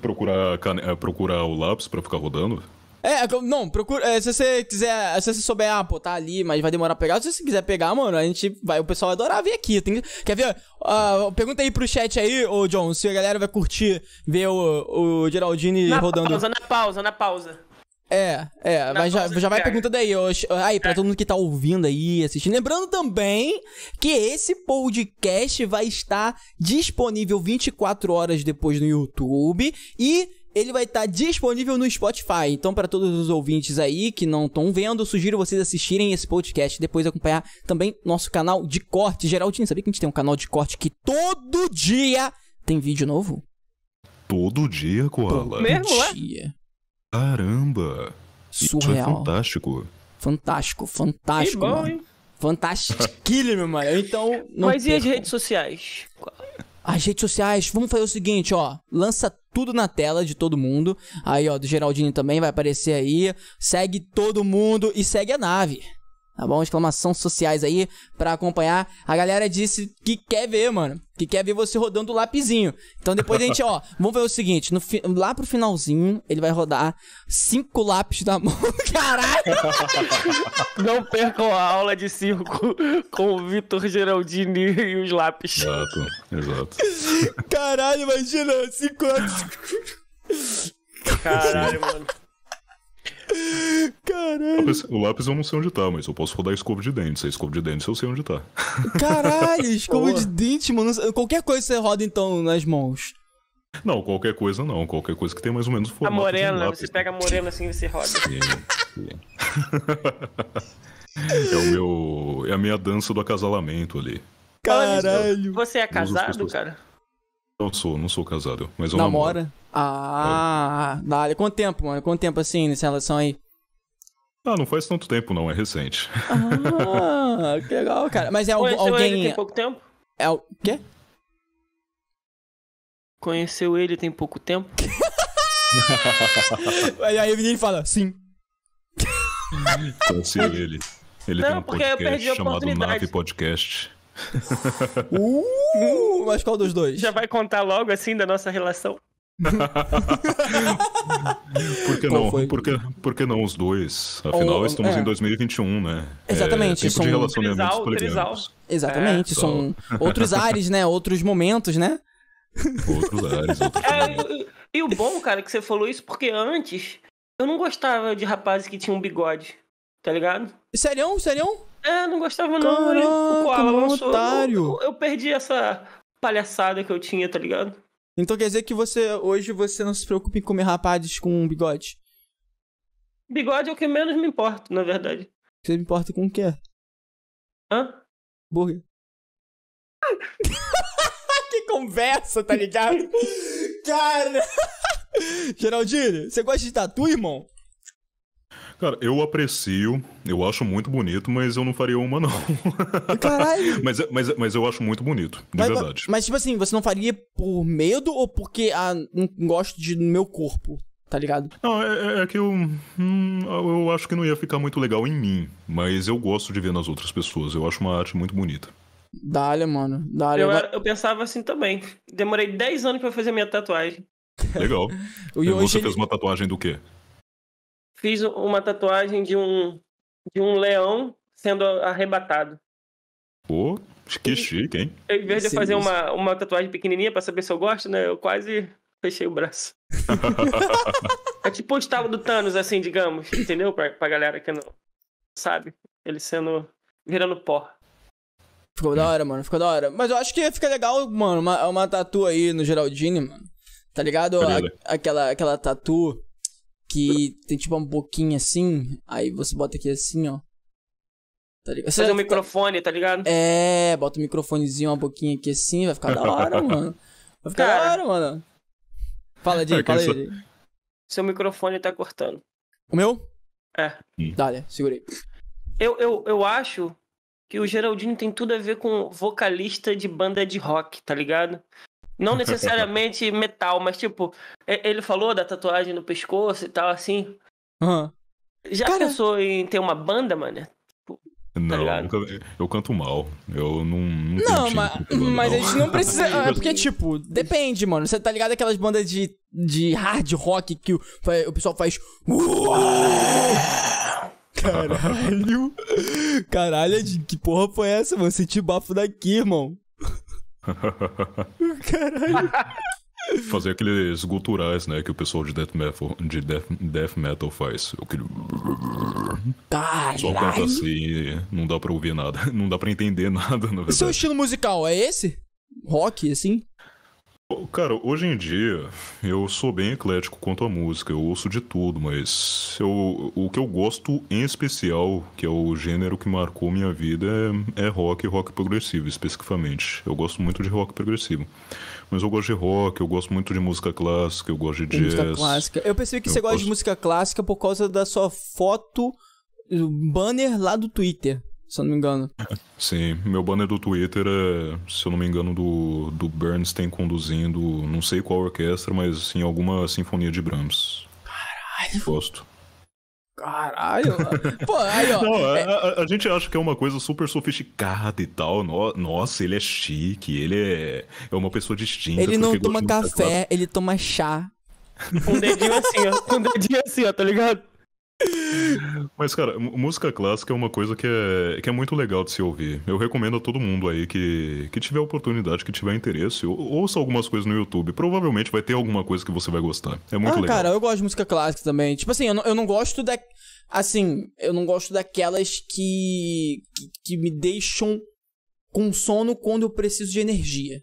Procurar, eh, procurar o lápis pra ficar rodando? É, é não, procura. É, se você quiser, se você souber, ah, pô, tá ali, mas vai demorar pra pegar. Se você quiser pegar, mano, a gente vai. O pessoal vai adorar vir aqui. Tem, quer ver? Uh, pergunta aí pro chat aí, ô John, se a galera vai curtir ver o, o Geraldine na rodando. Pausa, na pausa, na pausa. É, é, na mas já, já vai perguntando aí, aí, pra é. todo mundo que tá ouvindo aí, assistindo. Lembrando também que esse podcast vai estar disponível 24 horas depois no YouTube e ele vai estar tá disponível no Spotify. Então, para todos os ouvintes aí que não estão vendo, sugiro vocês assistirem esse podcast e depois acompanhar também nosso canal de corte. Geraldinho, sabia que a gente tem um canal de corte que todo dia tem vídeo novo? Todo dia, Koala? Todo dia. Caramba! Surreal. Isso é fantástico. Fantástico, fantástico, que bom, mano. Hein? Fantastiquilho, meu mano. Então, não Mas perco. e as redes sociais? as redes sociais, vamos fazer o seguinte, ó, lança tudo na tela de todo mundo. Aí, ó, do Geraldinho também vai aparecer aí. Segue todo mundo e segue a nave. Tá bom? Exclamação sociais aí para acompanhar. A galera disse que quer ver, mano. Que quer ver você rodando o lapizinho. Então depois a gente, ó, vamos ver o seguinte: no fi, lá pro finalzinho, ele vai rodar cinco lápis da mão. Caralho! Não percam a aula de cinco com o Vitor Geraldini e os lápis. Exato, exato. Caralho, imagina, cinco lápis. Caralho, mano. Caralho. O lápis eu não sei onde tá, mas eu posso rodar escova de dente. é escova de dente eu sei onde tá. Caralho, escova de dente, mano. Qualquer coisa você roda então nas mãos. Não, qualquer coisa não. Qualquer coisa que tem mais ou menos formato. A morena, um você pega a morena assim e você roda. Sim, sim. é o meu. É a minha dança do acasalamento ali. Caralho. Você é casado, cara? Não sou, não sou casado, mas eu Namora? namoro. Ah, é. dá Quanto tempo, mano? Quanto tempo assim nessa relação aí? Ah, não faz tanto tempo não, é recente. Ah, que legal, cara. Mas é Conheceu alguém... tem pouco tempo? É o quê? Conheceu ele tem pouco tempo? aí, aí o fala, sim. Conheceu ele. Ele não, tem um podcast chamado Nave Podcast. Uh! uh, mas qual dos dois? Já vai contar logo assim da nossa relação? por que não? Por que, por que, não os dois? Afinal, Ou, estamos é. em 2021, né? É, Exatamente. É, são de relacionamentos trisal, Exatamente. É. São outros ares, né? Outros momentos, né? Outros ares. Outros é, e o bom, cara, que você falou isso, porque antes eu não gostava de rapazes que tinham um bigode. Tá ligado? Serião? Serião? É, não gostava não. Caraca, o Otário. Eu, eu perdi essa palhaçada que eu tinha, tá ligado? Então quer dizer que você hoje você não se preocupa em comer rapazes com bigode? Bigode é o que menos me importa, na verdade. Você me importa com o quê? Hã? Burger. que conversa, tá ligado? Cara! Geraldine, você gosta de tatu, irmão? Cara, eu aprecio, eu acho muito bonito, mas eu não faria uma, não. Caralho! mas, mas, mas eu acho muito bonito, de mas, verdade. Mas, tipo assim, você não faria por medo ou porque ah, não gosto de meu corpo? Tá ligado? Não, é, é, é que eu. Hum, eu acho que não ia ficar muito legal em mim. Mas eu gosto de ver nas outras pessoas. Eu acho uma arte muito bonita. Dália, mano. Dália. Eu, eu pensava assim também. Demorei 10 anos pra fazer minha tatuagem. Legal. e Você ele... fez uma tatuagem do quê? fiz uma tatuagem de um, de um leão sendo arrebatado. Pô, que e, chique, hein? Em vez de eu fazer uma, uma tatuagem pequenininha para saber se eu gosto, né? Eu quase fechei o braço. é tipo o estalo do Thanos, assim, digamos, entendeu? Pra, pra galera que não sabe. Ele sendo. virando pó. Ficou da hora, mano. Ficou da hora. Mas eu acho que fica legal, mano, uma, uma tatu aí no Geraldine, mano. Tá ligado? A, aquela, aquela tatu que tem tipo uma boquinha assim, aí você bota aqui assim, ó. Tá ligado? Fazer um tá microfone, tá ligado? É, bota um microfonezinho, uma boquinha aqui assim, vai ficar da hora, mano. Vai ficar Cara. da hora, mano. Fala, Jay, é fala aí, Seu microfone tá cortando. O meu? É. Hum. segurei. Eu, eu, eu acho que o Geraldinho tem tudo a ver com vocalista de banda de rock, tá ligado? Não necessariamente metal, mas tipo, ele falou da tatuagem no pescoço e tal, assim. Uhum. Já Cara... pensou em ter uma banda, mano? Tá não, tá eu canto mal. Eu não. Não, não mas, mas não. a gente não precisa. É, é porque, tipo, depende, mano. Você tá ligado aquelas bandas de, de hard rock que o, o pessoal faz. Caralho. Caralho, que porra foi essa, mano? te senti bafo daqui, irmão. Caralho. Fazer aqueles guturais, né, que o pessoal de death metal, de death, death metal faz. Aquele... Só canta assim e não dá pra ouvir nada. Não dá pra entender nada, na verdade. Seu estilo musical é esse? Rock, assim? Cara, hoje em dia eu sou bem eclético quanto à música, eu ouço de tudo, mas eu, o que eu gosto em especial, que é o gênero que marcou minha vida, é, é rock e rock progressivo, especificamente. Eu gosto muito de rock progressivo. Mas eu gosto de rock, eu gosto muito de música clássica, eu gosto de jazz. Música clássica. Eu percebi que eu você gosta gosto... de música clássica por causa da sua foto eh, banner lá do Twitter se eu não me engano. Sim, meu banner do Twitter é, se eu não me engano, do, do Bernstein conduzindo, não sei qual orquestra, mas em alguma sinfonia de Brahms. Caralho. Gosto. Caralho! Pô, aí, ó. Não, é... a, a, gente acha que é uma coisa super sofisticada e tal. No, nossa, ele é chique, ele é, é uma pessoa distinta. Ele não toma café, ele toma chá. Com um dedinho assim, ó. Com um dedinho assim, ó, tá ligado? Mas, cara, música clássica é uma coisa que é, que é muito legal de se ouvir. Eu recomendo a todo mundo aí que, que tiver oportunidade, que tiver interesse, ouça algumas coisas no YouTube. Provavelmente vai ter alguma coisa que você vai gostar. É muito ah, legal. Cara, eu gosto de música clássica também. Tipo assim, eu não, eu não gosto da. Assim, eu não gosto daquelas que, que, que me deixam com sono quando eu preciso de energia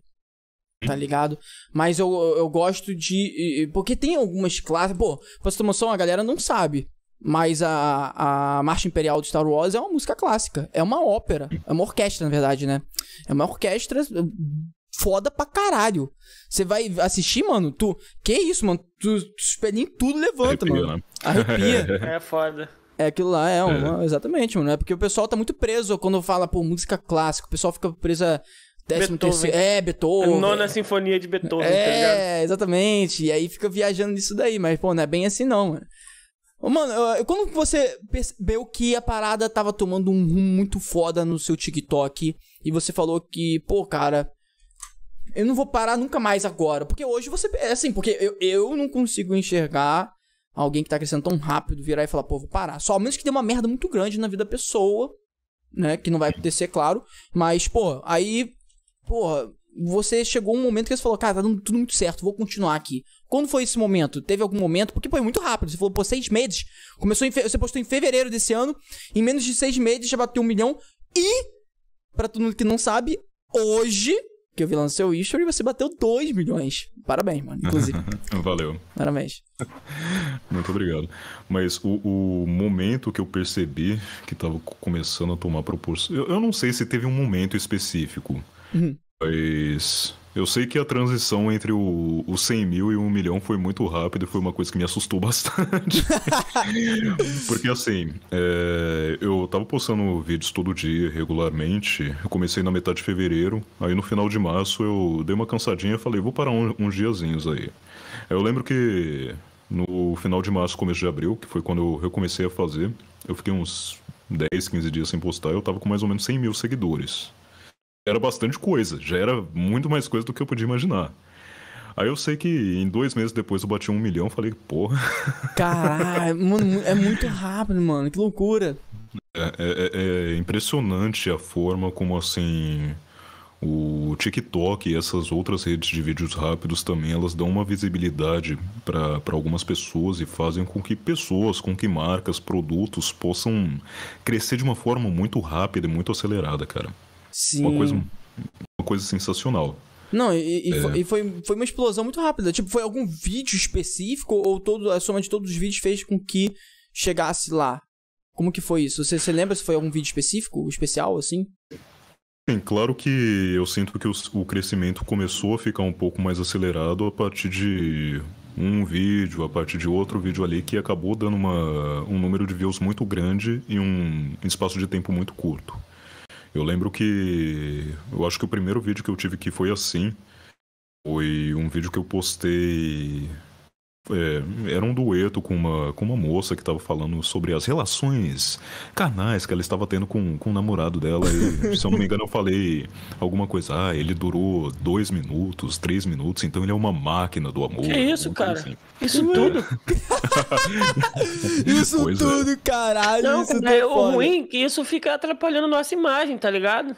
tá ligado? Mas eu, eu gosto de. Porque tem algumas classes. Pô, pra você a galera não sabe. Mas a, a Marcha Imperial de Star Wars é uma música clássica. É uma ópera. É uma orquestra, na verdade, né? É uma orquestra hum, foda pra caralho. Você vai assistir, mano, tu. Que isso, mano? Tu, tu nem tudo levanta, mano. Né? Arrepia. É foda. É aquilo lá, é, uma, é. exatamente, mano. É porque o pessoal tá muito preso quando fala, pô, música clássica. O pessoal fica preso a. Décimo terceiro. É, Beethoven. A nona sinfonia de Beethoven, tá é, tá ligado? É, exatamente. E aí fica viajando nisso daí, mas, pô, não é bem assim não, mano. Mano, quando você percebeu que a parada tava tomando um rumo muito foda no seu TikTok e você falou que, pô, cara, eu não vou parar nunca mais agora. Porque hoje você. É assim, porque eu, eu não consigo enxergar alguém que tá crescendo tão rápido virar e falar, pô, vou parar. Só ao menos que dê uma merda muito grande na vida da pessoa, né? Que não vai acontecer, claro. Mas, pô, aí. Porra, você chegou um momento que você falou, cara, tá dando tudo muito certo, vou continuar aqui. Quando foi esse momento? Teve algum momento? Porque foi é muito rápido. Você falou, pô, seis meses. Começou fe... Você postou em fevereiro desse ano. Em menos de seis meses já bateu um milhão. E, pra todo mundo que não sabe, hoje, que eu vi lá no seu history, você bateu dois milhões. Parabéns, mano, inclusive. Valeu. Parabéns. Muito obrigado. Mas o, o, momento que eu percebi que estava começando a tomar proporção. Eu, eu, não sei se teve um momento específico, uhum. mas eu sei que a transição entre o, o 100 mil e 1 milhão foi muito e foi uma coisa que me assustou bastante. Porque assim, é, eu tava postando vídeos todo dia, regularmente. Eu comecei na metade de fevereiro, aí no final de março eu dei uma cansadinha e falei, vou parar um, uns diazinhos aí. Eu lembro que no final de março, começo de abril, que foi quando eu comecei a fazer, eu fiquei uns 10, 15 dias sem postar, eu tava com mais ou menos 100 mil seguidores era bastante coisa, já era muito mais coisa do que eu podia imaginar. Aí eu sei que em dois meses depois eu bati um milhão, falei, porra. Caralho, mano, é muito rápido, mano, que loucura. É, é, é, é, impressionante a forma como, assim, o TikTok e essas outras redes de vídeos rápidos também, elas dão uma visibilidade para algumas pessoas e fazem com que pessoas, com que marcas, produtos possam crescer de uma forma muito rápida e muito acelerada, cara. Sim. Uma coisa, uma coisa sensacional. Não, e, e, é. foi, e, foi, foi, uma explosão muito rápida. Tipo, foi algum vídeo específico ou todo, a soma de todos os vídeos fez com que chegasse lá? Como que foi isso? Você, você lembra se foi algum vídeo específico, especial, assim? Sim, claro que eu sinto que o, o crescimento começou a ficar um pouco mais acelerado a partir de um vídeo, a partir de outro vídeo ali, que acabou dando uma, um número de views muito grande em um espaço de tempo muito curto. Eu lembro que. Eu acho que o primeiro vídeo que eu tive que foi assim. Foi um vídeo que eu postei é, era um dueto com uma, com uma moça que estava falando sobre as relações carnais que ela estava tendo com, com o namorado dela. E, se eu não me engano, eu falei alguma coisa. Ah, ele durou dois minutos, três minutos, então ele é uma máquina do amor. Que isso, cara? Assim. Isso tudo? isso é. tudo, caralho. Não, isso é, é o ruim é que isso fica atrapalhando nossa imagem, tá ligado?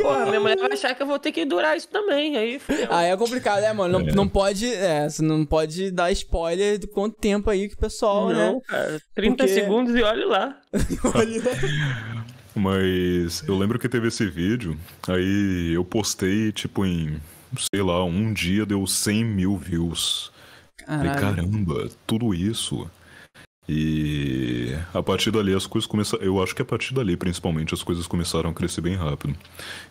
Porra, minha mulher vai achar que eu vou ter que durar isso também. Aí, aí é complicado, né, mano? Não, é. não pode. É, você não pode dar spoiler de quanto tempo aí que o pessoal, não, né? Cara, 30 Porque... segundos e olhe lá. lá. Mas eu lembro que teve esse vídeo, aí eu postei, tipo, em, sei lá, um dia deu 100 mil views. Caralho. Falei, caramba, tudo isso. E a partir dali as coisas começaram. Eu acho que a partir dali, principalmente, as coisas começaram a crescer bem rápido.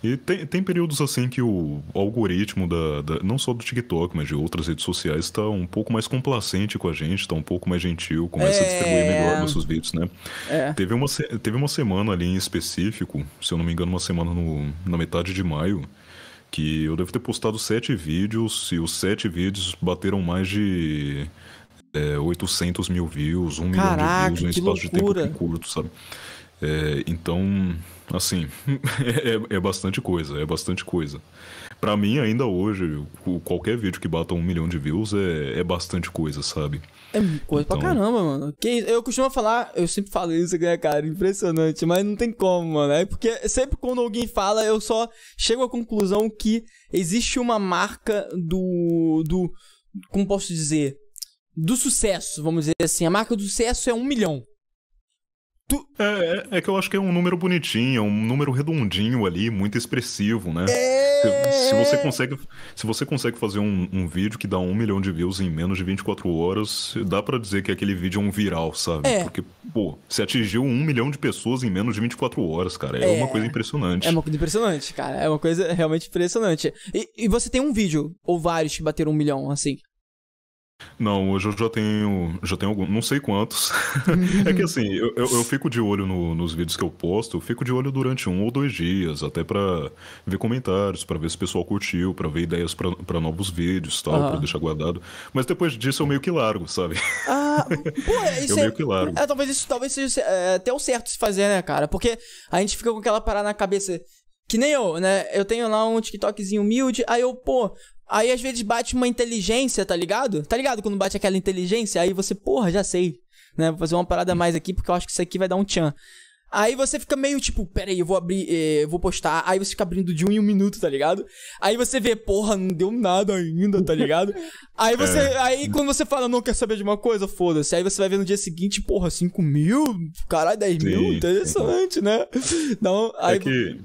E tem, tem períodos assim que o algoritmo da, da não só do TikTok, mas de outras redes sociais, está um pouco mais complacente com a gente, está um pouco mais gentil, começa é... a distribuir melhor é. nossos vídeos, né? É. Teve, uma, teve uma semana ali em específico, se eu não me engano, uma semana no, na metade de maio, que eu devo ter postado sete vídeos, e os sete vídeos bateram mais de é, 800 mil views, 1 Caraca, milhão de views em espaço loucura. de tempo curto, sabe? É, então, assim, é, é, bastante coisa, é bastante coisa. Para mim, ainda hoje, qualquer vídeo que bata um milhão de views é, é bastante coisa, sabe? É coisa então... pra caramba, mano. eu costumo falar, eu sempre falo isso, né, cara? Impressionante, mas não tem como, mano. É porque sempre quando alguém fala, eu só chego à conclusão que existe uma marca do. do como posso dizer? do sucesso, vamos dizer assim. A marca do sucesso é um milhão. Tu... É, é, é, que eu acho que é um número bonitinho, um número redondinho ali, muito expressivo, né? É... Se, se, você consegue, se você consegue fazer um, um, vídeo que dá um milhão de views em menos de 24 horas, dá para dizer que aquele vídeo é um viral, sabe? É. Porque, pô, você atingiu um milhão de pessoas em menos de 24 horas, cara. É, uma é. coisa impressionante. É uma coisa impressionante, cara. É uma coisa realmente impressionante. E, e você tem um vídeo, ou vários, que bateram um milhão, assim? Não, hoje eu já tenho. Já tenho algum, não sei quantos. é que assim, eu, eu, eu fico de olho no, nos vídeos que eu posto, eu fico de olho durante um ou dois dias, até para ver comentários, para ver se o pessoal curtiu, para ver ideias para novos vídeos tal, uhum. pra deixar guardado. Mas depois disso eu meio que largo, sabe? Ah, pô, é, isso eu é, meio que largo. É, talvez isso talvez seja é, até o certo se fazer, né, cara? Porque a gente fica com aquela parada na cabeça. Que nem eu, né? Eu tenho lá um TikTokzinho humilde, aí eu, pô, Aí às vezes bate uma inteligência, tá ligado? Tá ligado quando bate aquela inteligência? Aí você, porra, já sei. Né? Vou fazer uma parada mais aqui porque eu acho que isso aqui vai dar um tchan. Aí você fica meio tipo, pera aí, eu vou abrir, eh, vou postar. Aí você fica abrindo de um em um minuto, tá ligado? Aí você vê, porra, não deu nada ainda, tá ligado? aí você, é. aí quando você fala, não quer saber de uma coisa, foda-se. Aí você vai ver no dia seguinte, porra, 5 mil, caralho, 10 mil, interessante, né? não é aí... É que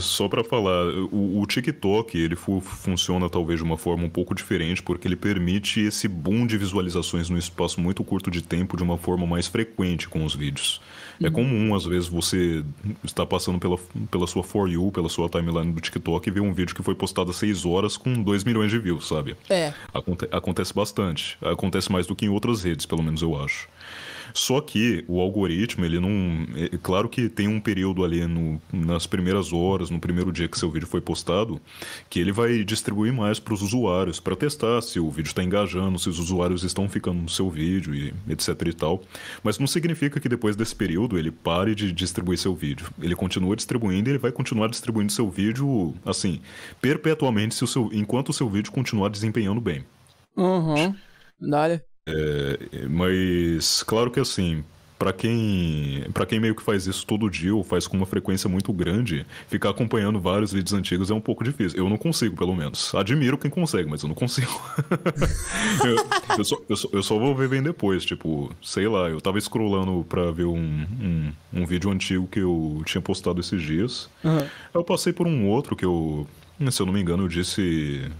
só para falar, o, o, TikTok ele fu funciona talvez de uma forma um pouco diferente, porque ele permite esse boom de visualizações num espaço muito curto de tempo de uma forma mais frequente com os vídeos. É uhum. É comum, às vezes, você está passando pela, pela sua For You, pela sua timeline do TikTok e ver um vídeo que foi postado há 6 horas com 2 milhões de views, sabe? É. Aconte acontece bastante. Acontece mais do que em outras redes, pelo menos eu acho. Só que o algoritmo, ele não. É, é claro que tem um período ali no, nas primeiras horas, no primeiro dia que seu vídeo foi postado, que ele vai distribuir mais para os usuários, para testar se o vídeo está engajando, se os usuários estão ficando no seu vídeo e etc e tal. Mas não significa que depois desse período ele pare de distribuir seu vídeo. Ele continua distribuindo e ele vai continuar distribuindo seu vídeo, assim, perpetuamente se o seu, enquanto o seu vídeo continuar desempenhando bem. Uhum. Dália. É, é, mas claro que assim, para quem para quem meio que faz isso todo dia ou faz com uma frequência muito grande, ficar acompanhando vários vídeos antigos é um pouco difícil. Eu não consigo, pelo menos. Admiro quem consegue, mas eu não consigo. eu, eu, só, eu, só, eu, só, vou ver bem depois, tipo, sei lá, eu tava scrollando pra ver um, um, um vídeo antigo que eu tinha postado esses dias. Uhum. Eu passei por um outro que eu, se eu não me engano, eu disse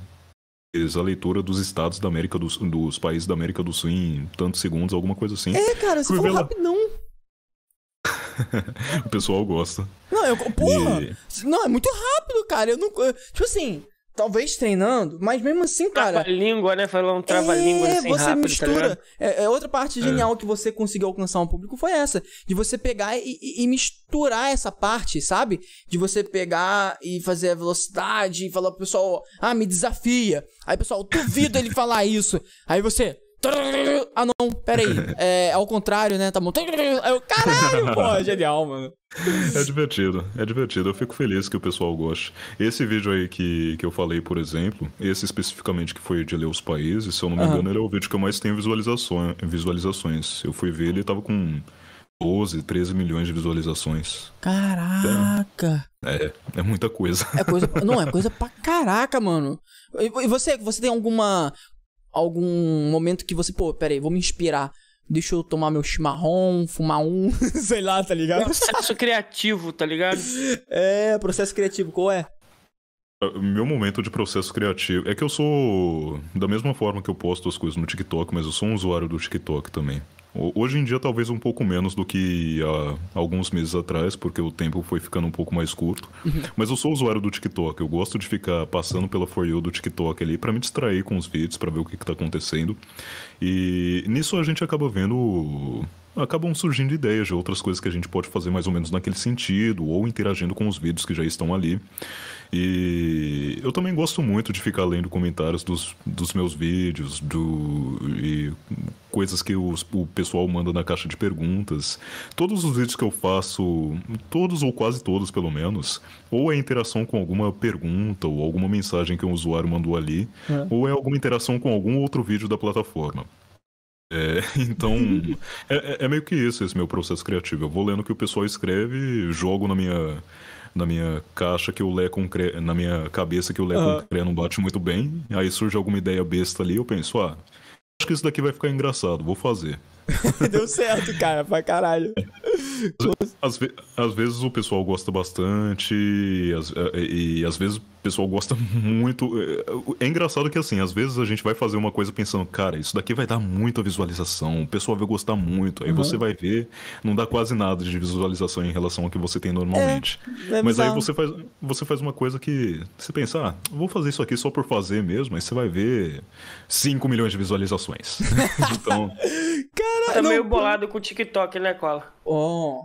a leitura dos estados da América do, Sul, dos países da América do Sul em tantos segundos, alguma coisa assim. É, cara, você falou rapidão. o pessoal gosta. Não, eu. Porra! E... Não, é muito rápido, cara. Eu não. Tipo assim, Talvez treinando, mas mesmo assim, cara. Trava-língua, né? Falar um trava-língua é, assim você rápido, tá mistura. Tá é, é, outra parte é. genial é. que você conseguiu alcançar um público foi essa. De você pegar e, e, misturar essa parte, sabe? De você pegar e fazer a velocidade e falar pro pessoal, ah, me desafia. Aí pessoal, duvido ele falar isso. Aí você, ah, não, peraí. É ao contrário, né? Tá bom. Eu, é caralho, pô, é genial, mano. É divertido, é divertido. Eu fico feliz que o pessoal goste. Esse vídeo aí que, que eu falei, por exemplo, esse especificamente que foi de ler os países, se eu não me engano, ele é o vídeo que eu mais tenho visualizações. visualizações. Eu fui ver, ele tava com 12, 13 milhões de visualizações. Caraca! É, é, é muita coisa. É coisa. Não, é coisa pra caraca, mano. E você, você tem alguma algum momento que você, pô, peraí, vou me inspirar. Deixa eu tomar meu chimarrão, fumar um, sei lá, tá ligado? É um processo criativo, tá ligado? É, processo criativo, qual é? Meu momento de processo criativo. É que eu sou. Da mesma forma que eu posto as coisas no TikTok, mas eu sou um usuário do TikTok também. Hoje em dia, talvez um pouco menos do que há alguns meses atrás, porque o tempo foi ficando um pouco mais curto. Uhum. Mas eu sou usuário do TikTok, eu gosto de ficar passando pela For You do TikTok ali para me distrair com os vídeos, para ver o que, está acontecendo. E nisso a gente acaba vendo. Acabam surgindo ideias de outras coisas que a gente pode fazer mais ou menos naquele sentido, ou interagindo com os vídeos que já estão ali. E eu também gosto muito de ficar lendo comentários dos, dos meus vídeos, do, e coisas que os, o pessoal manda na caixa de perguntas. Todos os vídeos que eu faço, todos ou quase todos pelo menos, ou é interação com alguma pergunta ou alguma mensagem que um usuário mandou ali, é. ou é alguma interação com algum outro vídeo da plataforma. É, então, é, é, é, meio que isso esse meu processo criativo. Eu vou lendo o que o pessoal escreve, jogo na minha, na minha caixa que o Lé com na minha cabeça que o Lé uhum. com ah. não bate muito bem. Aí surge alguma ideia besta ali, eu penso, ah, acho que isso daqui vai ficar engraçado, vou fazer. Deu certo, cara, pra caralho. Às, às, vezes o pessoal gosta bastante, e, e, é, é, e, às vezes o pessoal gosta muito. É, é, engraçado que assim, às vezes a gente vai fazer uma coisa pensando, cara, isso daqui vai dar muita visualização, o pessoal vai gostar muito. Aí uhum. você vai ver, não dá quase nada de visualização em relação ao que você tem normalmente. É, é Mas aí você faz, você faz uma coisa que você pensa, ah, vou fazer isso aqui só por fazer mesmo, aí você vai ver 5 milhões de visualizações. então. Cara, tá não... meio bolado com o TikTok, né, Cola? pô,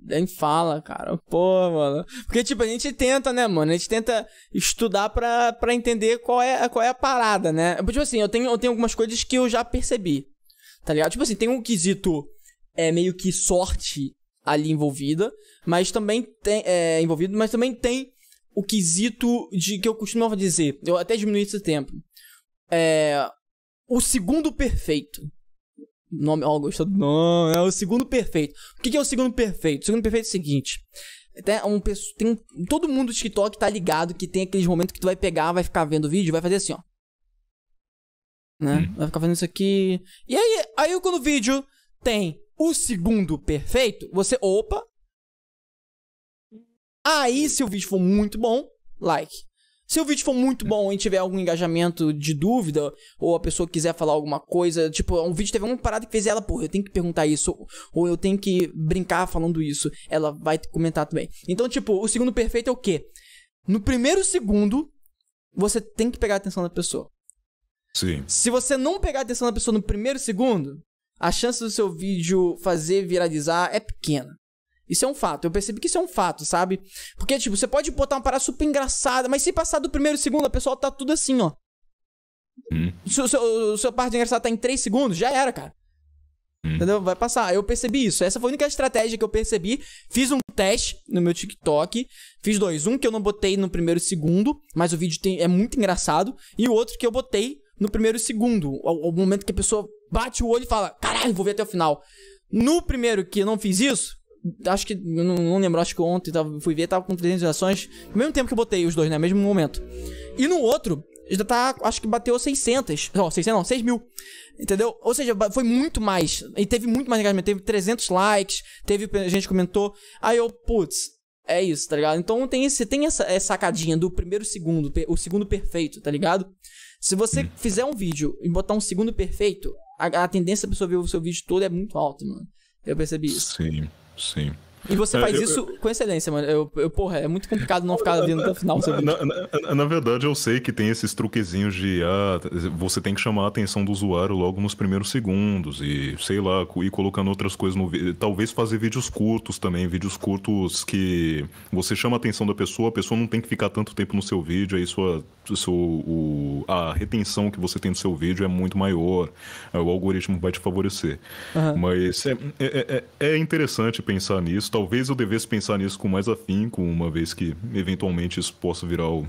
nem fala, cara. Pô, mano. Porque, tipo, a gente tenta, né, mano? A gente tenta estudar pra, pra entender qual é, qual é a parada, né? Tipo assim, eu tenho, eu tenho algumas coisas que eu já percebi. Tá ligado? Tipo assim, tem um quesito é meio que sorte ali envolvida, mas também tem. É, envolvido, mas também tem o quesito de que eu costumava dizer. Eu até diminuí esse tempo. É. O segundo perfeito nome Augusto do nome, é o segundo perfeito. O que é o segundo perfeito? O segundo perfeito é o seguinte. Tem um tem todo mundo do TikTok tá ligado que tem aqueles momentos que tu vai pegar, vai ficar vendo o vídeo, vai fazer assim, ó. Né? Hum. Vai ficar fazendo isso aqui. E aí, aí quando o vídeo tem o segundo perfeito, você opa. Aí se o vídeo for muito bom, like. Se o vídeo for muito bom e tiver algum engajamento de dúvida, ou a pessoa quiser falar alguma coisa, tipo, um vídeo teve uma parada que fez ela, porra, eu tenho que perguntar isso, ou, ou eu tenho que brincar falando isso, ela vai comentar também. Então, tipo, o segundo perfeito é o quê? No primeiro segundo, você tem que pegar a atenção da pessoa. Sim. Se você não pegar a atenção da pessoa no primeiro segundo, a chance do seu vídeo fazer viralizar é pequena. Isso é um fato. Eu percebi que isso é um fato, sabe? Porque, tipo, você pode botar uma parada super engraçada, mas se passar do primeiro segundo, a pessoa tá tudo assim, ó. Hum. Se o seu, seu parte engraçada tá em 3 segundos, já era, cara. Hum. Entendeu? Vai passar. Eu percebi isso. Essa foi a única estratégia que eu percebi. Fiz um teste no meu TikTok. Fiz dois. Um que eu não botei no primeiro segundo, mas o vídeo tem, é muito engraçado. E o outro que eu botei no primeiro segundo. o momento que a pessoa bate o olho e fala: Caralho, vou ver até o final. No primeiro que eu não fiz isso, Acho que. Não, não lembro, acho que ontem tava, fui ver, tava com 300 ações, No mesmo tempo que eu botei os dois, né? Mesmo momento. E no outro, já tá. Acho que bateu 600. Não, 600 não, 6 mil. Entendeu? Ou seja, foi muito mais. E teve muito mais engajamento. Teve 300 likes. Teve gente comentou. Aí eu, putz, é isso, tá ligado? Então tem esse, tem essa, essa sacadinha do primeiro segundo, o segundo perfeito, tá ligado? Se você hum. fizer um vídeo e botar um segundo perfeito, a, a tendência da pessoa ver o seu vídeo todo é muito alta, mano. Eu percebi isso. Sim. Sim. E você é, faz eu, isso eu, com excelência, mano. Eu, eu, porra, é muito complicado não ficar vendo até o final. Seu na, na, na, verdade, eu sei que tem esses truquezinhos de ah, você tem que chamar a atenção do usuário logo nos primeiros segundos e sei lá, e colocando outras coisas no vídeo. Talvez fazer vídeos curtos também, vídeos curtos que você chama a atenção da pessoa, a pessoa não tem que ficar tanto tempo no seu vídeo, aí sua seu, o, a retenção que você tem do seu vídeo é muito maior, é, o algoritmo vai te favorecer. Uhum. Mas é é, é, é, é, interessante pensar nisso. Talvez eu devesse pensar nisso com mais afinco, uma vez que eventualmente isso possa virar o,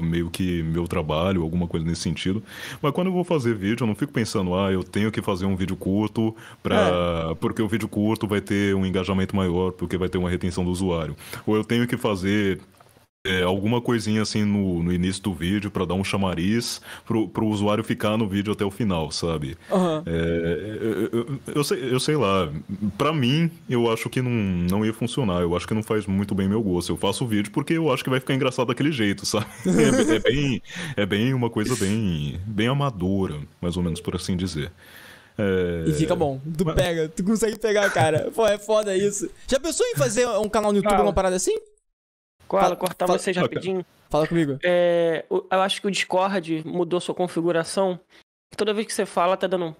meio que meu trabalho, alguma coisa nesse sentido. Mas quando eu vou fazer vídeo, eu não fico pensando, ah, eu tenho que fazer um vídeo curto, pra... É. porque o vídeo curto vai ter um engajamento maior, porque vai ter uma retenção do usuário. Ou eu tenho que fazer é, alguma coisinha assim no, no início do vídeo para dar um chamariz pro, pro usuário ficar no vídeo até o final, sabe? Uhum. É, eu, é, eu, é, é, eu, sei, eu sei lá, para mim eu acho que não, não ia funcionar, eu acho que não faz muito bem meu gosto. Eu faço o vídeo porque eu acho que vai ficar engraçado daquele jeito, sabe? É, é bem, é bem uma coisa bem, bem amadora, mais ou menos por assim dizer. É... E fica bom. Tu pega, tu consegue pegar, cara. Pô, é foda isso. Já pensou em fazer um canal no YouTube, ah. uma parada assim? Fala, cortar fala, vocês rapidinho. Fala comigo. É, eu acho que o Discord mudou sua configuração. Toda vez que você fala, tá dando um...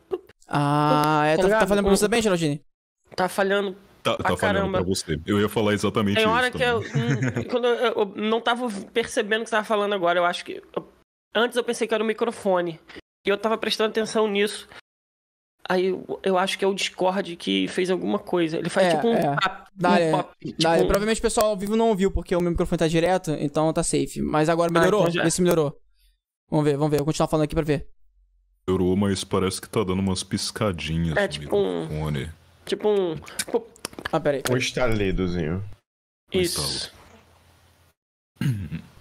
Ah, é, tá, tá, falando pra você bem, Geraldine? Tá falhando Tá, tá falando pra você. Eu ia falar exatamente Tem hora isso. Tem hora que eu, hum, quando eu, eu, não tava percebendo o que você tava falando agora. Eu acho que... Eu, antes eu pensei que era o microfone. E eu tava prestando atenção nisso. Aí eu, eu, acho que é o Discord que fez alguma coisa. Ele faz é, tipo um é. pop. Dá, um é. pop é. tipo... Dá, Provavelmente o pessoal ao vivo não ouviu, porque o meu microfone tá direto, então tá safe. Mas agora ah, melhorou, ah, então vê se melhorou. Vamos ver, vamos ver. Vou continuar falando aqui pra ver. Melhorou, mas parece que tá dando umas piscadinhas é, tipo microfone. Um... Tipo um... Tipo ah, peraí. Um estaledozinho. Isso. Um estalo.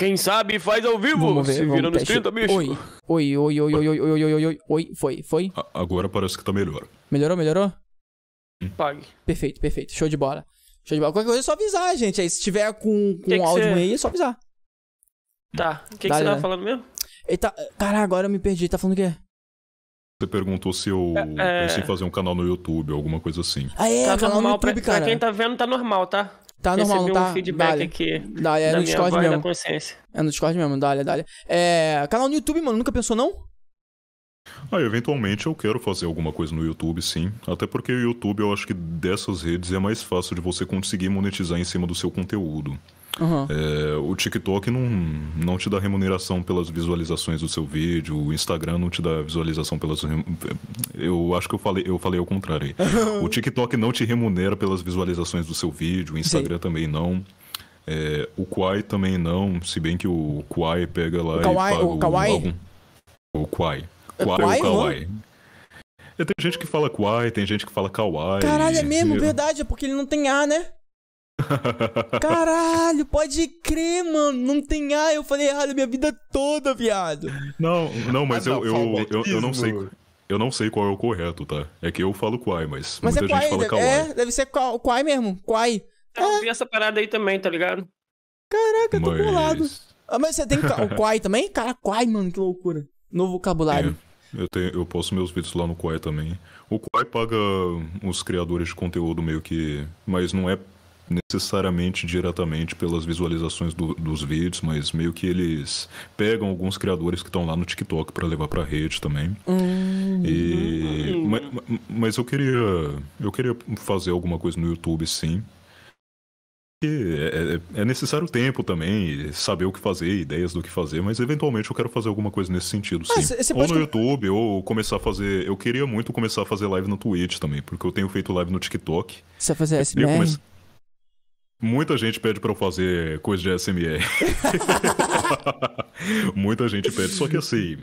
Quem sabe faz ao vivo. Vamos ver, se vamos vira nos teste. 30, bicho. Oi. Oi, oi, oi, oi, oi, oi, oi, oi, oi, oi. Foi, foi. A agora parece que tá melhor. Melhorou, melhorou? Hum. Pague. Perfeito, perfeito. Show de bola. Show de bola. Qualquer coisa é só avisar, gente. Aí se tiver com, com que que áudio cê... aí, é só avisar. Tá. O que, que você tava né? falando mesmo? Ele tá... agora eu me perdi. Tá falando o quê? Você perguntou se eu é, é, pensei em fazer um canal no YouTube, alguma coisa assim. Ah, é, tá canal normal, no YouTube, pra, cara. Pra quem tá vendo, tá normal, tá? Tá normal, não tá? um feedback Dália. aqui. Dália, é, é no Discord mesmo. É no Discord mesmo, Dália, Dália. É, canal no YouTube, mano, nunca pensou não? Ah, eventualmente eu quero fazer alguma coisa no YouTube, sim. Até porque o YouTube, eu acho que dessas redes é mais fácil de você conseguir monetizar em cima do seu conteúdo. Uhum. É, o TikTok não, não te dá remuneração pelas visualizações do seu vídeo, o Instagram não te dá visualização pelas. Eu acho que eu falei, eu falei ao contrário. Aí. o TikTok não te remunera pelas visualizações do seu vídeo, o Instagram Sim. também não. É, o Quai também não, se bem que o Quai pega lá o e paga o, kawaii? Algum... O Quai. Quai ou Kawaii? Tem gente que fala Quai, tem gente que fala Kawaii. Caralho, é mesmo, e... verdade, é porque ele não tem A, né? Caralho, pode crer, mano. Não tem A. Eu falei errado minha vida toda, viado. Não, não, mas eu, ah, não, eu, eu, eu, não sei. Eu não sei qual é o correto, tá? É que eu falo Quai, mas, mas muita é gente quai, fala deve, É, deve ser Quai mesmo. Quai. É, eu é. vi essa parada aí também, tá ligado? Caraca, eu tô mas... bolado. Ah, mas você tem o Quai também? Cara, Quai, mano, que loucura. Novo vocabulário. Eu, tenho, eu posto meus vídeos lá no Quai também. O Quai paga os criadores de conteúdo meio que. Mas não é necessariamente diretamente pelas visualizações do, dos vídeos, mas meio que eles pegam alguns criadores que estão lá no TikTok para levar para rede também. Uhum. E uhum. Mas, mas, eu queria eu queria fazer alguma coisa no YouTube, sim. É, é, é necessário tempo também, saber o que fazer, ideias do que fazer, mas eventualmente eu quero fazer alguma coisa nesse sentido, ah, sim. ou no que... YouTube, ou começar a fazer. Eu queria muito começar a fazer live no Twitch também, porque eu tenho feito live no TikTok. Você fazer SBR? Comece... Muita gente pede para eu fazer coisa de SMR. Muita gente pede, só que assim,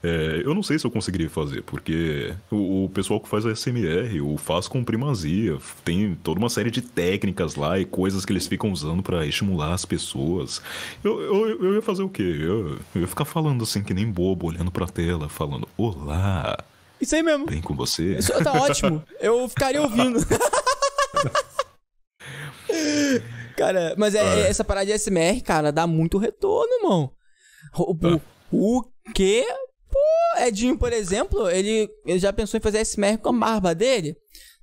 é, eu não sei se eu conseguiria fazer, porque o, o, pessoal que faz a SMR, o faz com primazia, tem toda uma série de técnicas lá e coisas que eles ficam usando para estimular as pessoas. Eu, eu, eu, ia fazer o quê? Eu, eu ia ficar falando assim, que nem bobo, olhando pra tela, falando: Olá! Isso aí mesmo. Bem com você? Isso, tá ótimo. Eu ficaria ouvindo. Cara, mas é, é, essa parada de SMR, cara, dá muito retorno, irmão. O, ah. o, tá. que? Pô, Edinho, por exemplo, ele, ele já pensou em fazer SMR com a barba dele,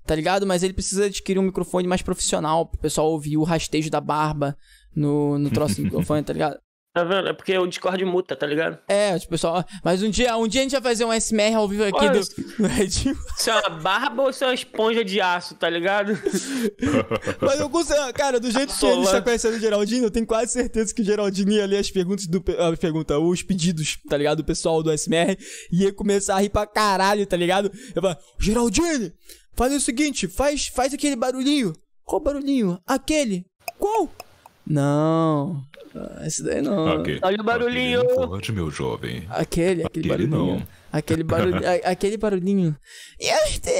tá ligado? Mas ele precisa adquirir um microfone mais profissional pro pessoal ouvir o rastejo da barba no, no troço do microfone, tá ligado? Tá vendo? É porque o Discord muta, tá ligado? É, tipo, pessoal. Mas um dia, um dia a gente vai fazer um SMR ao vivo aqui do. Isso é uma barba ou isso é uma esponja de aço, tá ligado? mas eu consigo. Cara, do jeito que a gente tá conhecendo o Geraldinho, eu tenho quase certeza que o Geraldinho ia ler as perguntas do. A ah, pergunta, os pedidos, tá ligado? Do pessoal do SMR. E ia começar a rir pra caralho, tá ligado? Eu falo, Geraldinho, faz o seguinte, faz, faz aquele barulhinho. Qual barulhinho? Aquele. Qual? Não. Esse daí não. Olha tá o barulhinho. Aquele meu jovem. Aquele, aquele, aquele barulhinho. Não. Aquele barulhinho. aquele barulhinho. MT.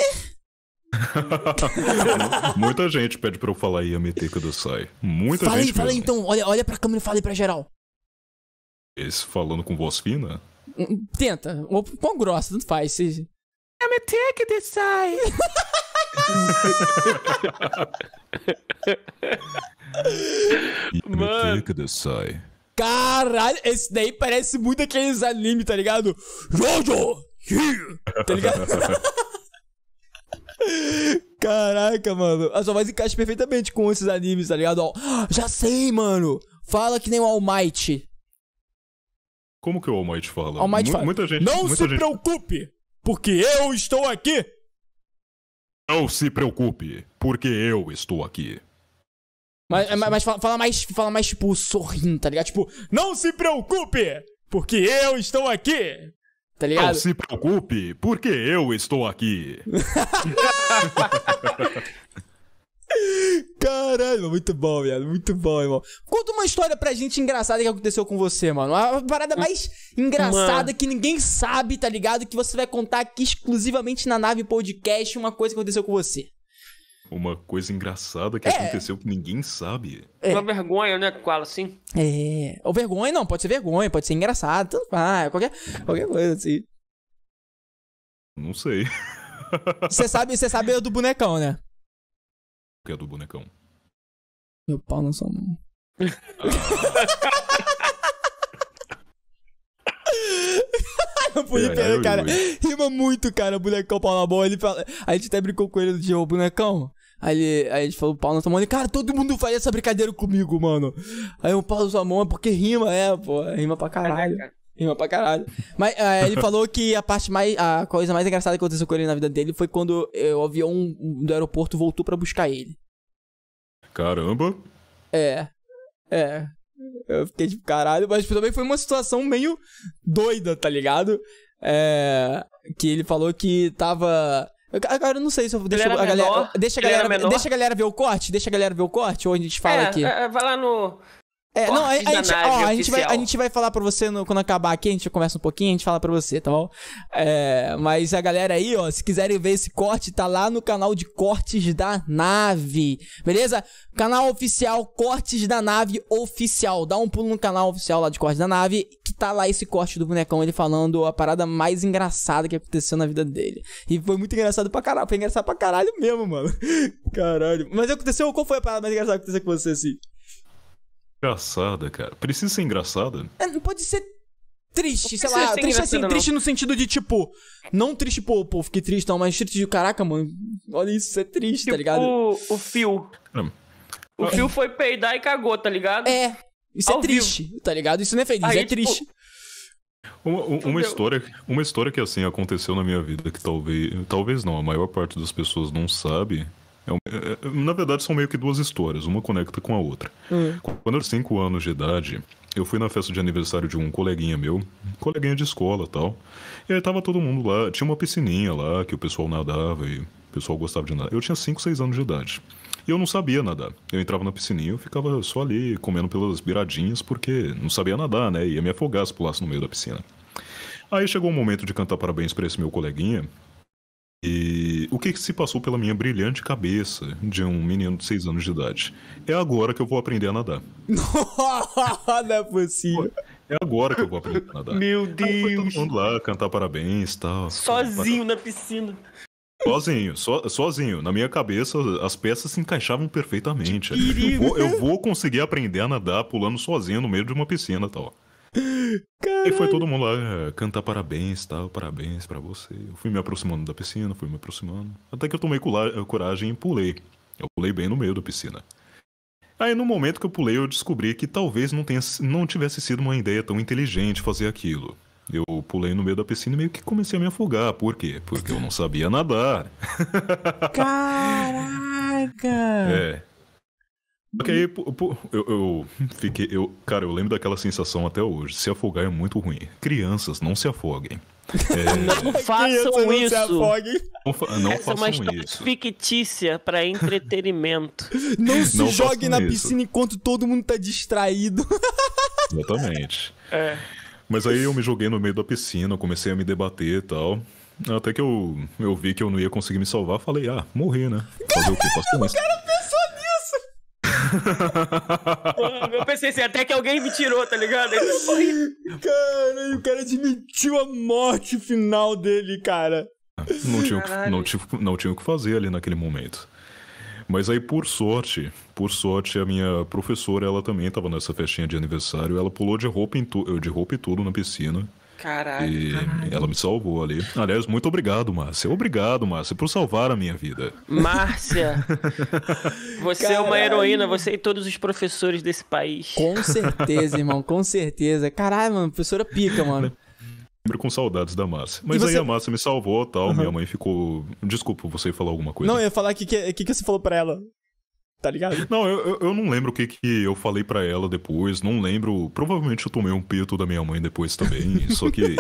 Muita gente pede pra eu falar Yamete sai. Muita fala gente. Aí, fala aí então, olha, olha pra câmera e fala aí pra geral. Esse falando com voz fina? Hum, hum, tenta, ou com grossa, tanto faz. Se... Yamete sai. Mano. Caralho, esse daí parece muito aqueles animes, tá ligado? Jojo! Tá ligado? Caraca, mano. A sua voz encaixa perfeitamente com esses animes, tá ligado? já sei, mano. Fala que nem o All Might. Como que o All Might fala? All Might fala. Muita gente, Não muita se gente... preocupe, porque eu estou aqui. Não se preocupe, porque eu estou aqui. Mas, mas, mas fala, fala, mais, fala mais, tipo, sorrindo, tá ligado? Tipo, não se preocupe, porque eu estou aqui. Tá ligado? Não se preocupe, porque eu estou aqui. Caralho, muito bom, viado. Muito bom, irmão. Conta uma história pra gente engraçada que aconteceu com você, mano. uma parada mais engraçada mano. que ninguém sabe, tá ligado? Que você vai contar aqui exclusivamente na nave podcast, uma coisa que aconteceu com você uma coisa engraçada que é. aconteceu que ninguém sabe. É. Uma vergonha, né, qual assim? É. Ou vergonha, não, pode ser vergonha, pode ser engraçado, Tudo faz, qualquer, qualquer coisa assim. Não sei. Você sabe, você sabe do bonecão, né? O que é do bonecão? Meu pau ah. não sou mão. não fui é, pena, cara. Rima muito, cara, bonecão pau na mão. Ele fala... A gente até brincou com ele de dia, ô bonecão. Aí, ele, aí a gente falou, o Paulo na sua mão, ele, cara, todo mundo faz essa brincadeira comigo, mano. Aí o Paulo na sua mão é porque rima, é, pô, rima pra caralho. Rima pra caralho. Mas uh, ele falou que a parte mais. A coisa mais engraçada que aconteceu com ele na vida dele foi quando uh, o avião do aeroporto voltou pra buscar ele. Caramba! É. É. Eu fiquei tipo, caralho, mas também foi uma situação meio doida, tá ligado? É. Que ele falou que tava. Agora eu não sei se eu vou a galera. Menor, deixa, a galera deixa a galera ver o corte? Deixa a galera ver o corte? Ou a gente fala é, aqui? É, vai lá no. É, não, a, a, gente, ó, a, gente, vai, a gente vai falar pra você no, quando acabar aqui, a gente conversa um pouquinho, a gente fala pra você, tá bom? É, mas a galera aí, ó, se quiserem ver esse corte, tá lá no canal de Cortes da Nave, beleza? Canal oficial Cortes da Nave Oficial. Dá um pulo no canal oficial lá de Cortes da Nave, que tá lá esse corte do bonecão, ele falando a parada mais engraçada que aconteceu na vida dele. E foi muito engraçado pra caralho, foi engraçado pra caralho mesmo, mano. Caralho. Mas aconteceu, qual foi a parada mais engraçada que aconteceu com você, assim? Engraçada, cara. Precisa ser engraçada? É, pode ser triste, sei lá, triste assim, não. triste no sentido de tipo, não triste, pô, pô, fiquei triste, não, mas triste de caraca, mano, olha isso, isso é triste, tá tipo, tá ligado? O, hum. o Phil. O fio Phil foi peidar e cagou, tá ligado? É. Isso é Ao é triste, vivo. tá ligado? Isso não é feliz, Aí, é tipo... triste. Uma, uma história, uma história que assim aconteceu na minha vida que talvez, talvez não, a maior parte das pessoas não sabe, é é, é, na verdade, são meio que duas histórias, uma conecta com a outra. Hum. Quando eu tinha 5 anos de idade, eu fui na festa de aniversário de um coleguinha meu, coleguinha de escola tal. E aí tava todo mundo lá, tinha uma piscininha lá que o pessoal nadava e o pessoal gostava de nadar. Eu tinha 5, 6 anos de idade. E eu não sabia nadar. Eu entrava na piscininha, eu ficava só ali comendo pelas beiradinhas porque não sabia nadar, né? Ia me afogar se pulasse no meio da piscina. Aí chegou o um momento de cantar parabéns para esse meu coleguinha, e o que, que, se passou pela minha brilhante cabeça de um menino de 6 anos de idade? É agora que eu vou aprender a nadar. Não é possível. É agora que eu vou aprender a nadar. Meu Deus. Aí foi todo mundo lá cantar parabéns e tal. Sozinho na piscina. Sozinho, so, sozinho. Na minha cabeça, as peças se encaixavam perfeitamente. Eu vou, eu vou, conseguir aprender a nadar pulando sozinho no meio de uma piscina e tal. Caralho. E foi todo mundo lá é, cantar parabéns, tal, parabéns para você. Eu fui me aproximando da piscina, fui me aproximando. Até que eu tomei eh, coragem e pulei. Eu pulei bem no meio da piscina. Aí no momento que eu pulei, eu descobri que talvez não, tenha, não tivesse sido uma ideia tão inteligente fazer aquilo. Eu pulei no meio da piscina e meio que comecei a me afogar. Por quê? Porque eu não sabia nadar. Caraca! É. Só que aí, eu, eu, fiquei. Eu, cara, eu lembro daquela sensação até hoje. Se afogar é muito ruim. Crianças, não se afoguem. É... Não façam isso. Não, se afoguem. não, fa não Essa façam é uma isso. fictícia para entretenimento. Não se não jogue na isso. piscina enquanto todo mundo tá distraído. Exatamente. É. Mas aí eu me joguei no meio da piscina, comecei a me debater e tal. Até que eu, eu vi que eu não ia conseguir me salvar, falei, ah, morri, né? Fazer o quê? Paciência. eu pensei assim, até que alguém me tirou, tá ligado? cara, o cara admitiu a morte final dele, cara. Não tinha, que, não, tinha, não tinha o que fazer ali naquele momento. Mas aí, por sorte, por sorte, a minha professora, ela também estava nessa festinha de aniversário. Ela pulou de roupa, em tu, de roupa e tudo na piscina. Caralho. E caralho. ela me salvou ali. Aliás, muito obrigado, Márcia. Obrigado, Márcia, por salvar a minha vida. Márcia! você caralho. é uma heroína, você e todos os professores desse país. Com certeza, irmão, com certeza. Caralho, mano, professora pica, mano. Lembro com saudades da Márcia. Mas você... aí a Márcia me salvou tal. Uhum. Minha mãe ficou. Desculpa, você falou falar alguma coisa. Não, eu ia falar o que, que, que, que você falou pra ela tá ligado? Não, eu, eu não lembro o que, que eu falei para ela depois, não lembro. Provavelmente eu tomei um peito da minha mãe depois também, só que.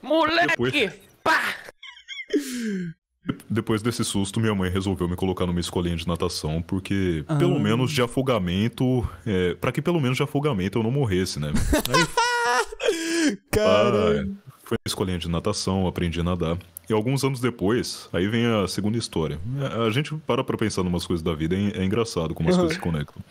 Moleque! Depois... Pá! Depois desse susto, minha mãe resolveu me colocar numa escolinha de natação, porque ah. pelo menos de afogamento. É, para que pelo menos de afogamento eu não morresse, né? Aí... Cara. Foi escolhendo escolinha de natação, aprendi a nadar. E alguns anos depois, aí vem a segunda história. É, a gente para pra pensar em umas coisas da vida, é, é engraçado como as coisas se conectam.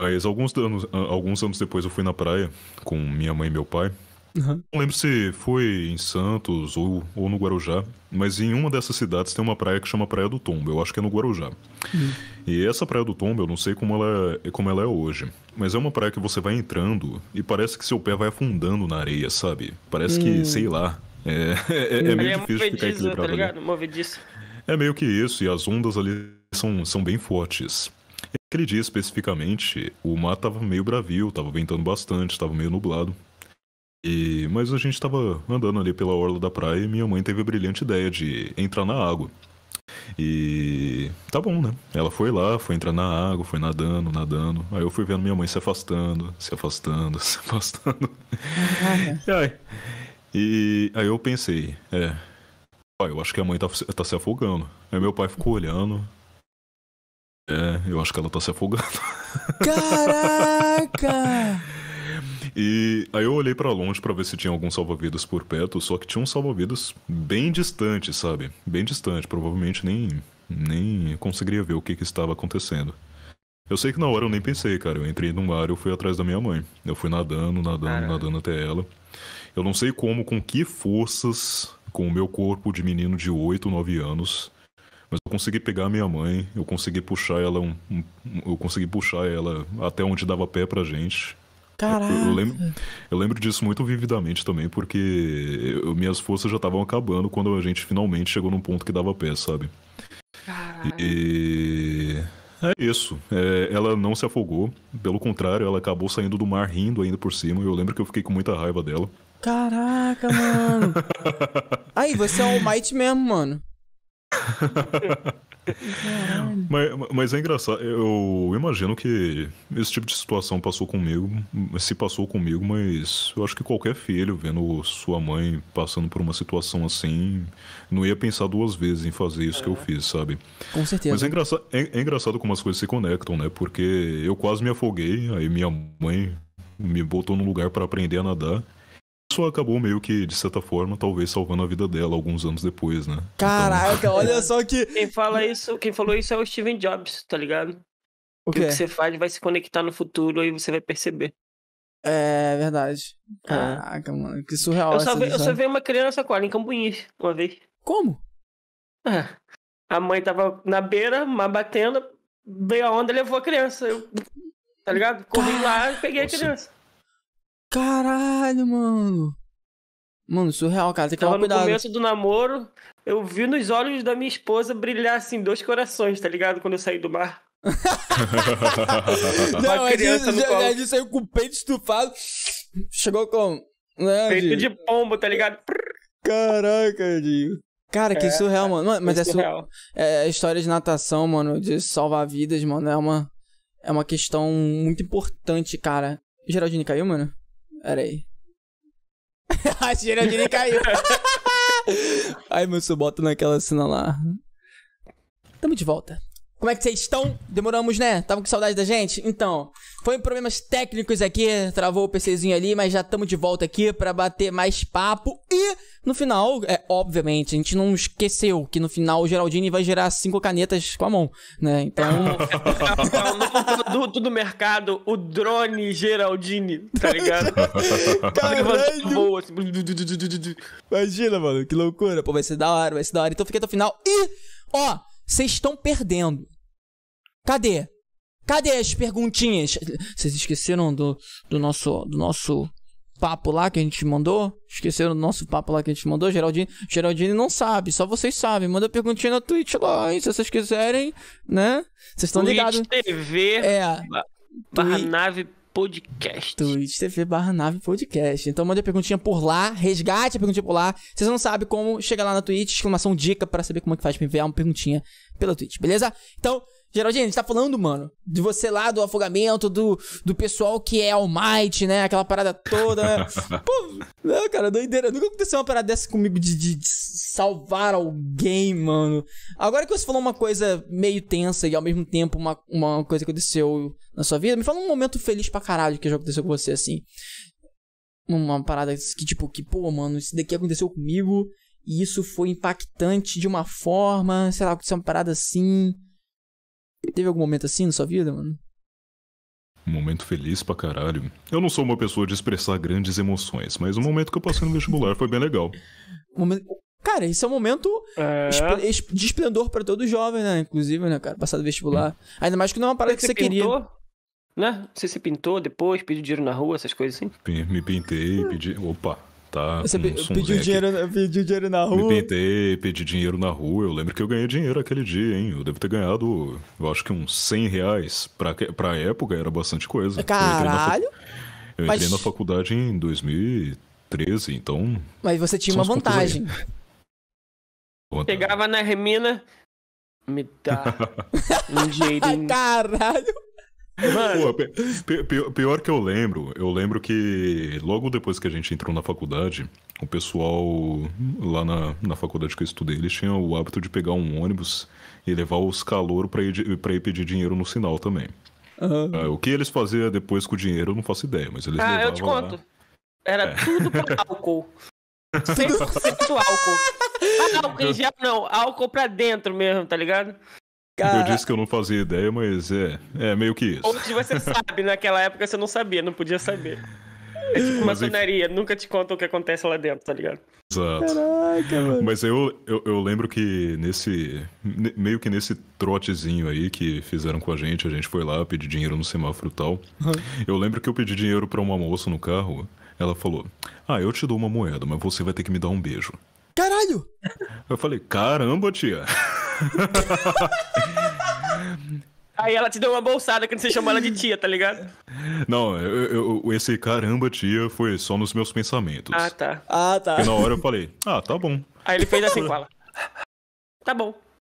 Mas alguns anos, alguns anos depois eu fui na praia com minha mãe e meu pai. Uhum. Não lembro se foi em Santos ou, ou no Guarujá, mas em uma dessas cidades tem uma praia que chama Praia do Tombo. Eu acho que é no Guarujá. Uhum. E essa Praia do Tombo, eu não sei como ela, é, como ela é hoje, mas é uma praia que você vai entrando e parece que seu pé vai afundando na areia, sabe? Parece hum. que, sei lá, é, é, é, é meio difícil ficar tá equilibrado tá ligado? É meio que isso, e as ondas ali são, são bem fortes. E aquele dia especificamente, o mar tava meio bravio, tava ventando bastante, tava meio nublado. E, mas a gente tava andando ali pela orla da praia e minha mãe teve a brilhante ideia de entrar na água. E tá bom, né? Ela foi lá, foi entrar na água, foi nadando, nadando. Aí eu fui vendo minha mãe se afastando, se afastando, se afastando. e, aí, e aí eu pensei, é, pai, eu acho que a mãe tá, tá se afogando. Aí meu pai ficou olhando. É, eu acho que ela tá se afogando. Caraca! E aí eu olhei para longe para ver se tinha algum salva-vidas por perto, só que tinha um salva-vidas bem distante, sabe? Bem distante, provavelmente nem nem conseguiria ver o que, que estava acontecendo. Eu sei que na hora eu nem pensei, cara. Eu entrei num mar e eu fui atrás da minha mãe. Eu fui nadando, nadando, nadando até ela. Eu não sei como, com que forças, com o meu corpo de menino de 8, 9 anos, mas eu consegui pegar minha mãe, eu consegui puxar ela um, um, eu consegui puxar ela até onde dava pé pra gente. Caraca. Eu, eu, lembro, eu lembro disso muito vividamente também, porque eu, minhas forças já estavam acabando quando a gente finalmente chegou num ponto que dava pé, sabe? Caralho. E. É isso. É, ela não se afogou. Pelo contrário, ela acabou saindo do mar rindo ainda por cima. Eu lembro que eu fiquei com muita raiva dela. Caraca, mano. Aí, você é o Might mesmo, mano. mas, mas, é engraçado, eu imagino que esse tipo de situação passou comigo, se passou comigo, mas eu acho que qualquer filho vendo sua mãe passando por uma situação assim, não ia pensar duas vezes em fazer isso é. que eu é. fiz, sabe? Com certeza. Mas é, engraçado, é, é engraçado como as coisas se conectam, né? Porque eu quase me afoguei, aí minha mãe me botou num lugar para aprender a nadar isso acabou meio que, de certa forma, talvez salvando a vida dela alguns anos depois, né? Então, Caraca, então... olha só que. Quem fala isso, quem falou isso é o Steven Jobs, tá ligado? O que, o que você faz vai se conectar no futuro e você vai perceber. É, é verdade. É. Caraca, ah. mano, que surreal. Eu só, vi, eu só vi uma criança com ela em Cambuinhas uma vez. Como? Ah, a mãe tava na beira, mas batendo, veio a onda levou a criança. Eu, tá ligado? Corri lá e peguei Nossa. a criança. Caralho, mano. Mano, surreal, cara. Tem que Tava tomar cuidado. No começo do namoro, eu vi nos olhos da minha esposa brilhar assim dois corações, tá ligado? Quando eu saí do mar. não, criança a gente, A gente saiu com o peito estufado. Chegou com. Né, peito gente? de pombo, tá ligado? Caraca, Dinho. Cara, que é, surreal, é, mano. mano mas é, é surreal. é, é história de natação, mano, de salvar vidas, mano. É uma, é uma questão muito importante, cara. Geraldine caiu, mano? Pera aí. a Geraldine caiu. Ai, meu, se eu boto naquela cena lá. Tamo de volta. Como é que vocês estão? Demoramos, né? Tava com saudade da gente? Então, foi problemas técnicos aqui, travou o PCzinho ali, mas já estamos de volta aqui para bater mais papo. E no final, é obviamente, a gente não esqueceu que no final o Geraldini vai gerar cinco canetas com a mão, né? Então. É o produto do mercado, o drone Geraldini, tá ligado? Caralho. Boa, assim, Imagina, mano, que loucura. Pô, vai ser da hora, vai ser da hora. Então fica até o final. E, ó vocês estão perdendo. Cadê? Cadê as perguntinhas? Vocês esqueceram do, do, nosso, do nosso papo lá que a gente mandou? Esqueceram do nosso papo lá que a gente mandou? Geraldine, Geraldine não sabe, só vocês sabem. Manda perguntinha na Twitch lá, hein, se vocês quiserem, né? Vocês estão ligados. TV. É. Barra Twi... nave podcast. Twitch TV barra nave podcast. Então manda perguntinha por lá, resgate a perguntinha por lá. Se você não sabe como, chega lá na Twitch, exclamação dica para saber como é que faz pra enviar uma perguntinha pela Twitch, beleza? Então, Geraldinho, a gente tá falando, mano, de você lá, do afogamento, do, do pessoal que é almighty, né? Aquela parada toda, né? Pô, não, né, cara, doideira. Nunca aconteceu uma parada dessa comigo de, de, de, salvar alguém, mano. Agora que você falou uma coisa meio tensa e ao mesmo tempo uma, uma coisa que aconteceu na sua vida, me fala um momento feliz pra caralho que já aconteceu com você, assim. Uma parada que, tipo, que, pô, mano, isso daqui aconteceu comigo e isso foi impactante de uma forma, sei lá, aconteceu uma parada assim. Teve algum momento assim na sua vida, mano? Um momento feliz pra caralho. Eu não sou uma pessoa de expressar grandes emoções, mas o momento que eu passei no vestibular foi bem legal. Momento... Cara, esse é um momento é... de esplendor pra todo jovem, né? Inclusive, né, cara? Passar do vestibular. Hum. Ainda mais que não é uma parada você que você pintou? queria. Né? Você se pintou depois, pediu dinheiro na rua, essas coisas assim? Me pintei, pedi. Opa, tá? Você pediu, dinheiro, pediu dinheiro na rua? Me pentei, pedi dinheiro na rua. Eu lembro que eu ganhei dinheiro aquele dia, hein? Eu devo ter ganhado, eu acho que uns 100 reais. Pra, pra época era bastante coisa. Caralho! Eu entrei na, fac... eu Mas... na faculdade em 2013, então. Mas você tinha uma vantagem. Chegava na remina Me dá um dinheirinho. Caralho! Mano. Pô, pior, pior, que eu lembro, eu lembro que logo depois que a gente entrou na faculdade, o pessoal lá na, na faculdade que eu estudei, eles tinham o hábito de pegar um ônibus e levar os calor para ir, pra ir pedir dinheiro no sinal também. Uhum. o que eles faziam depois com o dinheiro, eu não faço ideia, mas eles Ah, eu te conto. Lá... Era é. tudo pra álcool. 100% álcool. Ah, álcool em gel não, álcool pra dentro mesmo, tá ligado? Cara... Eu disse que eu não fazia ideia, mas é, é meio que isso. Hoje você sabe, naquela época você não sabia, não podia saber. É tipo maçonaria, enfim... nunca te conta o que acontece lá dentro, tá ligado? Exato. Caraca, mano. Mas eu, eu, eu lembro que nesse. Meio que nesse trotezinho aí que fizeram com a gente, a gente foi lá pedir dinheiro no semáforo e tal. Eu lembro que eu pedi dinheiro para uma moça no carro. Ela falou: Ah, eu te dou uma moeda, mas você vai ter que me dar um beijo. Caralho! Eu falei, caramba, tia. Aí ela te deu uma bolsada quando você chamou ela de tia, tá ligado? Não, eu, eu, esse caramba, tia, foi só nos meus pensamentos. Ah, tá. Ah, tá. E na hora eu falei, ah, tá bom. Aí ele fez assim com ela. Tá bom.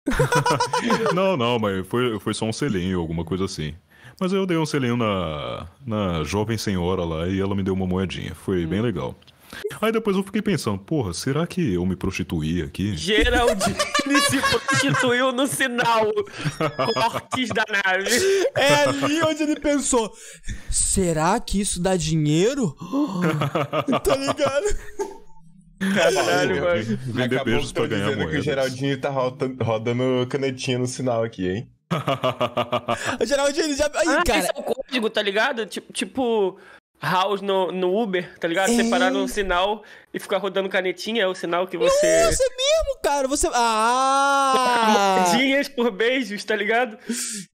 não, não, mas foi, foi só um selinho, alguma coisa assim. Mas eu dei um selinho na, na jovem senhora lá e ela me deu uma moedinha. Foi hum. bem legal. Aí depois eu fiquei pensando, porra, será que eu me prostituí aqui? Geraldine se prostituiu no sinal. Cortes da nave. É ali onde ele pensou: será que isso dá dinheiro? tá ligado? Caralho, mano. Vender beijos pra ganhar moedas. que o Geraldinho tá rodando canetinha no sinal aqui, hein? o Geraldinho já. Aí, ah, cara. Esse é o código, tá ligado? Tipo. tipo house no, no Uber, tá ligado? É. Separar um sinal e ficar rodando canetinha é o sinal que você. É, você mesmo, cara. Você. Ah! Dias por beijos, tá ligado?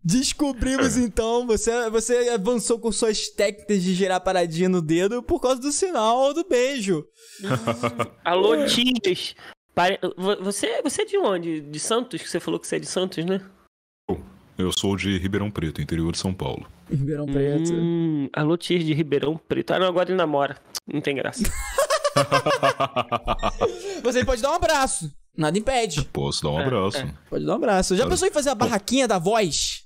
Descobrimos é. então. Você, você avançou com suas técnicas de gerar paradinha no dedo por causa do sinal do beijo. Alô, Tias. Você, você é de onde? De Santos? Que você falou que você é de Santos, né? Eu sou de Ribeirão Preto, interior de São Paulo. Ribeirão Preto. Hum, a Lutir de Ribeirão Preto. Ah, não, agora ele namora. Não tem graça. Você pode dar um abraço. Nada impede. Eu posso dar um é, abraço. É, Pode dar um abraço. Já pensou em fazer a barraquinha da voz?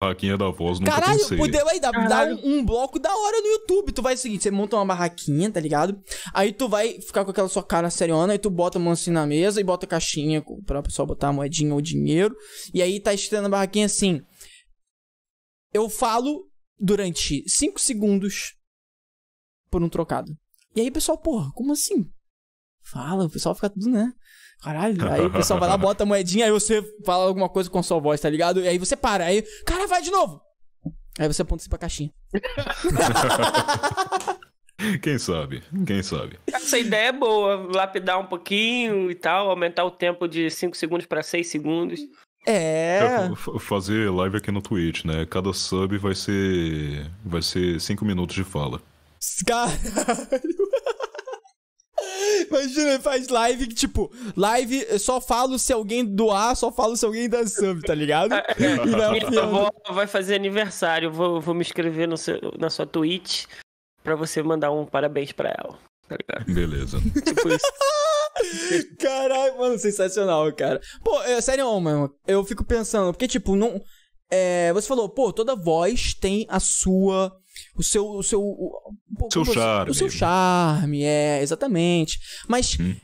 barraquinha da voz, nunca Caralho, pensei. Poder, aí, dá, dá um, um, bloco da hora no YouTube. Tu faz o seguinte, você monta uma barraquinha, tá ligado? Aí tu vai ficar com aquela sua cara seriona, aí tu bota a mão assim na mesa e bota a caixinha pra pessoa botar a moedinha ou dinheiro. E aí tá escrito a barraquinha assim... Eu falo durante 5 segundos por um trocado. E aí, pessoal, porra, como assim? Fala, o pessoal fica tudo, né? Caralho, aí o pessoal vai lá, bota a moedinha, aí você fala alguma coisa com a sua voz, tá ligado? E aí você para, aí, cara, vai de novo! Aí você aponta assim pra caixinha. Quem sabe? Quem sabe? Essa ideia é boa, lapidar um pouquinho e tal, aumentar o tempo de 5 segundos para 6 segundos. É. é. Fazer live aqui no Twitch, né? Cada sub vai ser vai ser 5 minutos de fala. Caralho. Imagina, ele faz live que, tipo, live, só falo se alguém doar, só falo se alguém dá sub, tá ligado? É. Minha avó vai fazer aniversário, vou, vou me inscrever no seu, na sua Twitch pra você mandar um parabéns pra ela. Tá ligado? Beleza. Tipo isso. Caralho, mano, sensacional, cara. Pô, é, sério, mano, eu fico pensando, porque, tipo, não. É, você falou, pô, toda voz tem a sua o seu o seu o, o seu charme. O seu charme, é, exatamente. Mas hum.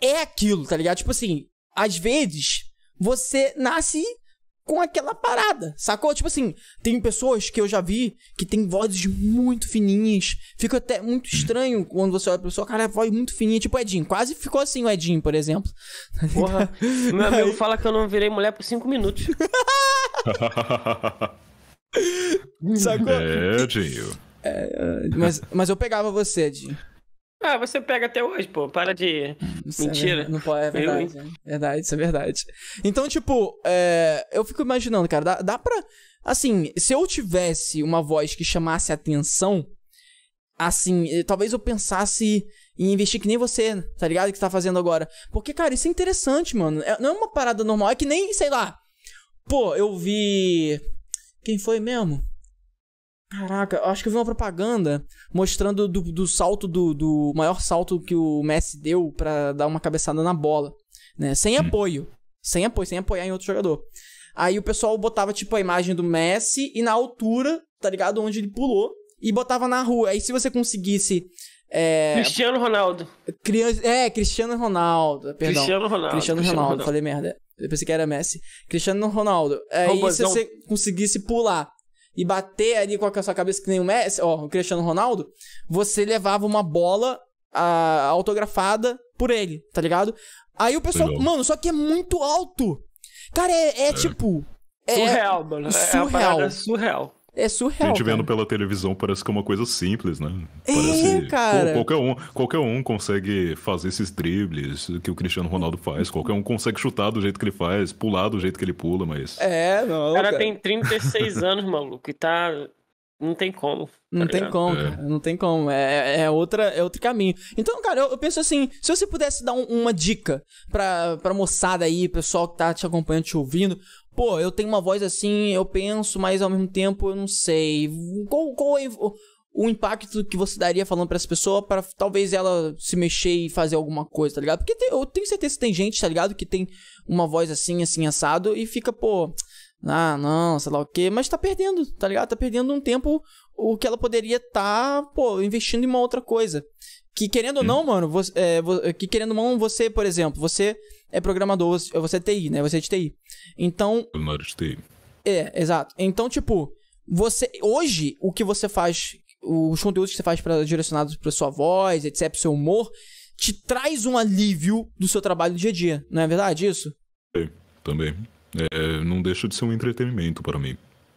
é, é aquilo, tá ligado? Tipo assim, às vezes você nasce com aquela parada, sacou? Tipo assim, tem pessoas que eu já vi que tem vozes muito fininhas. Fica até muito hum. estranho quando você olha pra pessoa, cara, é voz muito fininha, tipo o Edinho. Quase ficou assim o Edinho, por exemplo. Porra, meu amigo fala que eu não virei mulher por cinco minutos. Sacou? É, Dinho. É, mas, mas eu pegava você, Dinho. Ah, você pega até hoje, pô. Para de. Isso é Mentira. É, não pode, é verdade. É verdade, isso é verdade. Então, tipo, é, eu fico imaginando, cara, dá, dá pra. Assim, se eu tivesse uma voz que chamasse atenção, assim, talvez eu pensasse em investir que nem você, tá ligado? Que você tá fazendo agora. Porque, cara, isso é interessante, mano. É, não é uma parada normal. É que nem, sei lá. Pô, eu vi. Quem foi mesmo? Caraca, eu acho que eu vi uma propaganda mostrando do, do salto do, do, maior salto que o Messi deu para dar uma cabeçada na bola, né? Sem hum. apoio, sem apoio, sem apoiar em outro jogador. Aí o pessoal botava tipo a imagem do Messi e na altura, tá ligado, onde ele pulou e botava na rua. Aí se você conseguisse é... Cristiano Ronaldo. É, Cristiano Ronaldo, perdão. Cristiano Ronaldo. Cristiano Ronaldo, Cristiano Ronaldo. falei merda. Eu pensei que era Messi. Cristiano Ronaldo. Aí é, se você conseguisse pular e bater ali com a sua cabeça que nem o Messi, ó, o Cristiano Ronaldo, você levava uma bola a, ah, autografada por ele, tá ligado? Aí o pessoal, Legal. mano, só que é muito alto. Cara, é, é, é. tipo. É, surreal, mano. É, surreal. É surreal. É surreal. A gente vendo cara. pela televisão parece que é uma coisa simples, né? Parece, é, cara. Pô, qualquer um, qualquer um consegue fazer esses dribles que o Cristiano Ronaldo faz. Qualquer um consegue chutar do jeito que ele faz, pular do jeito que ele pula, mas. É, não. O cara, cara. tem 36 anos, maluco, e tá. Não tem como. Tá é. Não tem como, é. não tem como. É, é, outra, é outro caminho. Então, cara, eu, eu penso assim: se você pudesse dar um, uma dica pra, pra moçada aí, pessoal que tá te acompanhando, te ouvindo, pô, eu tenho uma voz assim, eu penso, mas ao mesmo tempo eu não sei. Qual, qual é o, impacto que você daria falando para essa pessoa para talvez ela se mexer e fazer alguma coisa, tá ligado? Porque tem, eu tenho certeza que tem gente, tá ligado, que tem uma voz assim, assim, assado e fica, pô. Ah, não, sei lá o quê, mas tá perdendo, tá ligado? Tá perdendo um tempo o que ela poderia estar, tá, pô, investindo em uma outra coisa. Que querendo ou hum. não, mano, você, é, que querendo ou não, você, por exemplo, você é programador, você é TI, né? Você é de TI. Então. Eu não de TI. É, exato. Então, tipo, você. Hoje, o que você faz, os conteúdos que você faz pra, direcionados pra sua voz, etc., pro seu humor, te traz um alívio do seu trabalho do dia a dia, não é verdade isso? É, também. É, não deixa de ser um entretenimento para mim.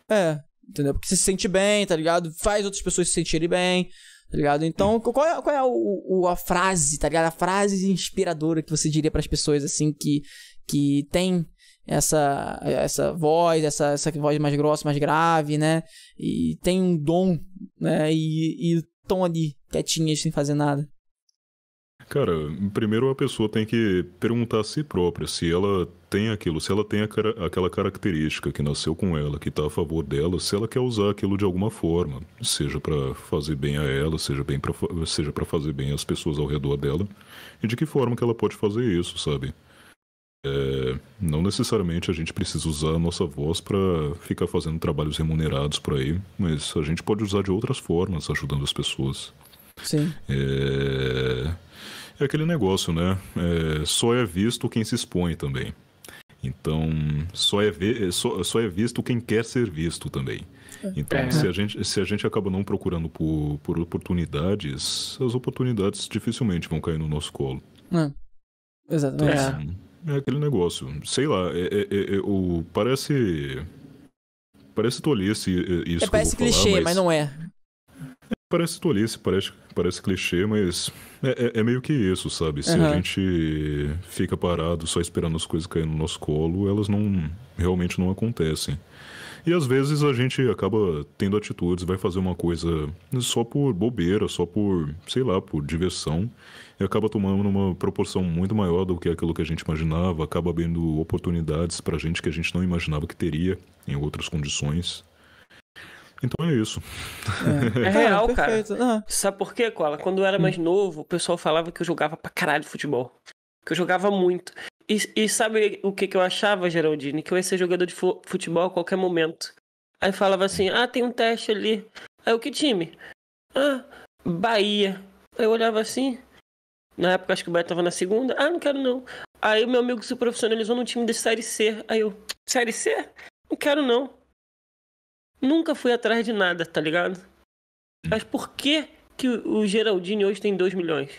É, entendeu? Porque você se sente bem, tá ligado? Faz outras pessoas se sentirem bem. Tá ligado? Então, hum. qual é, qual é o, o, a frase, tá ligado? A frase inspiradora que você diria para as pessoas, assim, que, que tem essa, essa voz, essa, essa voz mais grossa, mais grave, né? E tem um dom, né? E estão ali, quietinhas, sem fazer nada. Cara, primeiro a pessoa tem que perguntar a si própria se ela tem aquilo, se ela tem cara, aquela característica que nasceu com ela, que está a favor dela, se ela quer usar aquilo de alguma forma, seja para fazer bem a ela, seja bem para seja para fazer bem às pessoas ao redor dela, e de que forma que ela pode fazer isso, sabe? É, não necessariamente a gente precisa usar a nossa voz para ficar fazendo trabalhos remunerados por aí, mas a gente pode usar de outras formas, ajudando as pessoas. Sim. É é aquele negócio, né? É, só é visto quem se expõe também. Então, só é, ver, é, só, só é visto quem quer ser visto também. É. Então, é. se, a gente, se a gente acaba não procurando por, por oportunidades, as oportunidades dificilmente vão cair no nosso colo. É. Exatamente. Então, é. é. aquele negócio. Sei lá, é, é o, parece. Parece tolice isso. É, parece clichê, falar, mas... mas não é. Parece tolice, parece, parece clichê, mas é, é, é meio que isso, sabe? Se uhum. a gente fica parado só esperando as coisas caírem no nosso colo, elas não realmente não acontecem. E às vezes a gente acaba tendo atitudes, vai fazer uma coisa só por bobeira, só por, sei lá, por diversão, e acaba tomando uma proporção muito maior do que aquilo que a gente imaginava, acaba abrindo oportunidades pra gente que a gente não imaginava que teria em outras condições. Então é isso. É, é tá, real, cara. Ah. Sabe por quê, Cola? Quando eu era mais novo, o pessoal falava que eu jogava pra caralho futebol. Que eu jogava muito. E, e sabe o que, que eu achava, Geraldine? Que eu ia ser jogador de futebol a qualquer momento. Aí falava assim: ah, tem um teste ali. Aí o que time? Ah, Bahia. Eu olhava assim. Na época acho que o Bahia tava na segunda. Ah, não quero não. Aí meu amigo se profissionalizou num time de Série C. Aí eu, Série C? Não quero não. Nunca fui atrás de nada, tá ligado? Mas por que, que o Geraldinho hoje tem 2 milhões?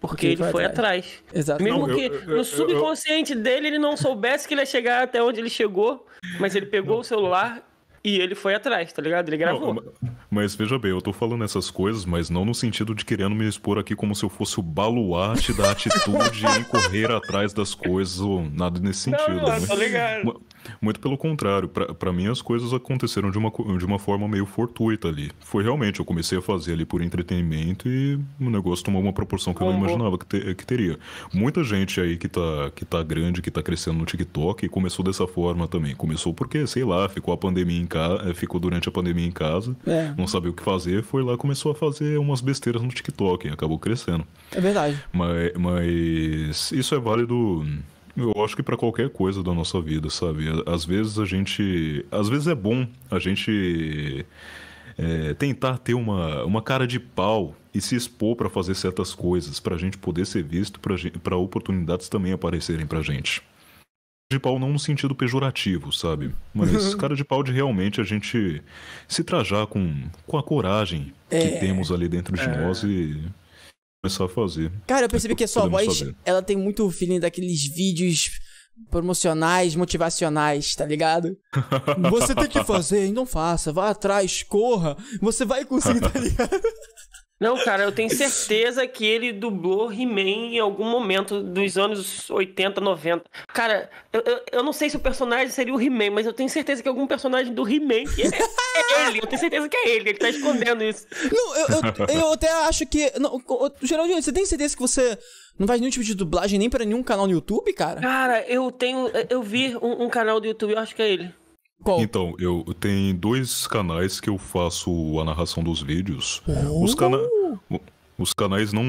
Porque, Porque ele foi atrás. atrás. Exato. Mesmo não, que eu, eu, no subconsciente eu, dele ele não soubesse que ele ia chegar até onde ele chegou, mas ele pegou não. o celular e ele foi atrás, tá ligado? Ele gravou. Não, mas veja bem, eu tô falando essas coisas, mas não no sentido de querendo me expor aqui como se eu fosse o baluarte da atitude em correr atrás das coisas ou nada nesse sentido. Não, não, mas... tô né? ligado. Muito pelo contrário, para mim as coisas aconteceram de uma, de uma forma meio fortuita ali. Foi realmente, eu comecei a fazer ali por entretenimento e o negócio tomou uma proporção que eu não uhum. imaginava que, te, que teria. Muita gente aí que tá, que tá grande, que tá crescendo no TikTok, começou dessa forma também. Começou porque, sei lá, ficou a pandemia em casa, eh, ficou durante a pandemia em casa, é. não sabia o que fazer, foi lá começou a fazer umas besteiras no TikTok e acabou crescendo. É verdade. Mas, mas isso é válido eu acho que para qualquer coisa da nossa vida, sabe? Às vezes a gente. Às vezes é bom a gente é, tentar ter uma, uma cara de pau e se expor para fazer certas coisas, para a gente poder ser visto, para oportunidades também aparecerem para gente. De pau não no sentido pejorativo, sabe? Mas uhum. cara de pau de realmente a gente se trajar com, com a coragem é. que temos ali dentro de é. nós e começar a fazer. Cara, eu percebi que a sua voz, saber. ela tem muito feeling daqueles vídeos promocionais, motivacionais, tá ligado? Você tem que fazer, não faça, vá atrás, corra, você vai conseguir, tá ligado? Não, cara, eu tenho certeza que ele dublou He-Man em algum momento dos anos 80, 90. Cara, eu, eu, eu não sei se o personagem seria o He-Man, mas eu tenho certeza que algum personagem do He-Man é, é, ele. Eu tenho certeza que é ele, ele tá escondendo isso. Não, eu, eu, eu até acho que. Não, Geraldinho, você tem certeza que você. Não faz nenhum tipo de dublagem nem para nenhum canal no YouTube, cara? Cara, eu tenho. Eu vi um, um canal do YouTube, eu acho que é ele. Qual? Então, eu tem dois canais que eu faço a narração dos vídeos. Oh. Os, cana os canais não,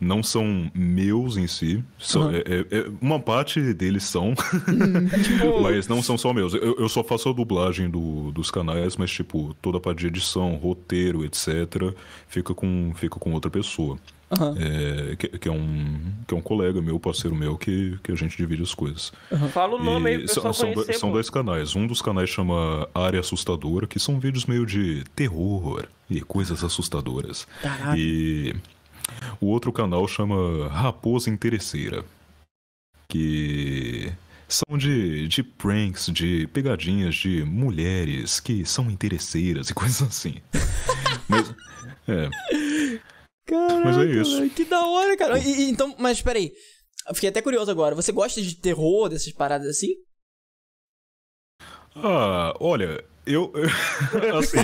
não são meus em si. São, uhum. É, é, é, uma parte deles são, uhum. mas não são só meus. Eu, eu só faço a dublagem do, dos canais, mas tipo, toda a parte de edição, roteiro, etc., fica com, fica com outra pessoa. É, que, que, é um, que é um colega meu, parceiro meu, que, que a gente divide as coisas. Uhum. Fala o nome e aí pro pessoal são, conhecer, são dois canais. Um dos canais chama Área Assustadora, que são vídeos meio de terror e coisas assustadoras. Caraca. E o outro canal chama Raposa Interesseira, que são de, de pranks, de pegadinhas de mulheres que são interesseiras e coisas assim. Mas, é... Caraca, mas é isso. que da hora, cara. E, e, então, mas peraí. Eu fiquei até curioso agora. Você gosta de terror, dessas paradas assim? Ah, olha, eu. assim.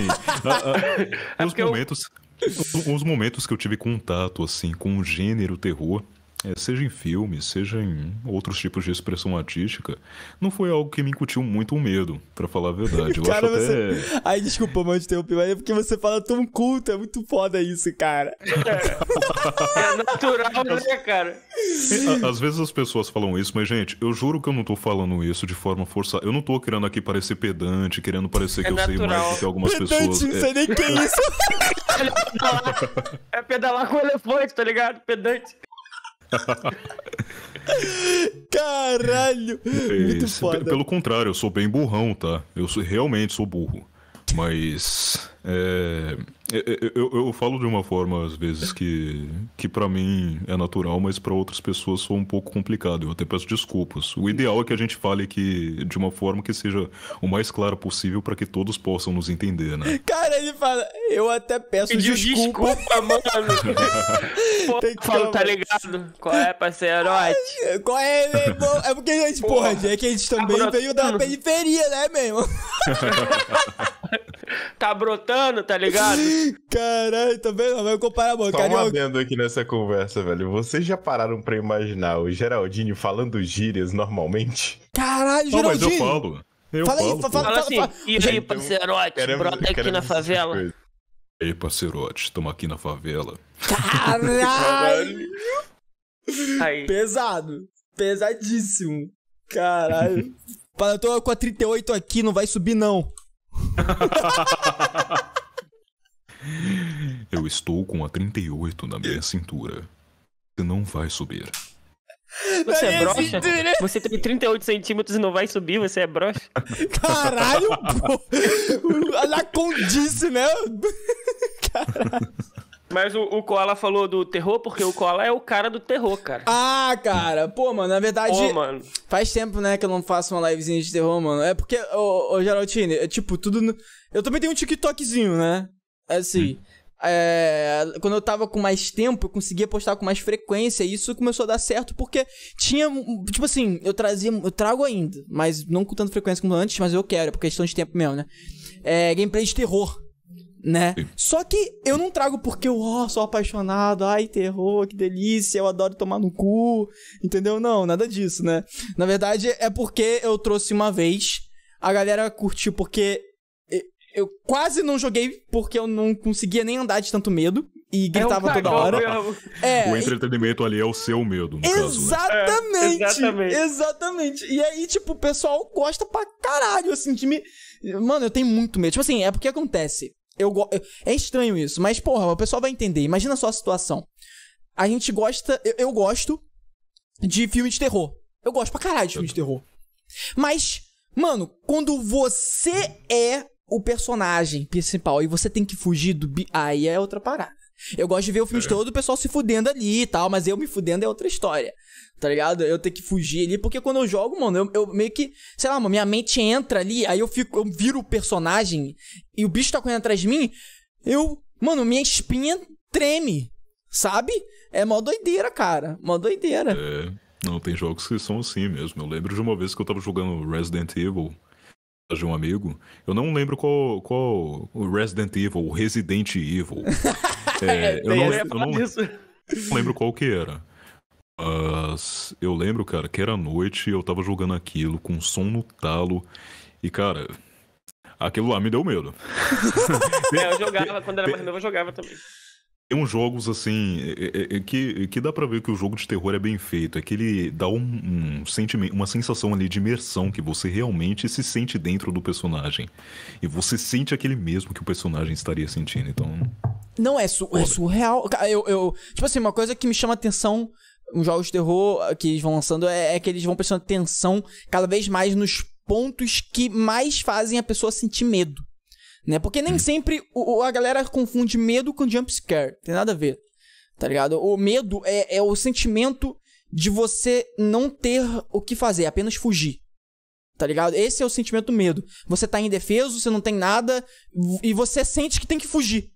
a, a, os é momentos. Eu... momentos que eu tive contato, assim, com o gênero terror é, seja em filmes, seja em outros tipos de expressão artística, não foi algo que me incutiu muito o medo, para falar a verdade. Eu cara, acho até... Ai, desculpa, mãe, de mas é porque você fala tão culto, é muito foda isso, cara. É, é natural, né, cara? Às vezes as pessoas falam isso, mas, gente, eu juro que eu não tô falando isso de forma forçada. Eu não tô querendo aqui parecer pedante, querendo parecer é que eu sei mais do que algumas pedante, pessoas. Pedante, não sei é. nem quem é isso. é pedalar com elefante, tá ligado? Pedante. Caralho! É, é, Muito Esse, foda. Pelo contrário, eu sou bem burrão, tá? Eu sou, realmente sou burro. Mas. É é, é, eu, eu, eu, falo de uma forma, às vezes, que, que para mim é natural, mas para outras pessoas sou um pouco complicado. Eu até peço desculpas. O ideal é que a gente fale que, de uma forma que seja o mais clara possível para que todos possam nos entender, né? Cara, ele fala, eu até peço Pediu desculpa. desculpa mano. Tem que falo, tá ligado? Qual é, parceiro? É qual é, irmão? É porque a gente, porra, porra é que a gente também tá veio da periferia, né, meu irmão? tá brotando, tá ligado? Caralho, tá vendo? Vai comparar, mano. Só Carioca. um adendo aqui nessa conversa, velho. Vocês já pararam pra imaginar o Geraldinho falando gírias normalmente? Caralho, Não, Mas eu falo. Eu fala falo, aí, fala, fala, fala, assim. Fala. E aí, parceirote, brota aqui queremos na favela. Ei, parceirote, estamos aqui na favela. Caralho! Aí. Pesado. Pesadíssimo. Caralho. eu tô com a 38 aqui, não vai subir não. Eu estou com a 38 na minha cintura. Você não vai subir. Você é broxa? Você tem 38 centímetros e não vai subir, você é broxa? Caralho, pô! Anacondice, né? Caralho. Mas o, o Koala falou do terror porque o Koala é o cara do terror, cara. Ah, cara. Pô, mano, na verdade. Pô, mano. Faz tempo, né, que eu não faço uma livezinha de terror, mano. É porque, ô, ô Geraldine, é tipo, tudo. No... Eu também tenho um TikTokzinho, né? Assim. Hum. É, quando eu tava com mais tempo, eu conseguia postar com mais frequência. E isso começou a dar certo porque tinha. Tipo assim, eu trazia. Eu trago ainda, mas não com tanta frequência como antes, mas eu quero, é por questão de tempo mesmo, né? É, gameplay de terror. Né? Só que eu não trago porque eu oh, sou apaixonado, ai, terror, que delícia, eu adoro tomar no cu, entendeu? Não, nada disso, né? Na verdade, é porque eu trouxe uma vez, a galera curtiu porque eu quase não joguei porque eu não conseguia nem andar de tanto medo. E gritava é um toda hora. É, o entretenimento e... ali é o seu medo, no exatamente, caso, né? é, exatamente! Exatamente! E aí, tipo, o pessoal gosta pra caralho, assim, de me... Mano, eu tenho muito medo. Tipo assim, é porque acontece. Eu go... É estranho isso, mas, porra, o pessoal vai entender. Imagina só a situação. A gente gosta... Eu, eu gosto de filme de terror. Eu gosto pra caralho de filme de terror. Mas, mano, quando você é o personagem principal e você tem que fugir do. Bi... Aí é outra parada. Eu gosto de ver o filme é. todo o pessoal se fudendo ali e tal, mas eu me fudendo é outra história. Tá ligado? Eu tenho que fugir ali, porque quando eu jogo, mano, eu, eu meio que, sei lá, mano, minha mente entra ali, aí eu fico, eu viro o personagem e o bicho tá correndo atrás de mim, eu, mano, minha espinha treme, sabe? É mó doideira, cara. Mó doideira. É. Não, tem jogos que são assim mesmo. Eu lembro de uma vez que eu tava jogando Resident Evil de um amigo. Eu não lembro qual, qual o Resident Evil, o Resident Evil. É, é, eu, não, eu, não, não lembro qual que era. Mas eu lembro, cara, que era noite eu tava jogando aquilo com som no talo. E, cara, aquilo lá me deu medo. é, eu jogava, quando era mais novo, eu jogava também. Tem uns jogos assim é, é, é, é que, é que dá para ver que o jogo de terror é bem feito, é que ele dá um, um, sentimento, uma sensação ali de imersão que você realmente se sente dentro do personagem e você sente aquele mesmo que o personagem estaria sentindo. Então não é, su é surreal. Eu, eu tipo assim uma coisa que me chama atenção nos jogos de terror ah, que eles vão lançando é, é que eles vão prestando atenção cada vez mais nos pontos que mais fazem a pessoa sentir medo né? Porque nem sempre o, a galera confunde medo com jump scare, tem nada a ver, tá ligado? O medo é, é o sentimento de você não ter o que fazer, é apenas fugir. Tá ligado? Esse é o sentimento do medo. Você tá indefeso, você não tem nada e você sente que tem que fugir.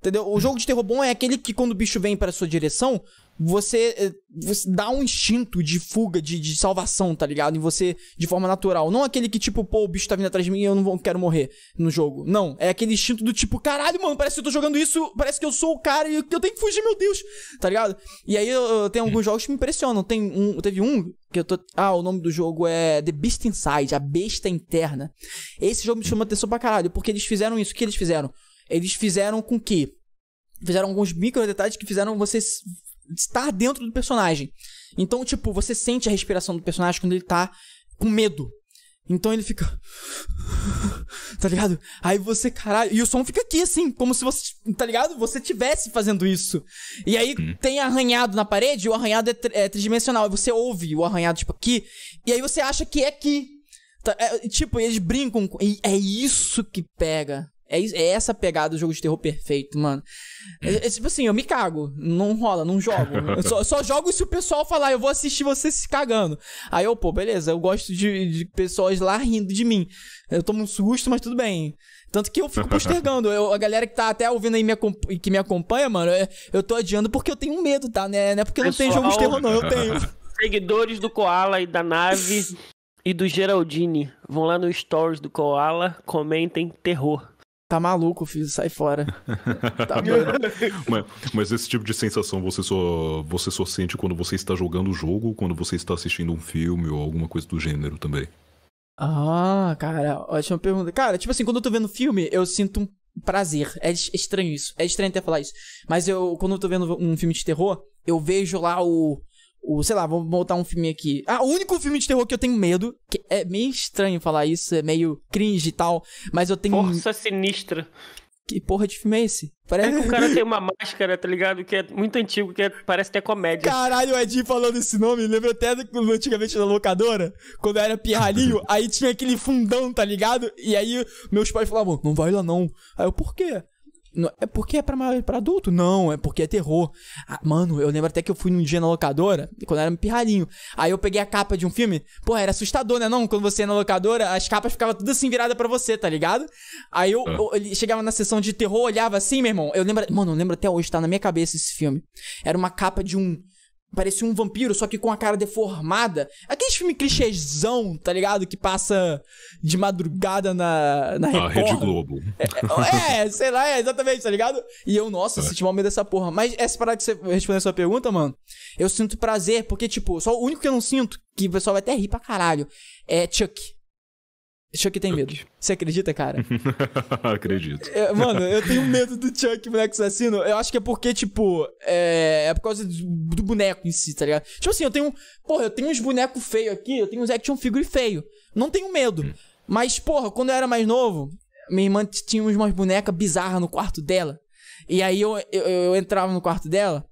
Entendeu? O jogo de terror bom é aquele que quando o bicho vem para sua direção, você, eh, você, dá um instinto de fuga, de, de salvação, tá ligado? Em você de forma natural. Não aquele que, tipo, pô, o bicho tá vindo atrás de mim e eu não vou, quero morrer no jogo. Não. É aquele instinto do tipo, caralho, mano, parece que eu tô jogando isso, parece que eu sou o cara e eu, eu tenho que fugir, meu Deus, tá ligado? E aí eu, eu tenho alguns hum. jogos que me impressionam. Tem um, teve um que eu tô. Ah, o nome do jogo é The Beast Inside, a besta interna. Esse jogo me chama atenção pra caralho, porque eles fizeram isso. O que eles fizeram? Eles fizeram com que fizeram alguns micro detalhes que fizeram você estar dentro do personagem. Então, tipo, você sente a respiração do personagem quando ele tá com medo. Então ele fica. Tá ligado? Aí você, caralho. E o som fica aqui, assim, como se você. Tá ligado? Você tivesse fazendo isso. E aí hum. tem arranhado na parede, e o arranhado é, é tridimensional. E você ouve o arranhado, tipo, aqui. E aí você acha que é aqui. Tá, é, tipo, eles brincam. E é isso que pega é, é essa pegada do jogo de terror perfeito, mano. É, é, tipo assim, eu me cago. Não rola, não jogo. Eu só, só, jogo se o pessoal falar, eu vou assistir você se cagando. Aí eu, pô, beleza, eu gosto de, de pessoas lá rindo de mim. Eu tomo um susto, mas tudo bem. Tanto que eu fico postergando. Eu, a galera que tá até ouvindo aí e que me acompanha, mano, eu, é, eu tô adiando porque eu tenho medo, tá? Não é, não é porque não tenho jogo de terror, não. Eu tenho. Seguidores do Koala e da nave e do Geraldine. Vão lá no stories do Koala, comentem terror. Tá maluco, filho, sai fora. tá mas, mas, esse tipo de sensação você só, você só sente quando você está jogando o jogo, quando você está assistindo um filme ou alguma coisa do gênero também. Ah, cara, ótima pergunta. Cara, tipo assim, quando eu tô vendo filme, eu sinto um prazer. É, é estranho isso. É estranho até falar isso. Mas eu, quando eu tô vendo um filme de terror, eu vejo lá o o, sei lá, vou botar um filme aqui. Ah, o único filme de terror que eu tenho medo, que é meio estranho falar isso, é meio cringe e tal, mas eu tenho. Força sinistra. Que porra de filme é esse? Parece... É que o cara tem uma máscara, tá ligado? Que é muito antigo, que é... parece até comédia. Caralho, o Edinho falando esse nome, lembra até antigamente na locadora, quando eu era pirralhinho, aí tinha aquele fundão, tá ligado? E aí meus pais falavam, não vai lá não. Aí eu, por quê? É porque é pra, é para adulto? Não, é porque é terror. Ah, mano, eu lembro até que eu fui num dia na locadora, quando eu era um pirralhinho. Aí eu peguei a capa de um filme. Porra, era assustador, né? Não, quando você ia na locadora, as capas ficavam tudo assim viradas para você, tá ligado? Aí eu, ah. eu, chegava na sessão de terror, olhava assim, meu irmão. Eu lembro. Mano, eu lembro até hoje, tá na minha cabeça esse filme. Era uma capa de um Parecia um vampiro, só que com a cara deformada. Aqueles filmes clichêzão, tá ligado? Que passa de madrugada na, na Record. Ah, Rede Globo. É, é, é, sei lá, é, exatamente, tá ligado? E eu, nossa, é. senti mal medo dessa porra. Mas essa parada que você respondeu a sua pergunta, mano, eu sinto prazer, porque, tipo, só o único que eu não sinto, que o pessoal vai até rir pra caralho, é Chuck. Chuck tem medo. Você acredita, cara? Acredito. É, mano, eu tenho medo do Chuck, boneco assassino. Eu acho que é porque, tipo, é, é por causa do, boneco em si, tá ligado? Tipo assim, eu tenho. Porra, eu tenho uns bonecos feios aqui, eu tenho uns action figure feio. Não tenho medo. Hum. Mas, porra, quando eu era mais novo, minha irmã tinha umas bonecas bizarras no quarto dela. E aí eu, eu, eu entrava no quarto dela.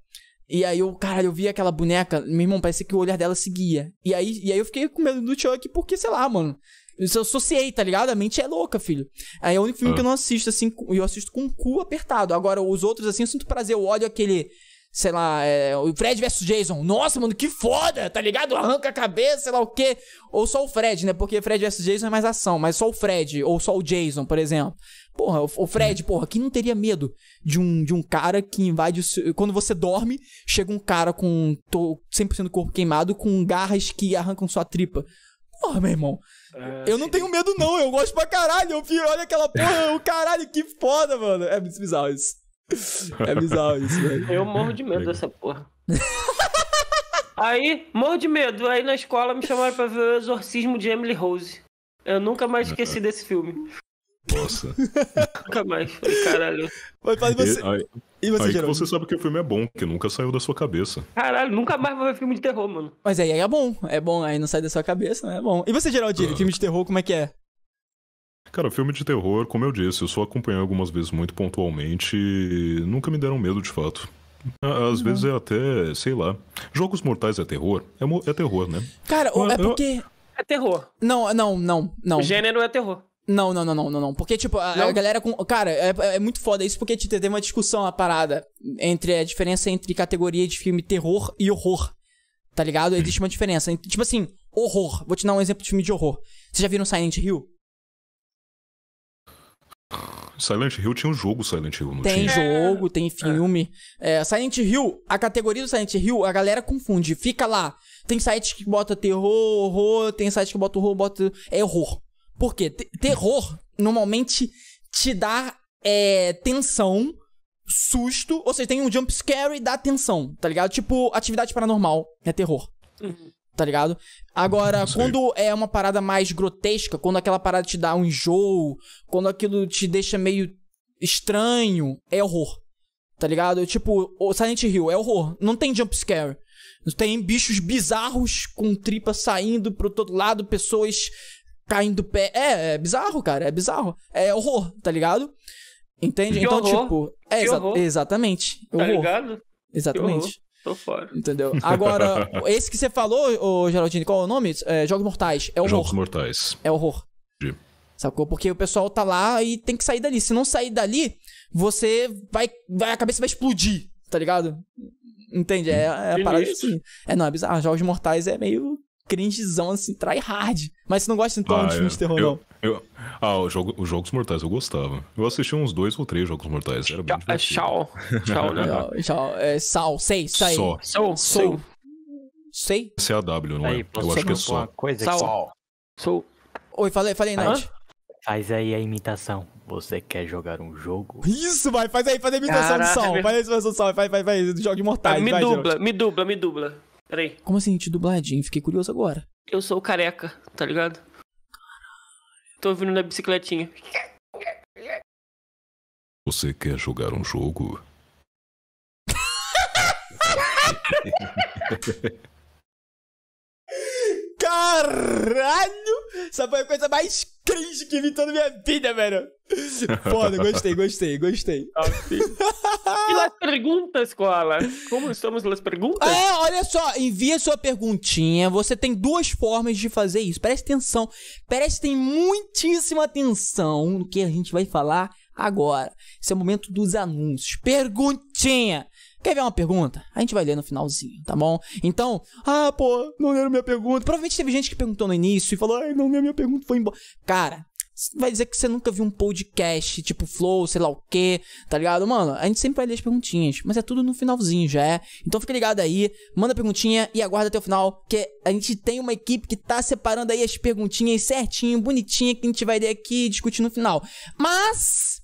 E aí eu, cara, eu via aquela boneca, meu irmão, parecia que o olhar dela seguia. E aí, e aí eu fiquei com medo do Chuck porque, sei lá, mano. Isso eu associei, tá ligado? A mente é louca, filho. Aí é o único filme ah. que eu não ah. assisto, assim, eu assisto com o cu apertado. Agora, os outros, assim, eu sinto prazer, eu olho aquele. Sei lá, é, o Fred vs Jason. Nossa, mano, que foda, tá ligado? Arranca a cabeça, sei lá o quê. Ou só o Fred, né? Porque Fred vs Jason é mais ação, mas só o Fred, ou só o Jason, por exemplo. Porra, o Fred, porra, quem não teria medo de um, de um cara que invade o seu... Quando você dorme, chega um cara com tô 100% do corpo queimado, com garras que arrancam sua tripa. Porra, meu irmão. É, eu não tenho medo, não. Eu gosto pra caralho. Eu vi, olha aquela porra, o caralho, que foda, mano. É bizarro isso. É bizarro isso, velho. Eu morro de medo dessa porra. Aí, morro de medo. Aí na escola me chamaram pra ver o exorcismo de Emily Rose. Eu nunca mais esqueci desse filme. Nossa. nunca mais. caralho. Mas, mas você... E, aí, e você, aí que você sabe que o filme é bom, que nunca saiu da sua cabeça. Caralho, nunca mais vou ver filme de terror, mano. Mas aí, aí é bom. É bom, aí não sai da sua cabeça, né? É bom. E você, Geraldinho, ah. filme de terror, como é que é? Cara, filme de terror, como eu disse, eu só acompanhei algumas vezes muito pontualmente e nunca me deram medo de fato. Às não. Uhum. vezes é até, sei lá. Jogos Mortais é terror? É, é terror, né? Cara, é porque. É terror. Não, não, não, não. O gênero é terror. Não, não, não, não, não, Porque, tipo, a, não? a galera com. Cara, é, é, muito foda isso porque te, tipo, teve uma discussão, a parada, entre a diferença entre categoria de filme terror e horror. Tá ligado? Existe uma diferença. tipo assim, horror. Vou te dar um exemplo de filme de horror. Vocês já viram Silent Hill? Silent Hill tinha um jogo Silent Hill, não tem tinha? Tem jogo, tem é. filme. É. É, Silent Hill, a categoria do Silent Hill, a galera confunde. Fica lá. Tem sites que bota terror, horror, tem sites que bota horror, bota. É horror. Por quê? T terror normalmente te dá é, tensão, susto, ou seja, tem um jump scare e dá tensão, tá ligado? Tipo, atividade paranormal é terror. Uhum. Tá ligado? Agora, quando é uma parada mais grotesca, quando aquela parada te dá um enjoo, quando aquilo te deixa meio estranho, é horror. Tá ligado? Tipo, Silent Hill é horror. Não tem jump scare. Tem bichos bizarros com tripa saindo pro todo lado, pessoas caindo pé. É, é bizarro, cara. É bizarro. É horror, tá ligado? Entende? Que então, horror. tipo. É, exa horror. exatamente. Tá horror. Tá ligado? Exatamente. Tô fora. Entendeu? Agora, esse que você falou, ô, Geraldine, qual é o nome? É, Jogos Mortais. É horror. Jogos Mortais. É horror. Sacou? Porque o pessoal tá lá e tem que sair dali. Se não sair dali, você vai. vai a cabeça vai explodir, tá ligado? Entende? É, é a parada De... Assim. É, não, é bizarro. Jogos Mortais é meio cringezão, assim, tryhard. Mas você não gosta então ah, de é. filmes de terror, eu, não? Eu, ah, jogo, os Jogos Mortais eu gostava. Eu assisti uns dois ou três Jogos Mortais. Era bem é Shao. né? é, Sal, sei, sei. Só. Sou, sou. Sei? C-A-W, é não é? Aí, eu acho que é só. Coisa sal. Sou. Oi, falei, falei, Nath. Faz aí a imitação. Você quer jogar um jogo? Isso, vai, faz aí, faz a imitação Caraca, do Sal. Faz a imitação do Sal, vai, vai, vai, joga Imortais. Me vai, dubla, me dubla, me dubla. Peraí. Como assim, te dubladinho? Fiquei curioso agora. Eu sou o careca, tá ligado? Caralho. Tô vindo na bicicletinha. Você quer jogar um jogo? Caralho! Essa foi é a coisa mais cringe que vi toda a minha vida, velho. Foda, gostei, gostei, gostei. Okay. Ah, e as perguntas, Koala? Como estamos nas perguntas? É, olha só, envia sua perguntinha. Você tem duas formas de fazer isso. Preste atenção. tem muitíssima atenção no que a gente vai falar agora. Esse é o momento dos anúncios. Perguntinha! Quer ver uma pergunta? A gente vai ler no finalzinho, tá bom? Então, ah, pô, não leram minha pergunta. Provavelmente teve gente que perguntou no início e falou, ai, não leram minha pergunta, foi embora. Cara, vai dizer que você nunca viu um podcast tipo Flow, sei lá o quê, tá ligado? Mano, a gente sempre vai ler as perguntinhas, mas é tudo no finalzinho já é. Então fica ligado aí, manda perguntinha e aguarda até o final, que a gente tem uma equipe que tá separando aí as perguntinhas certinho, bonitinha, que a gente vai ler aqui e discutir no final. Mas.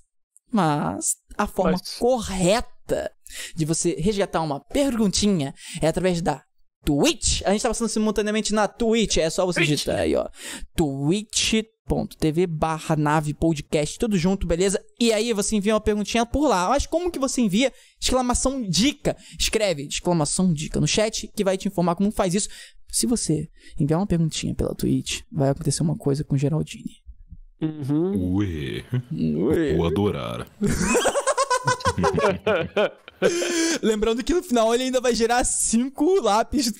Mas a forma mas... correta de você resgatar uma perguntinha é através da Twitch. A gente tá passando simultaneamente na Twitch. É só você Twitch. digitar aí, ó. twitch.tv barra nave podcast, tudo junto, beleza? E aí você envia uma perguntinha por lá. Mas como que você envia? Exclamação dica. Escreve exclamação dica no chat que vai te informar como faz isso. Se você enviar uma perguntinha pela Twitch, vai acontecer uma coisa com o Geraldine. Uhum. Uê. Uê. Vou adorar. Lembrando que no final ele ainda vai gerar cinco lápis.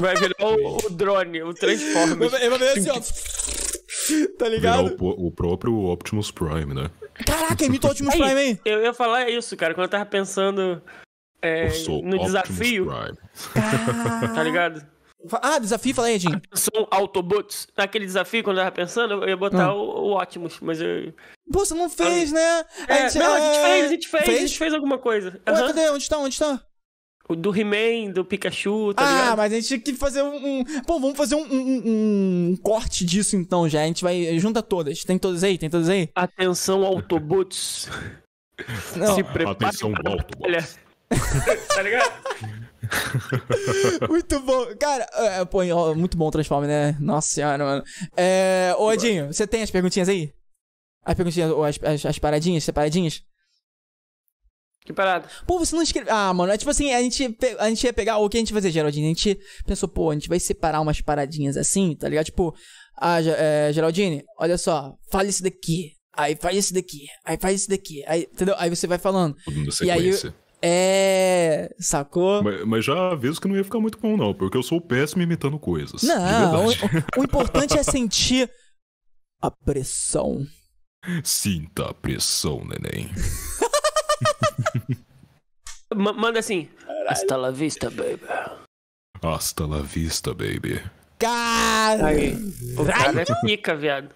Vai virar o, o drone, o Transformers. Ele vai virar assim, ó. Tá ligado? O, o, próprio Optimus Prime, né? Caraca, imita o Optimus Prime hein? Eu ia falar isso, cara, quando eu tava pensando é, no Optimus desafio. Prime. Tá ligado? Ah, desafio, fala aí, gente. São Autobots. Naquele desafio, quando eu tava pensando, eu ia botar ah. o, o Optimus, mas eu. Pô, você não fez, ah. né? É, a gente, é, a gente fez, a gente fez, fez, a gente fez alguma coisa. Ué, uhum. cadê? Onde tá? Onde tá? O do He-Man, do Pikachu, tá Ah, ligado? mas a gente tinha que fazer um, um... Pô, vamos fazer um, um, um, corte disso então já. A gente vai. Junta todas. Tem todas aí? Tem todas aí? Atenção, Autobots. Não. Se Atenção, Autobots. tá ligado? muito bom. Cara, é, é pô, é muito bom o Transform, né? Nossa senhora, mano. É, ô, Edinho, você tem as perguntinhas aí? As perguntinhas, ou as, as, as paradinhas, separadinhas? Que parada? Pô, você não escreveu. Ah, mano, é tipo assim, a gente, a gente ia pegar. O que a gente ia fazer, Geraldinho? A gente pensou, pô, a gente vai separar umas paradinhas assim, tá ligado? Tipo, ah, é, Geraldine, olha só, fala isso daqui. Aí faz isso daqui. Aí faz isso daqui. Aí, entendeu? Aí você vai falando. Tudo E aí, é, sacou? Mas, mas, já aviso que não ia ficar muito bom, não, porque eu sou péssimo imitando coisas. Não, o, o importante é sentir a pressão. Sinta a pressão, neném. manda assim. Caralho. Hasta la vista, baby. Hasta la vista, baby. Cara! Aí. O cara é pica, viado.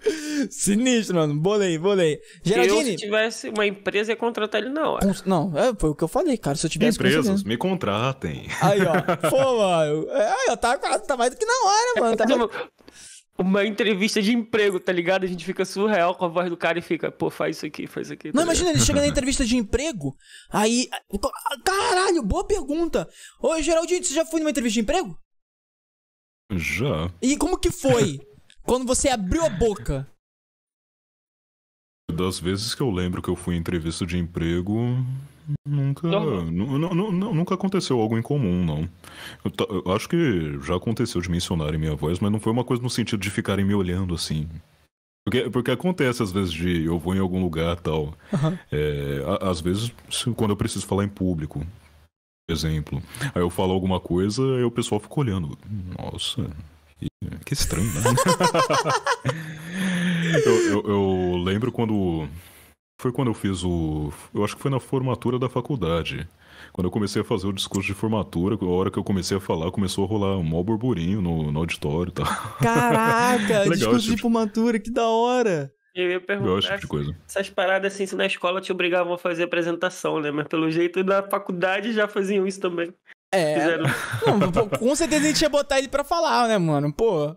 Sinistro, mano. Bolei, bolei. Geraldine. Eu, se tivesse uma empresa, ia contratar ele na hora. Não, é, foi o que eu falei, cara. Se eu tivesse. Empresas, me contratem. Aí, ó. Pô, mano. Aí, ó. Tá, tá mais do que na hora, mano. Tá mais... Uma entrevista de emprego, tá ligado? A gente fica surreal com a voz do cara e fica, pô, faz isso aqui, faz isso aqui. Tá não, imagina, ele chega na entrevista de emprego, aí. Caralho, boa pergunta. Ô, Geraldinho, você já foi numa entrevista de emprego? Já. E como que foi quando você abriu a boca? Das vezes que eu lembro que eu fui em entrevista de emprego, Nunca, nunca aconteceu algo incomum, não. Eu, eu acho que já aconteceu de mencionarem minha voz, mas não foi uma coisa no sentido de ficarem me olhando assim. Porque, porque acontece às vezes de eu vou em algum lugar tal. Uhum. É, às vezes, quando eu preciso falar em público exemplo. Aí eu falo alguma coisa e o pessoal fica olhando. Nossa, que estranho, né? eu, eu, eu, lembro quando. Foi quando eu fiz o. Eu acho que foi na formatura da faculdade. Quando eu comecei a fazer o discurso de formatura, a hora que eu comecei a falar, começou a rolar um mó burburinho no, no auditório e tá? tal. Caraca, Legal, discurso tipo... de formatura, que da hora! Eu ia perguntar acho tipo se, essas paradas assim, se na escola te obrigavam a fazer apresentação, né? Mas pelo jeito na faculdade já faziam isso também. É. Fizeram... Não, com certeza a gente ia botar ele pra falar, né, mano? Pô.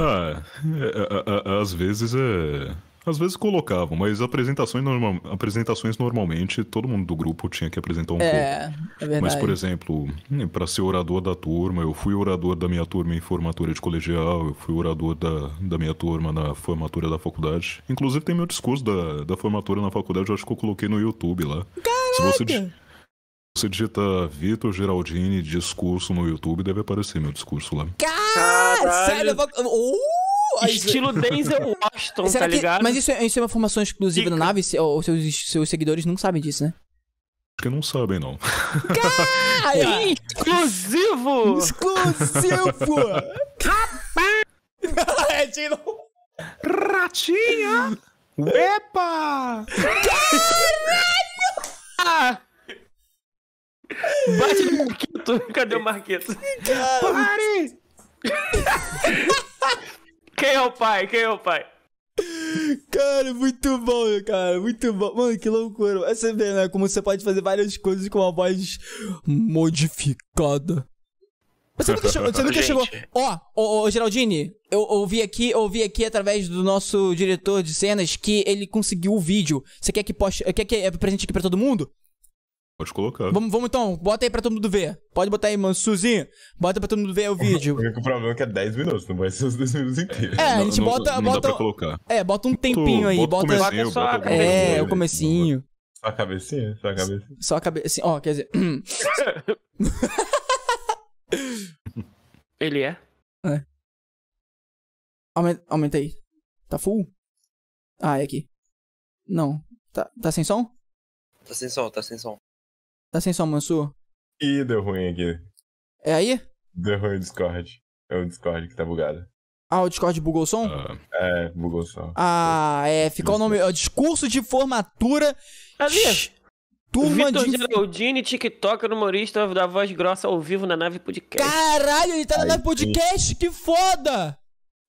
Ah, é, é, é, é às vezes é. Às vezes colocavam, mas apresentações, norma... apresentações normalmente todo mundo do grupo tinha que apresentar um é, pouco. É verdade. Mas, por exemplo, para ser orador da turma, eu fui orador da minha turma em formatura de colegial, eu fui orador da, da minha turma na formatura da faculdade. Inclusive tem meu discurso da, da formatura na faculdade, eu acho que eu coloquei no YouTube lá. Caraca! Se você, você digita Vitor Geraldini discurso no YouTube, deve aparecer meu discurso lá. Caralho! Sério? Eu vou... Uh! Estilo eh, Denzel Washington, Será tá que... ligado? Mas isso, é, isso é uma formação exclusiva da nave? Ou seus, seus seguidores não sabem disso, né? que não sabem, não. Cara, exclusivo! Exclusivo! Rapaz! É, Ratinha! Epa! Caralho! Bate no Marquito. Cadê o Marquito? Pare! Quem é o pai? Quem é o pai? Cara, muito bom, cara, muito bom. Mano, que loucura. Você vê, né? Como você pode fazer várias coisas com uma voz modificada. Você nunca, chegou, você nunca chegou. Ó, ô, ô, Geraldine, eu ouvi aqui, ouvi aqui através do nosso diretor de cenas que ele conseguiu o vídeo. Você quer que poste, quer que apresente é aqui para todo mundo? Pode colocar. Vamos, vamos então, bota aí pra todo mundo ver. Pode botar aí, mano. Suzinho, bota pra todo mundo ver o vídeo. o problema é que é 10 minutos, não vai ser os 10 minutos inteiros. É, a gente não, bota. Não, bota, dá pra colocar. É, bota um tempinho aí. Bota, bota, bota, só É, o comecinho. Só a cabecinha? Só a cabecinha. Só a cabecinha. Ó, quer dizer. Ele é? É. Aumenta, aumenta aí. Tá full? Ah, é aqui. Não. Tá, tá sem som? Tá sem som, tá sem som. Tá sem som, Mansur? Ih, deu ruim aqui. É aí? Deu ruim o Discord. É o Discord que tá bugado. Ah, o Discord bugou o som? Uh, é, bugou o som. Ah, é. Ficou o nome. É o discurso de formatura. Ali. Turma Vitor de... Geraldini, TikToker, humorista da voz grossa ao vivo na nave podcast. Caralho, ele tá na Ai, nave podcast? Sim. Que foda!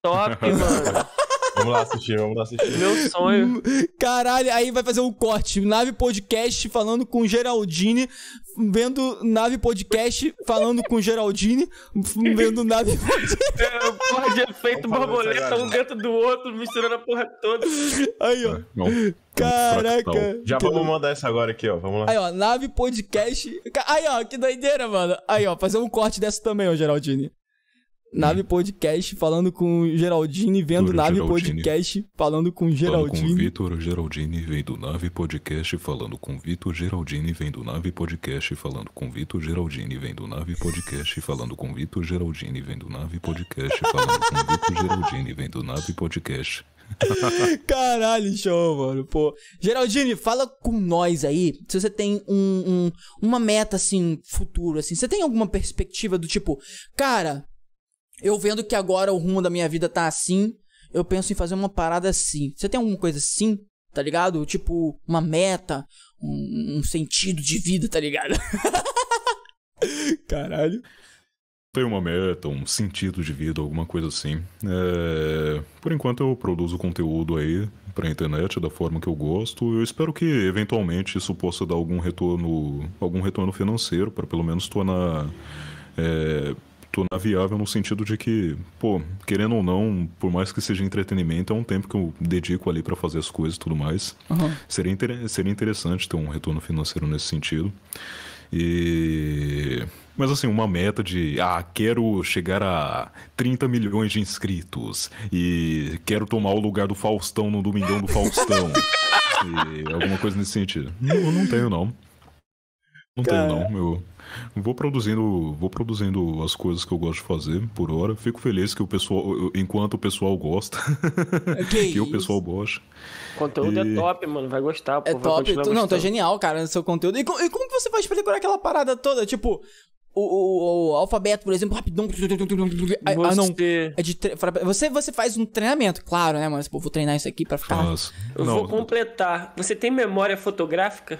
Top, mano. Vamos lá assistir, vamos lá assistir. Meu sonho. Caralho, aí vai fazer um corte. Nave Podcast falando com Geraldine, vendo Nave Podcast falando com Geraldine, vendo Nave Podcast. É, porra de efeito borboleta, um dentro do outro, misturando a porra toda. Aí, ó. Caraca. Então. Já vamos mandar essa agora aqui, ó. Vamos lá. Aí, ó, nave podcast. Aí, ó, que doideira, mano. Aí, ó, fazer um corte dessa também, ó, Geraldine. Nave Podcast falando com Geraldine, vendo Nave Geraldine. Podcast falando com Geraldine. Falando com Vitor Geraldine, vendo Nave Podcast falando com Vitor Geraldine, vendo Nave Podcast falando com Vitor Geraldine, vendo Nave Podcast falando com Vitor Geraldine, vendo Nave Podcast falando com Vitor Geraldine, vendo Nave Podcast. Caralho, show, mano. Pô. Geraldine, fala com nós aí. Se você tem um, um, uma meta, assim, futuro, assim. Você tem alguma perspectiva do tipo, cara, eu vendo que agora o rumo da minha vida tá assim, eu penso em fazer uma parada assim. Você tem alguma coisa assim, tá ligado? Tipo, uma meta, um, um sentido de vida, tá ligado? Caralho. Tem uma meta, um sentido de vida, alguma coisa assim. É... Por enquanto eu produzo conteúdo aí pra internet da forma que eu gosto. Eu espero que eventualmente isso possa dar algum retorno, algum retorno financeiro para pelo menos tornar é tornar viável no sentido de que, pô, querendo ou não, por mais que seja entretenimento, é um tempo que eu dedico ali para fazer as coisas e tudo mais. Uhum. Seria, inter... seria interessante ter um retorno financeiro nesse sentido. E... Mas assim, uma meta de, ah, quero chegar a 30 milhões de inscritos e quero tomar o lugar do Faustão no Domingão do Faustão. e alguma coisa nesse sentido. não não tenho, não. Não Cara... tenho, não. Eu... Vou produzindo, vou produzindo as coisas que eu gosto de fazer por hora. Fico feliz que o pessoal, enquanto o pessoal gosta, que, que o pessoal gosta. Conteúdo é e... é top, mano, vai gostar. Pô, é vai top. Tu, não, tá genial, cara, no seu conteúdo. E, e como você faz pra decorar aquela parada toda? Tipo, o, o, o, alfabeto, por exemplo, rapidão. Você... Ah, não. É de tre... você, você faz um treinamento, claro, né, mano? Pô, tipo, vou treinar isso aqui pra ficar. Eu não. vou completar. Você tem memória fotográfica?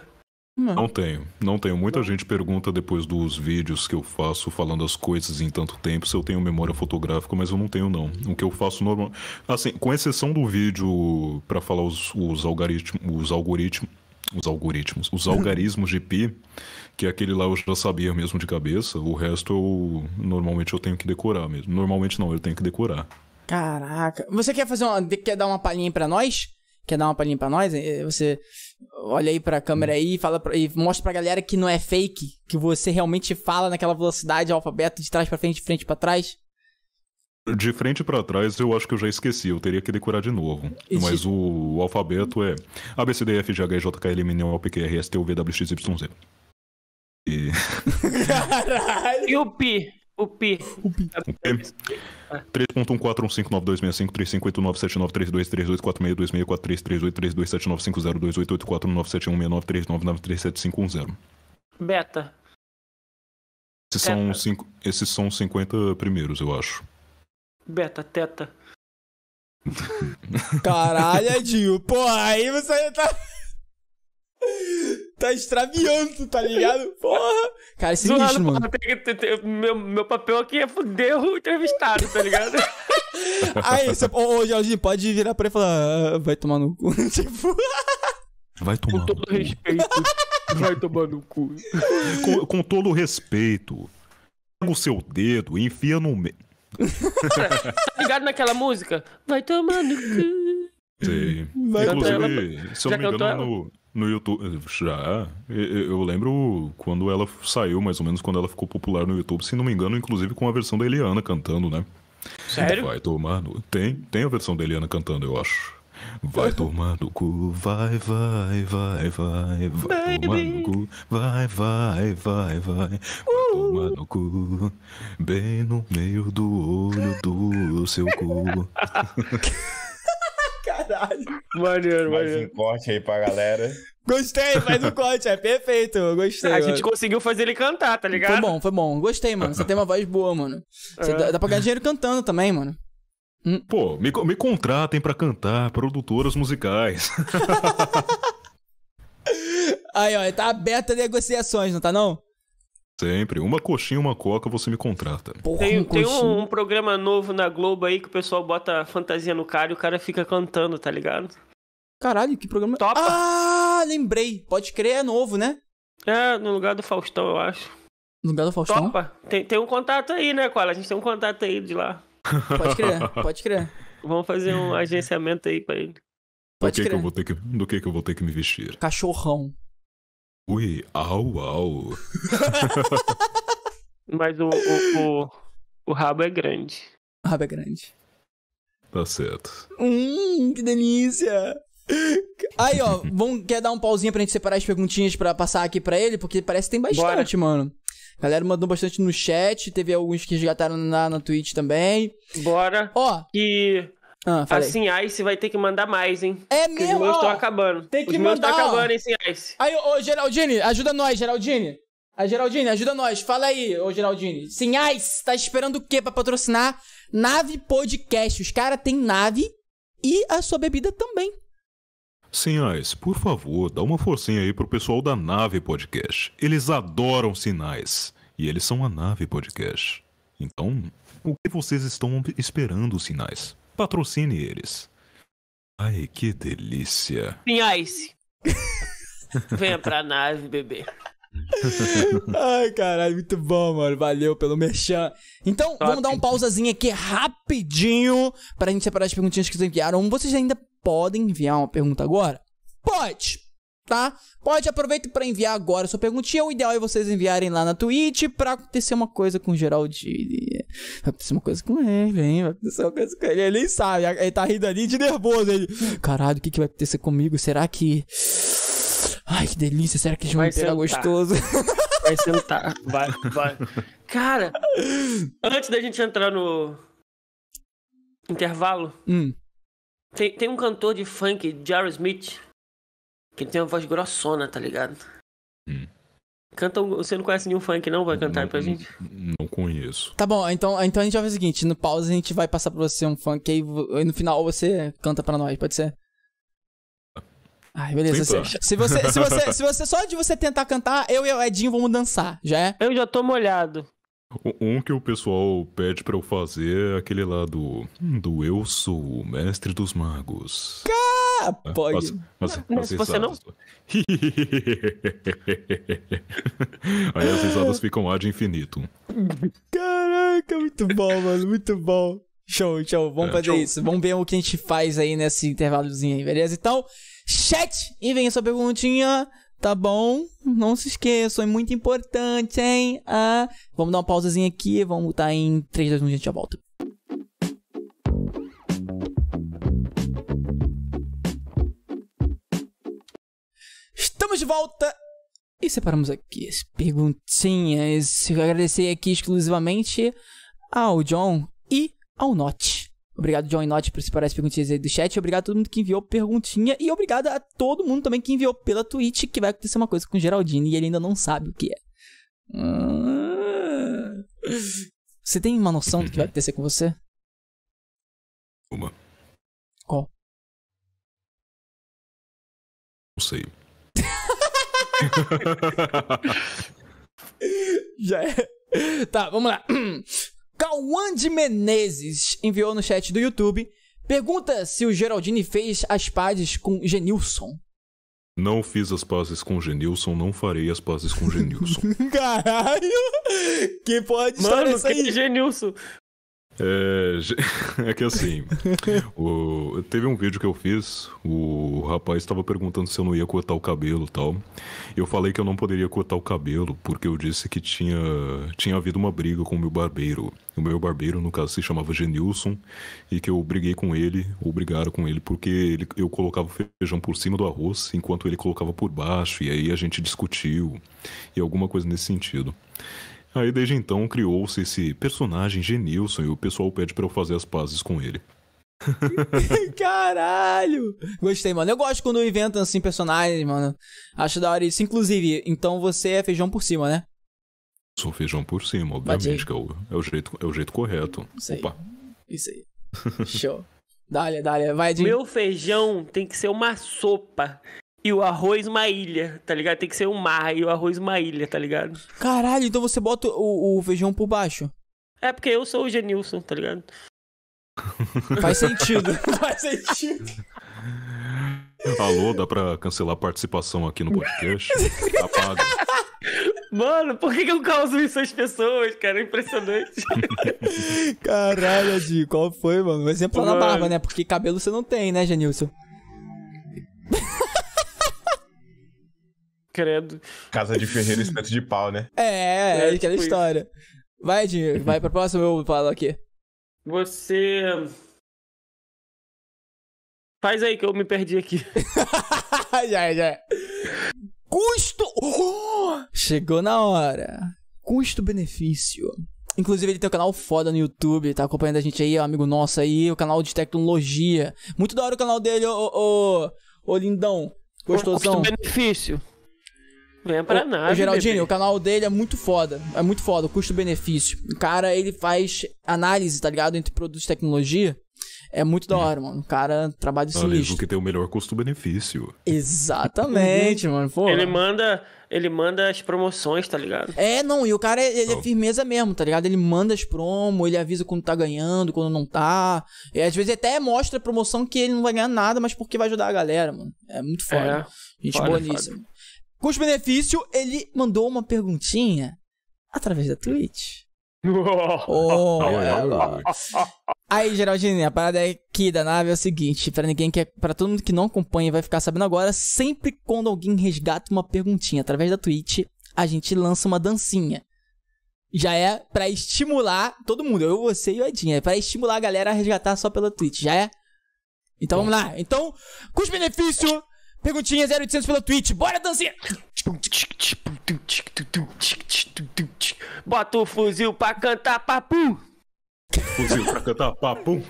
Não. não tenho, não tenho. Muita não. gente pergunta depois dos vídeos que eu faço falando as coisas em tanto tempo se eu tenho memória fotográfica, mas eu não tenho não. O que eu faço normal, assim, com exceção do vídeo para falar os, os algoritmos, os algoritmos, os algoritmos, os algarismos de pi, que é aquele lá eu já sabia mesmo de cabeça. O resto eu normalmente eu tenho que decorar mesmo. Normalmente não, eu tenho que decorar. Caraca, você quer fazer uma, quer dar uma palhinha para nós? Quer dar uma palhinha pra nós? É, você olha aí pra câmera hum. aí fala pra, e mostra pra galera que não é fake, que você realmente fala naquela velocidade alfabeto de trás para frente, de frente para trás? De frente para trás, eu acho que eu já esqueci, eu teria que decorar de novo. Isso. Mas o, o alfabeto é A, B, C, D, F, G, H, I, J, K, L, M, N, O, P, Q, R, S, T, U, V, W, X, Y, Z. E... Caralho! E o Pi? O Pi. O Pi. 3.14592535497232424324623243283950284971693937510939375110. Beta. Esses teta. são, cinco, esses são 50 primeiros, eu acho. Beta, teta. Caralho, Edinho. Pô, aí você tá tá extraviando, tá ligado? Porra! Cara, é sinistro, mano. Tem, tem, tem, meu, meu papel aqui é foder o entrevistado, tá ligado? Aí, você, ô, ô Jorginho, pode virar pra ele e falar, ah, vai tomar no cu. tipo... Vai tomar Com todo respeito, vai tomar no cu. Com, com todo respeito, pega o seu dedo e enfia no meio. tá ligado naquela música? Vai tomar no cu. Sei. Vai tá Inclusive, ela... se eu não me engano, no... No YouTube. Já. Eu lembro quando ela saiu, mais ou menos quando ela ficou popular no YouTube, se não me engano, inclusive com a versão da Eliana cantando, né? Sério? Vai tomar no... Tem, tem a versão da Eliana cantando, eu acho. Vai tomar no cu, vai, vai, vai, vai, vai Baby. tomar no cu, vai, vai, vai, vai, vai uh. tomar no cu, bem no meio do olho do seu cu. Caralho. Maneiro, mais maneiro. um corte aí pra galera. Gostei, faz um corte, é perfeito. Gostei. A mano. gente conseguiu fazer ele cantar, tá ligado? Foi bom, foi bom. Gostei, mano. Você tem uma voz boa, mano. é. dá, dá pra ganhar dinheiro cantando também, mano. Hum. Pô, me, me contratem para cantar, produtoras musicais. Aí, ó, tá aberta negociações, não tá não? Sempre. Uma coxinha, uma coca, você me contrata. Porra, tem, um, tem um, um, programa novo na Globo aí que o pessoal bota fantasia no cara e o cara fica cantando, tá ligado? Caralho, que programa. Topa! Ah, lembrei. Pode crer, é novo, né? É, no lugar do Faustão, eu acho. No lugar do Faustão? Topa. Tem, tem um contato aí, né, Qual? A gente tem um contato aí de lá. Pode crer, pode crer. Vamos fazer um agenciamento aí pra ele. Pode do que, crer. que eu vou ter que, do que, que eu vou ter que me vestir? Cachorrão. Ui, au, au. Mas o, o, o, o rabo é grande. O rabo é grande. Tá certo. Hum, que delícia! Aí, ó, vão, quer dar um pauzinho pra gente separar as perguntinhas pra passar aqui pra ele? Porque parece que tem bastante, Bora. mano. A galera mandou bastante no chat, teve alguns que resgataram na, na Twitch também. Bora. Ó. e ah, assim, Ice vai ter que mandar mais, hein? É mesmo? Os meus estão acabando. Tem que os meus estão acabando, hein, sem Ice. Aí, ô, Geraldine, ajuda nós, Geraldine. A Geraldine, ajuda nós. Fala aí, ô Geraldine. Sim, Ice, tá esperando o quê pra patrocinar Nave Podcast? Os caras têm nave e a sua bebida também. Sim, Ice, por favor, dá uma forcinha aí pro pessoal da Nave Podcast. Eles adoram sinais. E eles são a Nave Podcast. Então, o que vocês estão esperando, sinais? patrocine eles. Ai, que delícia. Ice. Venha pra nave, bebê. Ai, caralho, muito bom, mano. Valeu pelo merchan. Então, Top. vamos dar um pausazinho aqui rapidinho pra gente separar as perguntinhas que vocês enviaram. Vocês ainda podem enviar uma pergunta agora? Pode! tá? Pode aproveita para enviar agora sua perguntinha. O ideal é vocês enviarem lá na Twitch pra acontecer uma coisa com o Geraldine. Vai acontecer uma coisa com ele, hein? Vai acontecer uma coisa com ele. Ele nem sabe. Ele tá rindo ali de nervoso. Ele, caralho, o que, que vai acontecer comigo? Será que. Ai, que delícia. Será que vai vão pegar gostoso? Vai sentar. Vai, vai. Cara, antes da gente entrar no intervalo, hum. tem, tem um cantor de funk, Jerry Smith, que ele tem uma voz grossona, tá ligado? Hum. Canta um... Você não conhece nenhum funk, não? Vai cantar não, pra gente? Não conheço. Tá bom, então, então a gente vai fazer o seguinte: no pause a gente vai passar pra você um funk e no final você canta pra nós, pode ser? Ah, Ai, beleza. Se, se, você, se, você, se você só de você tentar cantar, eu e o Edinho vamos dançar, já é? Eu já tô molhado. Um que o pessoal pede para eu fazer é aquele lá do, do Eu Sou o Mestre dos Magos. Ah, é, pode. Mas, mas, mas você não. Aí as risadas ficam lá de infinito. Caraca, muito bom, mano, muito bom. Show, show. Vamos é, fazer show. isso. Vamos ver o que a gente faz aí nesse intervalozinho aí, beleza? Então, chat, enviem a sua perguntinha. Tá bom? Não se esqueçam, é muito importante, hein? Ah, vamos dar uma pausazinha aqui, vamos botar em 3, 2, 1, a gente já volta. Estamos de volta e separamos aqui as perguntinhas. Eu agradecer aqui exclusivamente ao John e ao Notch. Obrigado, John Note, por separar as perguntinhas aí do chat. Obrigado a todo mundo que enviou perguntinha. E obrigado a todo mundo também que enviou pela Twitch, que vai acontecer uma coisa com o Geraldine e ele ainda não sabe o que é. Ah. Você tem uma noção do que vai uhum. acontecer com você? Uma. Qual? Não sei. Já é. Tá, vamos lá. Cauã de Menezes enviou no chat do YouTube. Pergunta se o Geraldine fez as pazes com Genilson. Não fiz as pazes com Genilson, não farei as pazes com Genilson. Caralho! Que pode estar Mano, aí? Genilson? É, é que assim, o, teve um vídeo que eu fiz, o rapaz estava perguntando se eu não ia cortar o cabelo e tal. Eu falei que eu não poderia cortar o cabelo porque eu disse que tinha, tinha havido uma briga com o meu barbeiro. O meu barbeiro, no caso, se chamava Genilson e que eu briguei com ele, ou brigaram com ele, porque ele, eu colocava o feijão por cima do arroz enquanto ele colocava por baixo, e aí a gente discutiu e alguma coisa nesse sentido. Aí desde então criou-se esse personagem Genilson e o pessoal pede para eu fazer as pazes com ele. Caralho! Gostei, mano. Eu gosto quando inventam assim personagens, mano. Acho da hora isso. Inclusive, então você é feijão por cima, né? Sou feijão por cima, obviamente, Batei. que é o, é o, jeito, é o jeito correto. Isso aí. Opa. Isso aí. Show. Dália, Dália, vai de. Meu feijão tem que ser uma sopa e o arroz uma ilha, tá ligado? Tem que ser um mar e o arroz uma ilha, tá ligado? Caralho, então você bota o, o feijão por baixo. É porque eu sou o Genilson, tá ligado? Faz sentido, faz sentido. Alô, dá pra cancelar a participação aqui no podcast? Apaga. Tá mano, por que, eu causo isso às pessoas, cara? É impressionante. Caralho, Adi, qual foi, mano? Um exemplo mano. na barba, né? Porque cabelo você não tem, né, Genilson? Credo. Casa de ferreiro e espeto de pau, né? É, é, é, é aquela tipo história. Vai, Dinho, vai pra próxima eu falo aqui. Você. Faz aí que eu me perdi aqui. já, já. Custo. Oh! Chegou na hora. Custo-benefício. Inclusive, ele tem um canal foda no YouTube, tá acompanhando a gente aí, é um amigo nosso aí, o canal de tecnologia. Muito da hora o canal dele, ô, ô, ô, ô lindão. Gostosão. Custo-benefício. Ganha é pra o, nada. O Geraldinho, bebê. o canal dele é muito foda. É muito foda, o custo-benefício. O cara, ele faz análise, tá ligado? Entre produtos e tecnologia. É muito da hum. hora, mano. O cara trabalha de sinistro. que tem o melhor custo-benefício. Exatamente, mano. Pô, ele manda, ele manda as promoções, tá ligado? É, não, e o cara ele é oh. é firmeza mesmo, tá ligado? Ele manda as promos, ele avisa quando tá ganhando, quando não tá. E às vezes até mostra a promoção que ele não vai ganhar nada, mas porque vai ajudar a galera, mano. É muito foda. É. Gente foda, boníssima. Custo-benefício, ele mandou uma perguntinha através da Twitch. oh, Aí, Geraldine, a parada aqui é da nave é o seguinte, para ninguém que é, para todo mundo que não acompanha vai ficar sabendo agora, sempre quando alguém resgata uma perguntinha através da Twitch, a gente lança uma dancinha. Já é para estimular todo mundo, eu, você e o Edinho, é para estimular a galera a resgatar só pela Twitch, já é? Então vamos lá. Então, custo-benefício Perguntinha 0800 pela Twitch. Bora, dancinha! Bota o fuzil pra cantar papo. Fuzil pra cantar papo.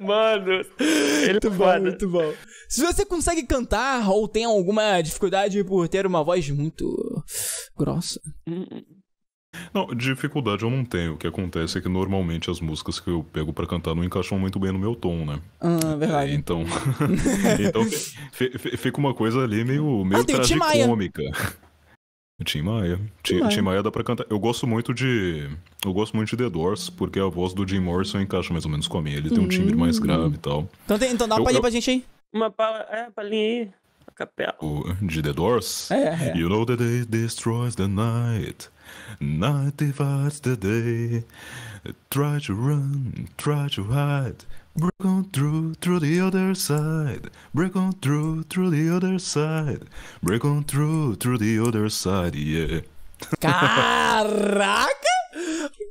Mano, ele é muito bom, muito bom. Se você consegue cantar ou tem alguma dificuldade por ter uma voz muito grossa, hum, hum. Não, dificuldade eu não tenho. O que acontece é que normalmente as músicas que eu pego para cantar não encaixam muito bem no meu tom, né? Ah, verdade. É, então, então fica uma coisa ali meio, meio ah, tragicômica. Tim Maia. Tim, Tim Maia dá pra cantar. Eu gosto muito de. Eu gosto muito de The Doors, porque a voz do Jim Morrison encaixa mais ou menos com a minha. Ele tem um timbre hum. mais grave e tal. Então, tem, então dá uma eu, palhinha pra gente aí. Uma palha, é, aí. A capela. O, de The Doors? É, é. You know the day destroys the night. Night divides the day. Try to run, try to hide. Break on through, through the other side. Break on through, through the other side. Break on through, through the other side, yeah. Caraca!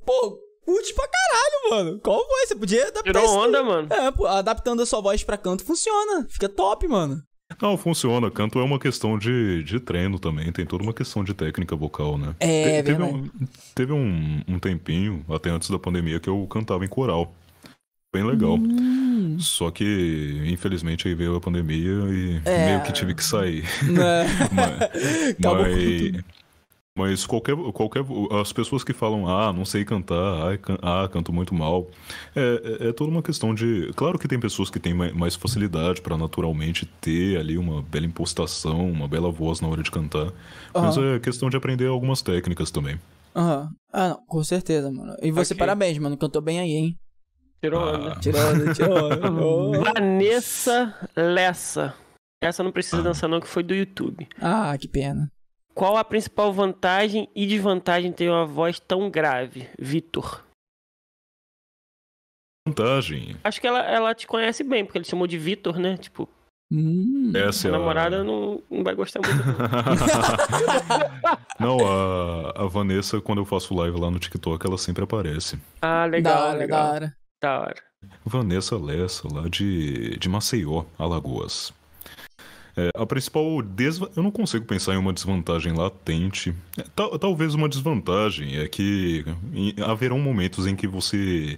Pô, curte pra caralho, mano. Qual foi? Você podia adaptar Tirou onda, mano. É, adaptando a sua voz pra canto funciona. Fica top, mano. Não, funciona. Canto é uma questão de, de treino também, tem toda uma questão de técnica vocal, né? É, Te, teve um, teve um, um tempinho, até antes da pandemia, que eu cantava em coral. Bem legal. Hum. Só que, infelizmente, aí veio a pandemia e é. meio que tive que sair. Né? Mas, mas, mas qualquer, qualquer. As pessoas que falam, ah, não sei cantar, ah, can, ah canto muito mal. É, é, é, toda uma questão de. Claro que tem pessoas que têm mais facilidade para naturalmente ter ali uma bela impostação, uma bela voz na hora de cantar. Mas é questão de aprender algumas técnicas também. Uhum. Ah, não, com certeza, mano. E você, okay. parabéns, mano. Cantou bem aí, hein? Tirou ah. Tirou tirou Vanessa Lessa. Essa não precisa ah. dançar, não, que foi do YouTube. Ah, que pena. Qual a principal vantagem e desvantagem de ter uma voz tão grave, Vitor? Vantagem. Acho que ela, ela te conhece bem, porque ele chamou de Vitor, né? Tipo, Hum, Essa é a namorada Não, não vai gostar muito. Não, não a, a, Vanessa, quando eu faço live lá no TikTok, ela sempre aparece. Ah, legal. Da hora, legal. da hora. Da hora. Vanessa Lessa, lá de, de Maceió, Alagoas. É, a principal desvantagem. Eu não consigo pensar em uma desvantagem latente. É, tal, talvez uma desvantagem é que haverão momentos em que você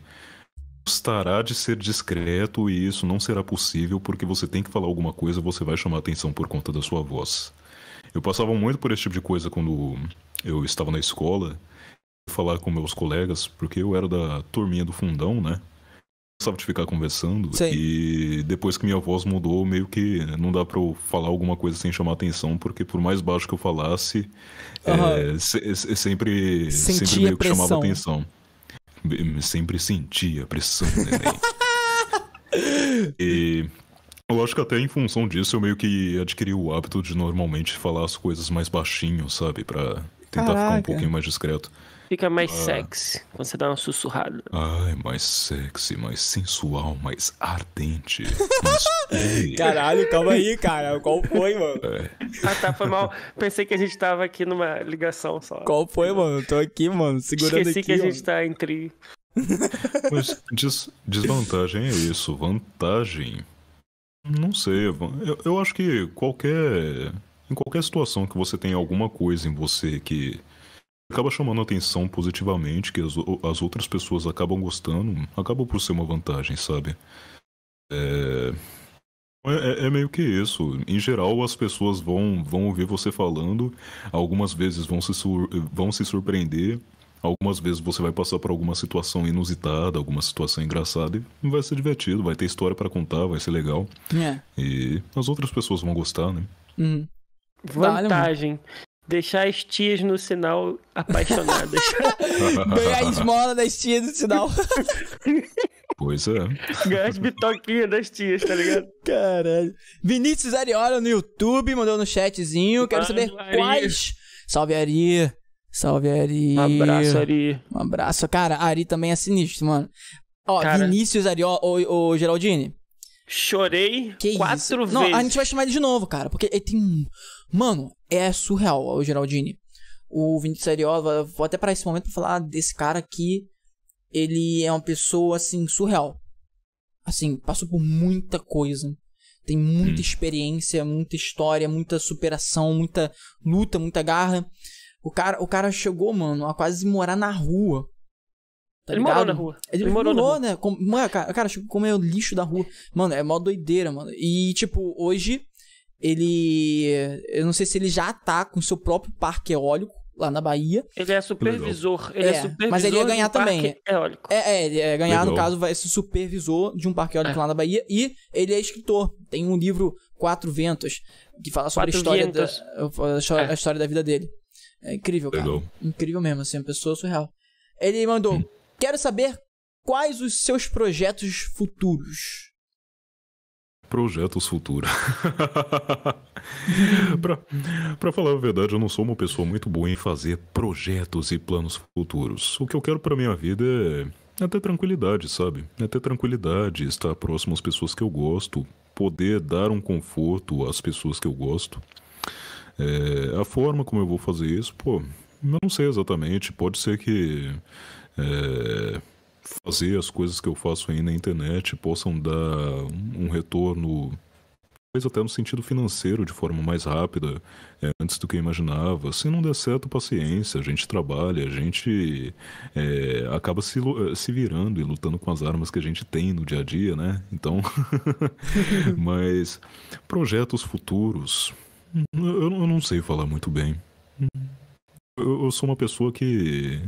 gostará de ser discreto e isso não será possível porque você tem que falar alguma coisa, você vai chamar atenção por conta da sua voz. Eu passava muito por esse tipo de coisa quando eu estava na escola, falar com meus colegas, porque eu era da turminha do fundão, né? gostava de ficar conversando. Sim. E depois que minha voz mudou, meio que não dá pra eu falar alguma coisa sem chamar atenção, porque por mais baixo que eu falasse, uhum. é, se, é, é sempre, sempre meio que pressão. chamava atenção. Sempre sentia pressão, e eu acho que até em função disso eu meio que adquiri o hábito de normalmente falar as coisas mais baixinho, sabe? Pra tentar Caraca. ficar um pouquinho mais discreto. Fica mais ah. sexy quando você dá uma sussurrada. Ai, mais sexy, mais sensual, mais ardente. Mais... Caralho, calma aí, cara. Qual foi, mano? É. Ah, tá, foi mal. Pensei que a gente tava aqui numa ligação só. Qual foi, mano? Tô aqui, mano, segurando Esqueci aqui. Esqueci que a mano. gente tá entre. Mas des desvantagem é isso. Vantagem. Não sei. Eu, eu acho que qualquer. Em qualquer situação que você tem alguma coisa em você que acaba chamando atenção positivamente, que as, as outras pessoas acabam gostando, acaba por ser uma vantagem, sabe? É... É, é, meio que isso. Em geral, as pessoas vão, vão ouvir você falando, algumas vezes vão se, vão se surpreender, algumas vezes você vai passar por alguma situação inusitada, alguma situação engraçada, e vai ser divertido, vai ter história para contar, vai ser legal. É. E as outras pessoas vão gostar, né? Hum. Vantagem. Deixar as tias no sinal apaixonadas. Ganhar a esmola das tias no sinal. Pois é. Ganhar as bitoquinhas das tias, tá ligado? Caralho. Vinícius Ariola no YouTube mandou no chatzinho. Quero saber Ari. quais. Salve, Ari. Salve, Ari. Um abraço, Ari. Um abraço. Cara, Ari também é sinistro, mano. Ó, Cara... Vinícius Ariola, ô, ô Geraldine. Chorei que quatro isso? vezes. Não, a gente vai chamar ele de novo, cara, porque ele tem. Mano, é surreal o Geraldine. O Vinícius Ariola, vou até parar esse momento pra falar desse cara aqui. Ele é uma pessoa, assim, surreal. Assim, passou por muita coisa. Tem muita hum. experiência, muita história, muita superação, muita luta, muita garra. O cara, o cara chegou, mano, a quase morar na rua Tá ele morou na rua. Ele, ele morou, morou né? Com, mano, cara, cara, como é o lixo da rua. Mano, é mó doideira, mano. E, tipo, hoje, ele. Eu não sei se ele já tá com o seu próprio parque eólico lá na Bahia. Ele é supervisor. Ele é, é supervisor mas ele ia ganhar também. Eólico. É, é, ele ia ganhar, Legal. no caso, vai ser supervisor de um parque eólico é. lá na Bahia. E ele é escritor. Tem um livro, Quatro Ventos, que fala sobre a história, da, a, a é. história da vida dele. É incrível, cara. Legal. Incrível mesmo, assim, uma pessoa surreal. Ele mandou. Hum. Quero saber quais os seus projetos futuros. Projetos futuros. pra, pra falar a verdade, eu não sou uma pessoa muito boa em fazer projetos e planos futuros. O que eu quero pra minha vida é, é ter tranquilidade, sabe? É ter tranquilidade, estar próximo às pessoas que eu gosto, poder dar um conforto às pessoas que eu gosto. É, a forma como eu vou fazer isso, pô, eu não sei exatamente. Pode ser que é, fazer as coisas que eu faço aí na internet possam dar um retorno talvez até no sentido financeiro de forma mais rápida, é, antes do que eu imaginava. Se não der certo, paciência, a gente trabalha, a gente é, acaba se, eh, se virando e lutando com as armas que a gente tem no dia a dia, né? Então, mas projetos futuros, eu, não sei falar muito bem. eu sou uma pessoa que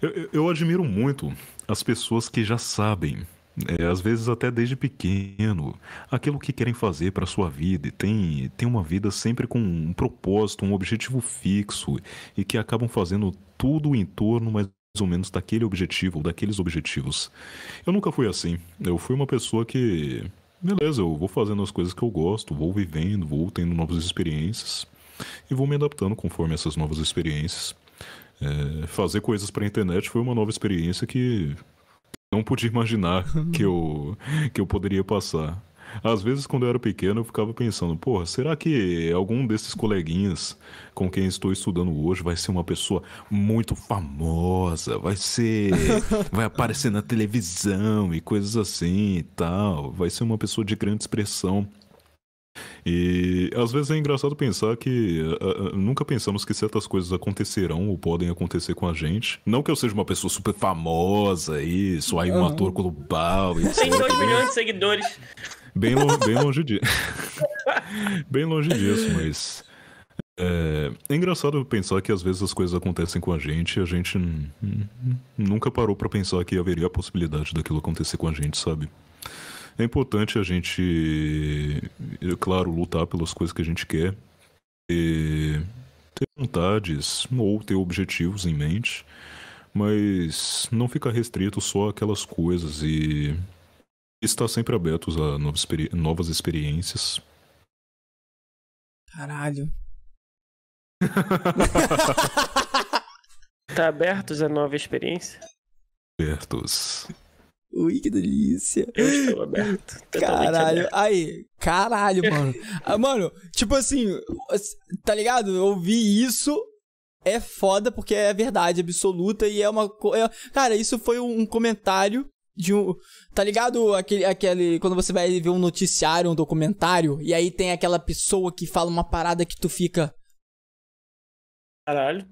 eu, eu admiro muito as pessoas que já sabem é, às vezes até desde pequeno, aquilo que querem fazer para sua vida e tem, tem uma vida sempre com um propósito, um objetivo fixo e que acabam fazendo tudo em torno mais ou menos daquele objetivo ou daqueles objetivos. Eu nunca fui assim. Eu fui uma pessoa que, beleza, eu vou fazendo as coisas que eu gosto, vou vivendo, vou tendo novas experiências e vou me adaptando conforme essas novas experiências. É, fazer coisas para internet foi uma nova experiência que não podia imaginar que eu, que eu poderia passar. Às vezes, quando eu era pequeno, eu ficava pensando: porra, será que algum desses coleguinhas com quem estou estudando hoje vai ser uma pessoa muito famosa? Vai ser. vai aparecer na televisão e coisas assim e tal. Vai ser uma pessoa de grande expressão. E às vezes é engraçado pensar que uh, nunca pensamos que certas coisas acontecerão ou podem acontecer com a gente. Não que eu seja uma pessoa super famosa e sou aí um ator global. Tem 2 milhões de seguidores. Bem, lo bem longe disso. bem longe disso, mas. É, é, engraçado pensar que às vezes as coisas acontecem com a gente e a gente nunca parou para pensar que haveria a possibilidade daquilo acontecer com a gente, sabe? É importante a gente, é claro, lutar pelas coisas que a gente quer, ter, ter vontades ou ter objetivos em mente, mas não ficar restrito só àquelas coisas e estar sempre abertos a novas, experi novas experiências. Caralho. tá abertos a nova experiência? Abertos. Ui, que delícia. Eu aberto. Caralho. Aberto. Aí, caralho, mano. ah, mano, tipo assim, tá ligado? Eu ouvi isso, é foda porque é verdade absoluta e é uma. coisa. É, cara, isso foi um comentário de um. Tá ligado? Aquele, aquele. Quando você vai ver um noticiário, um documentário, e aí tem aquela pessoa que fala uma parada que tu fica. Caralho.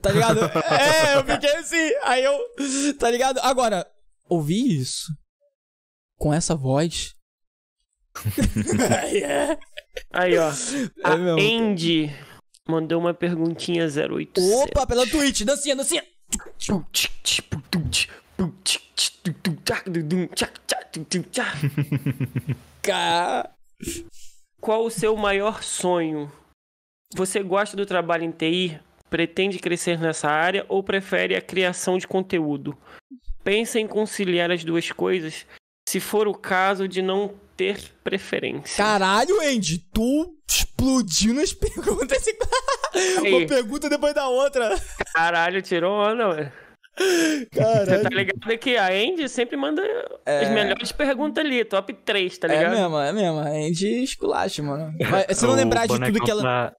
Tá ligado? é, eu fiquei assim. Aí eu. Tá ligado? Agora, ouvir isso com essa voz. yeah. É. Aí, ó. É a Andy mandou uma perguntinha 08. Opa, pela Twitch. Dancinha, dancinha. Qual o seu maior sonho? Você gosta do trabalho em TI? Pretende crescer nessa área ou prefere a criação de conteúdo? Pensa em conciliar as duas coisas, se for o caso de não ter preferência. Caralho, Andy, tu explodindo as perguntas. Uma pergunta depois da outra. Caralho, tirou onda, mano. Caralho. Você tá ligado que a Andy sempre manda é... as melhores perguntas ali, top 3, tá é ligado? É mesmo, é mesmo. A Andy esculacha, mano. Mas, se não lembrar de tudo que ela. Tá,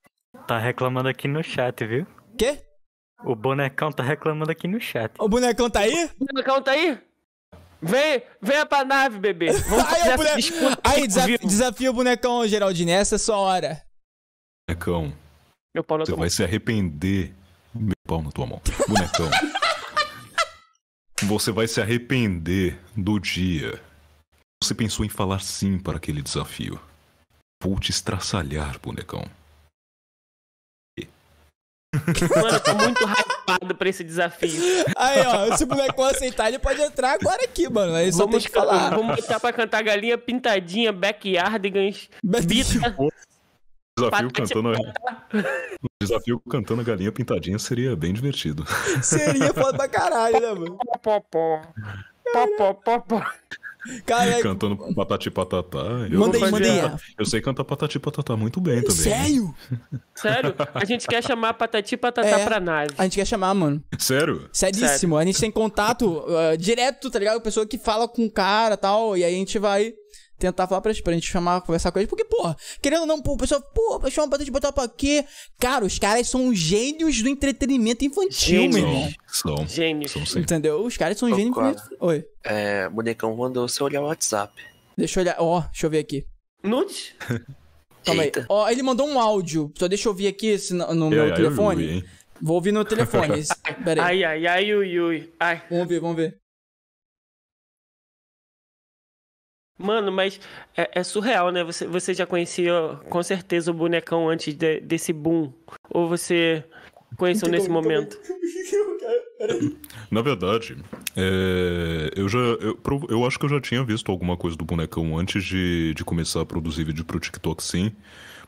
tá reclamando aqui no chat, viu? Quê? O bonecão tá reclamando aqui no chat. O bonecão tá aí? O bonecão tá aí? Vem, venha pra nave, bebê. Vamos aí, o bone... aí desafio, desafio o bonecão, Geraldine. Essa é a sua hora. Bonecão. Meu pau na Você tua assim. vai mão. se arrepender. Meu pau na tua mão. Bonecão. você vai se arrepender do dia. Você pensou em falar sim para aquele desafio. Vou te estraçalhar, bonecão. Mano, eu tô muito hypado pra esse desafio. Aí, ó, se o moleque não aceitar, ele pode entrar agora aqui, mano. Aí só vamos, tem que falar. Vamos botar pra cantar galinha pintadinha, backyardigans, Back... bita. Desafio Patete cantando. desafio cantando galinha pintadinha seria bem divertido. Seria foda pra caralho, né, mano? Pó, pó, pó. Pó, pó, pó, pó. Cara, é- Cantando patati patatá. Eu manda aí, manda aí. Eu sei cantar patati patatá muito bem também. Né? Sério? Sério? A gente quer chamar patati patatá é, pra nave. A gente quer chamar, mano. Sério? Seríssimo. Sério. A gente tem contato uh, direto, tá ligado? Pessoa que fala com o cara e tal. E aí a gente vai tentar falar pra eles, pra gente chamar, conversar com eles, porque, porra, querendo ou não, pô, o pessoal, pô, chama pra gente botar pra quê? Cara, os caras são gênios do entretenimento infantil, meu irmão. São. Gênios. Entendeu? Os caras são gênios. Oi. É, bonecão mandou você olhar o WhatsApp. Deixa eu olhar, ó, oh, deixa eu ver aqui. Nude? Calma Eita. aí. Ó, oh, ele mandou um áudio, só deixa eu ouvir aqui no, no meu telefone. Vou ouvir no telefone. Pera aí. Ai, ai, ai, ui, ui. Ai. Vamos ver, vamos ver. Mano, mas é, é, surreal, né? Você, você já conhecia com certeza o bonecão antes de, desse boom? Ou você conheceu nesse momento? Na verdade, é, eu já. Eu, eu acho que eu já tinha visto alguma coisa do bonecão antes de, de começar a produzir vídeo pro TikTok, sim.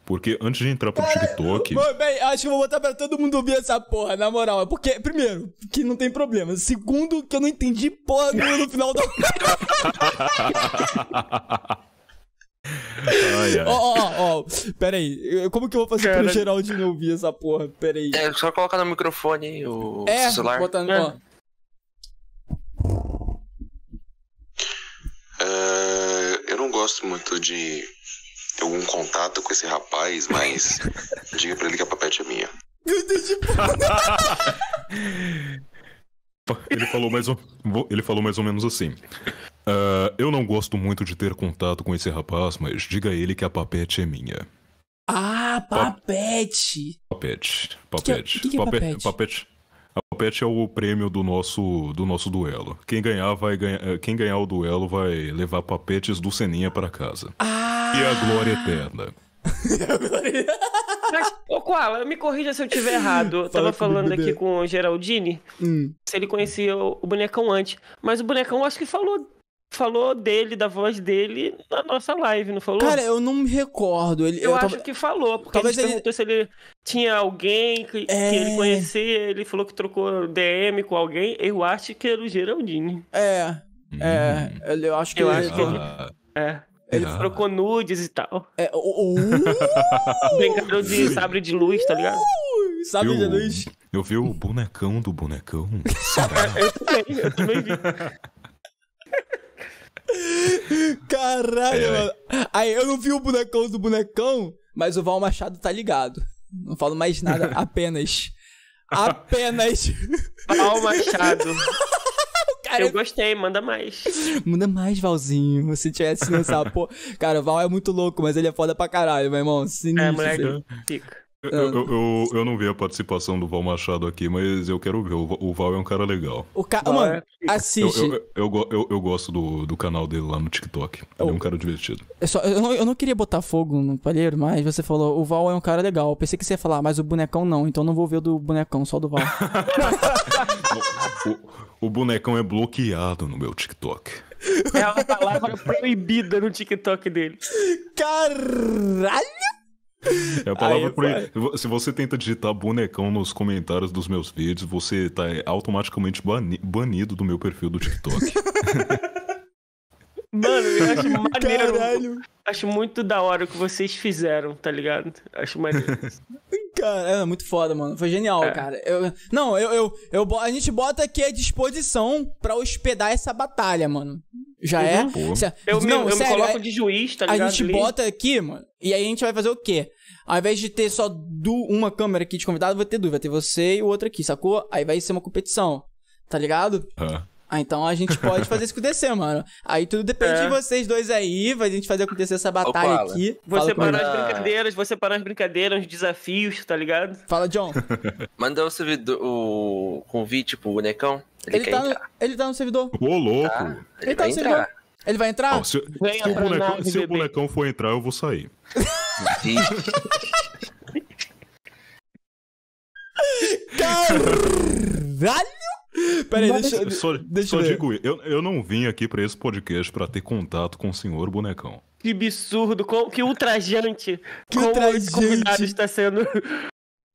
Porque antes de entrar pro Cara, TikTok. Bem, acho que eu vou botar pra todo mundo ouvir essa porra, na moral. Porque, primeiro, que não tem problema. Segundo, que eu não entendi porra nenhuma no final da. Ó, ó, ó, pera aí, como que eu vou fazer Cara... pro Geraldinho ouvir essa porra? Pera aí. É, só colocar no microfone o é, celular. Bota é. ó. Uh, eu não gosto muito de algum contato com esse rapaz, mas diga pra ele que a papete é minha. ele falou mais ou, ele falou mais ou menos assim. Uh, eu não gosto muito de ter contato com esse rapaz, mas diga a ele que a papete é minha. Ah, papete! Papete. Papete. Que que é- que que é papete? papete. A papete é o prêmio do nosso, do nosso duelo. Quem ganhar vai eh, quem ganhar o duelo vai levar papetes do Seninha para casa. Ah, e a glória eterna. Mas, ô Koala, me corrija se eu estiver errado. Eu tava falando aqui com o Geraldine hum. se ele conhecia o, bonecão antes. Mas o bonecão acho que falou falou dele, da voz dele, na nossa live, não falou? Cara, eu não me recordo. Ele, eu, eu acho tava... que falou, porque Talvez ele perguntou se ele tinha alguém que, é... que, ele conhecia, ele falou que trocou DM com alguém, eu acho que era o Geraldine. É, é. hum. é, eu acho que eu ele... acho que ele... É. Ele ah. trocou nudes e tal. É, uh, uh, Brincadeira de sabre de luz, tá ligado? Uh, sabre eu, de luz. Eu vi o bonecão do bonecão. eu também, eu também vi. Caralho, é, mano. Aí eu não vi o bonecão do bonecão, mas o Val Machado tá ligado. Não falo mais nada, apenas. Apenas. Val Machado. Cara, eu gostei, manda mais. Manda mais, Valzinho. Se tivesse nessa pô Cara, o Val é muito louco, mas ele é foda pra caralho, meu irmão. É, Sinistro. É, moleque. Fica. Eu, é. eu, eu, eu, não vi a participação do Val Machado aqui, mas eu quero ver. O Val é um cara legal. O ca... Mano, é assiste. Eu, eu, eu, gosto do, do canal dele lá no TikTok. Ele oh. é um cara divertido. Eu, é só, eu, não, eu não queria botar fogo no palheiro, mas você falou, o Val é um cara legal. Eu pensei que você ia falar, mas o bonecão não, então não vou ver o do bonecão, só do Val. o, o, o bonecão é bloqueado no meu TikTok. É uma palavra proibida no TikTok dele. Caralho! É a palavra pro... Se você tenta digitar bonecão nos comentários dos meus vídeos, você tá automaticamente bani... banido do meu perfil do TikTok. Mano, eu acho maneiro. Caralho. Acho muito da hora o que vocês fizeram, tá ligado? Acho maneiro. Cara, é muito foda, mano. Foi genial, é. cara. Eu, não, eu, eu, eu, a gente bota aqui à disposição pra hospedar essa batalha, mano. Já é? uhum. é? eu não, me, eu sério, me coloco de juiz, tá ligado? A gente ali? bota aqui, mano, e aí a gente vai fazer o quê? Ao invés de ter só do uma câmera aqui de convidado, vai ter duas. Vai ter você e o outro aqui, sacou? Aí vai ser uma competição, tá ligado? Uhum. Ah, então a gente pode fazer isso acontecer, mano. Aí tudo depende é. de vocês dois aí, vai a gente fazer acontecer essa batalha Opa, aqui. Você parar as brincadeiras, você parar as brincadeiras, os desafios, tá ligado? Fala, John. Manda o, servidor, o convite pro bonecão. Ele, ele, tá no, ele tá no servidor. Ô, louco. Tá. Ele, ele tá no entrar. servidor. Ele vai entrar? Oh, se, se, o bonecão, se, o bonecão, for entrar, eu vou sair. Caralho! Peraí, deixa, eu. Só, deixa só digo, eu, eu não vim aqui pra esse podcast pra ter contato com o senhor bonecão. Que absurdo, como, que ultrajante. Que como ultrajante. convidado está sendo.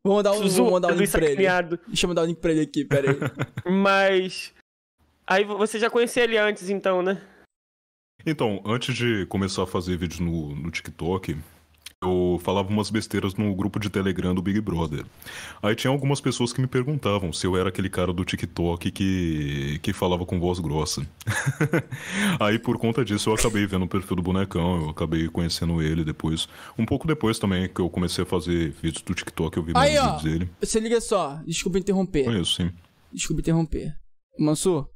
Vou mandar um, vou mandar um link pra ele. Deixa eu mandar um link pra ele aqui, peraí. Mas. Aí você já conhecia ele antes, então, né? Então, antes de começar a fazer vídeos no, no TikTok, eu falava umas besteiras no grupo de Telegram do Big Brother. Aí tinha algumas pessoas que me perguntavam se eu era aquele cara do TikTok que, que falava com voz grossa. Aí por conta disso eu acabei vendo o perfil do Bonecão, eu acabei conhecendo ele depois. Um pouco depois também que eu comecei a fazer vídeos do TikTok, eu vi Aí, ó, vídeos dele. Você liga só, desculpa interromper. Conheço, sim. Desculpa interromper. Mansu?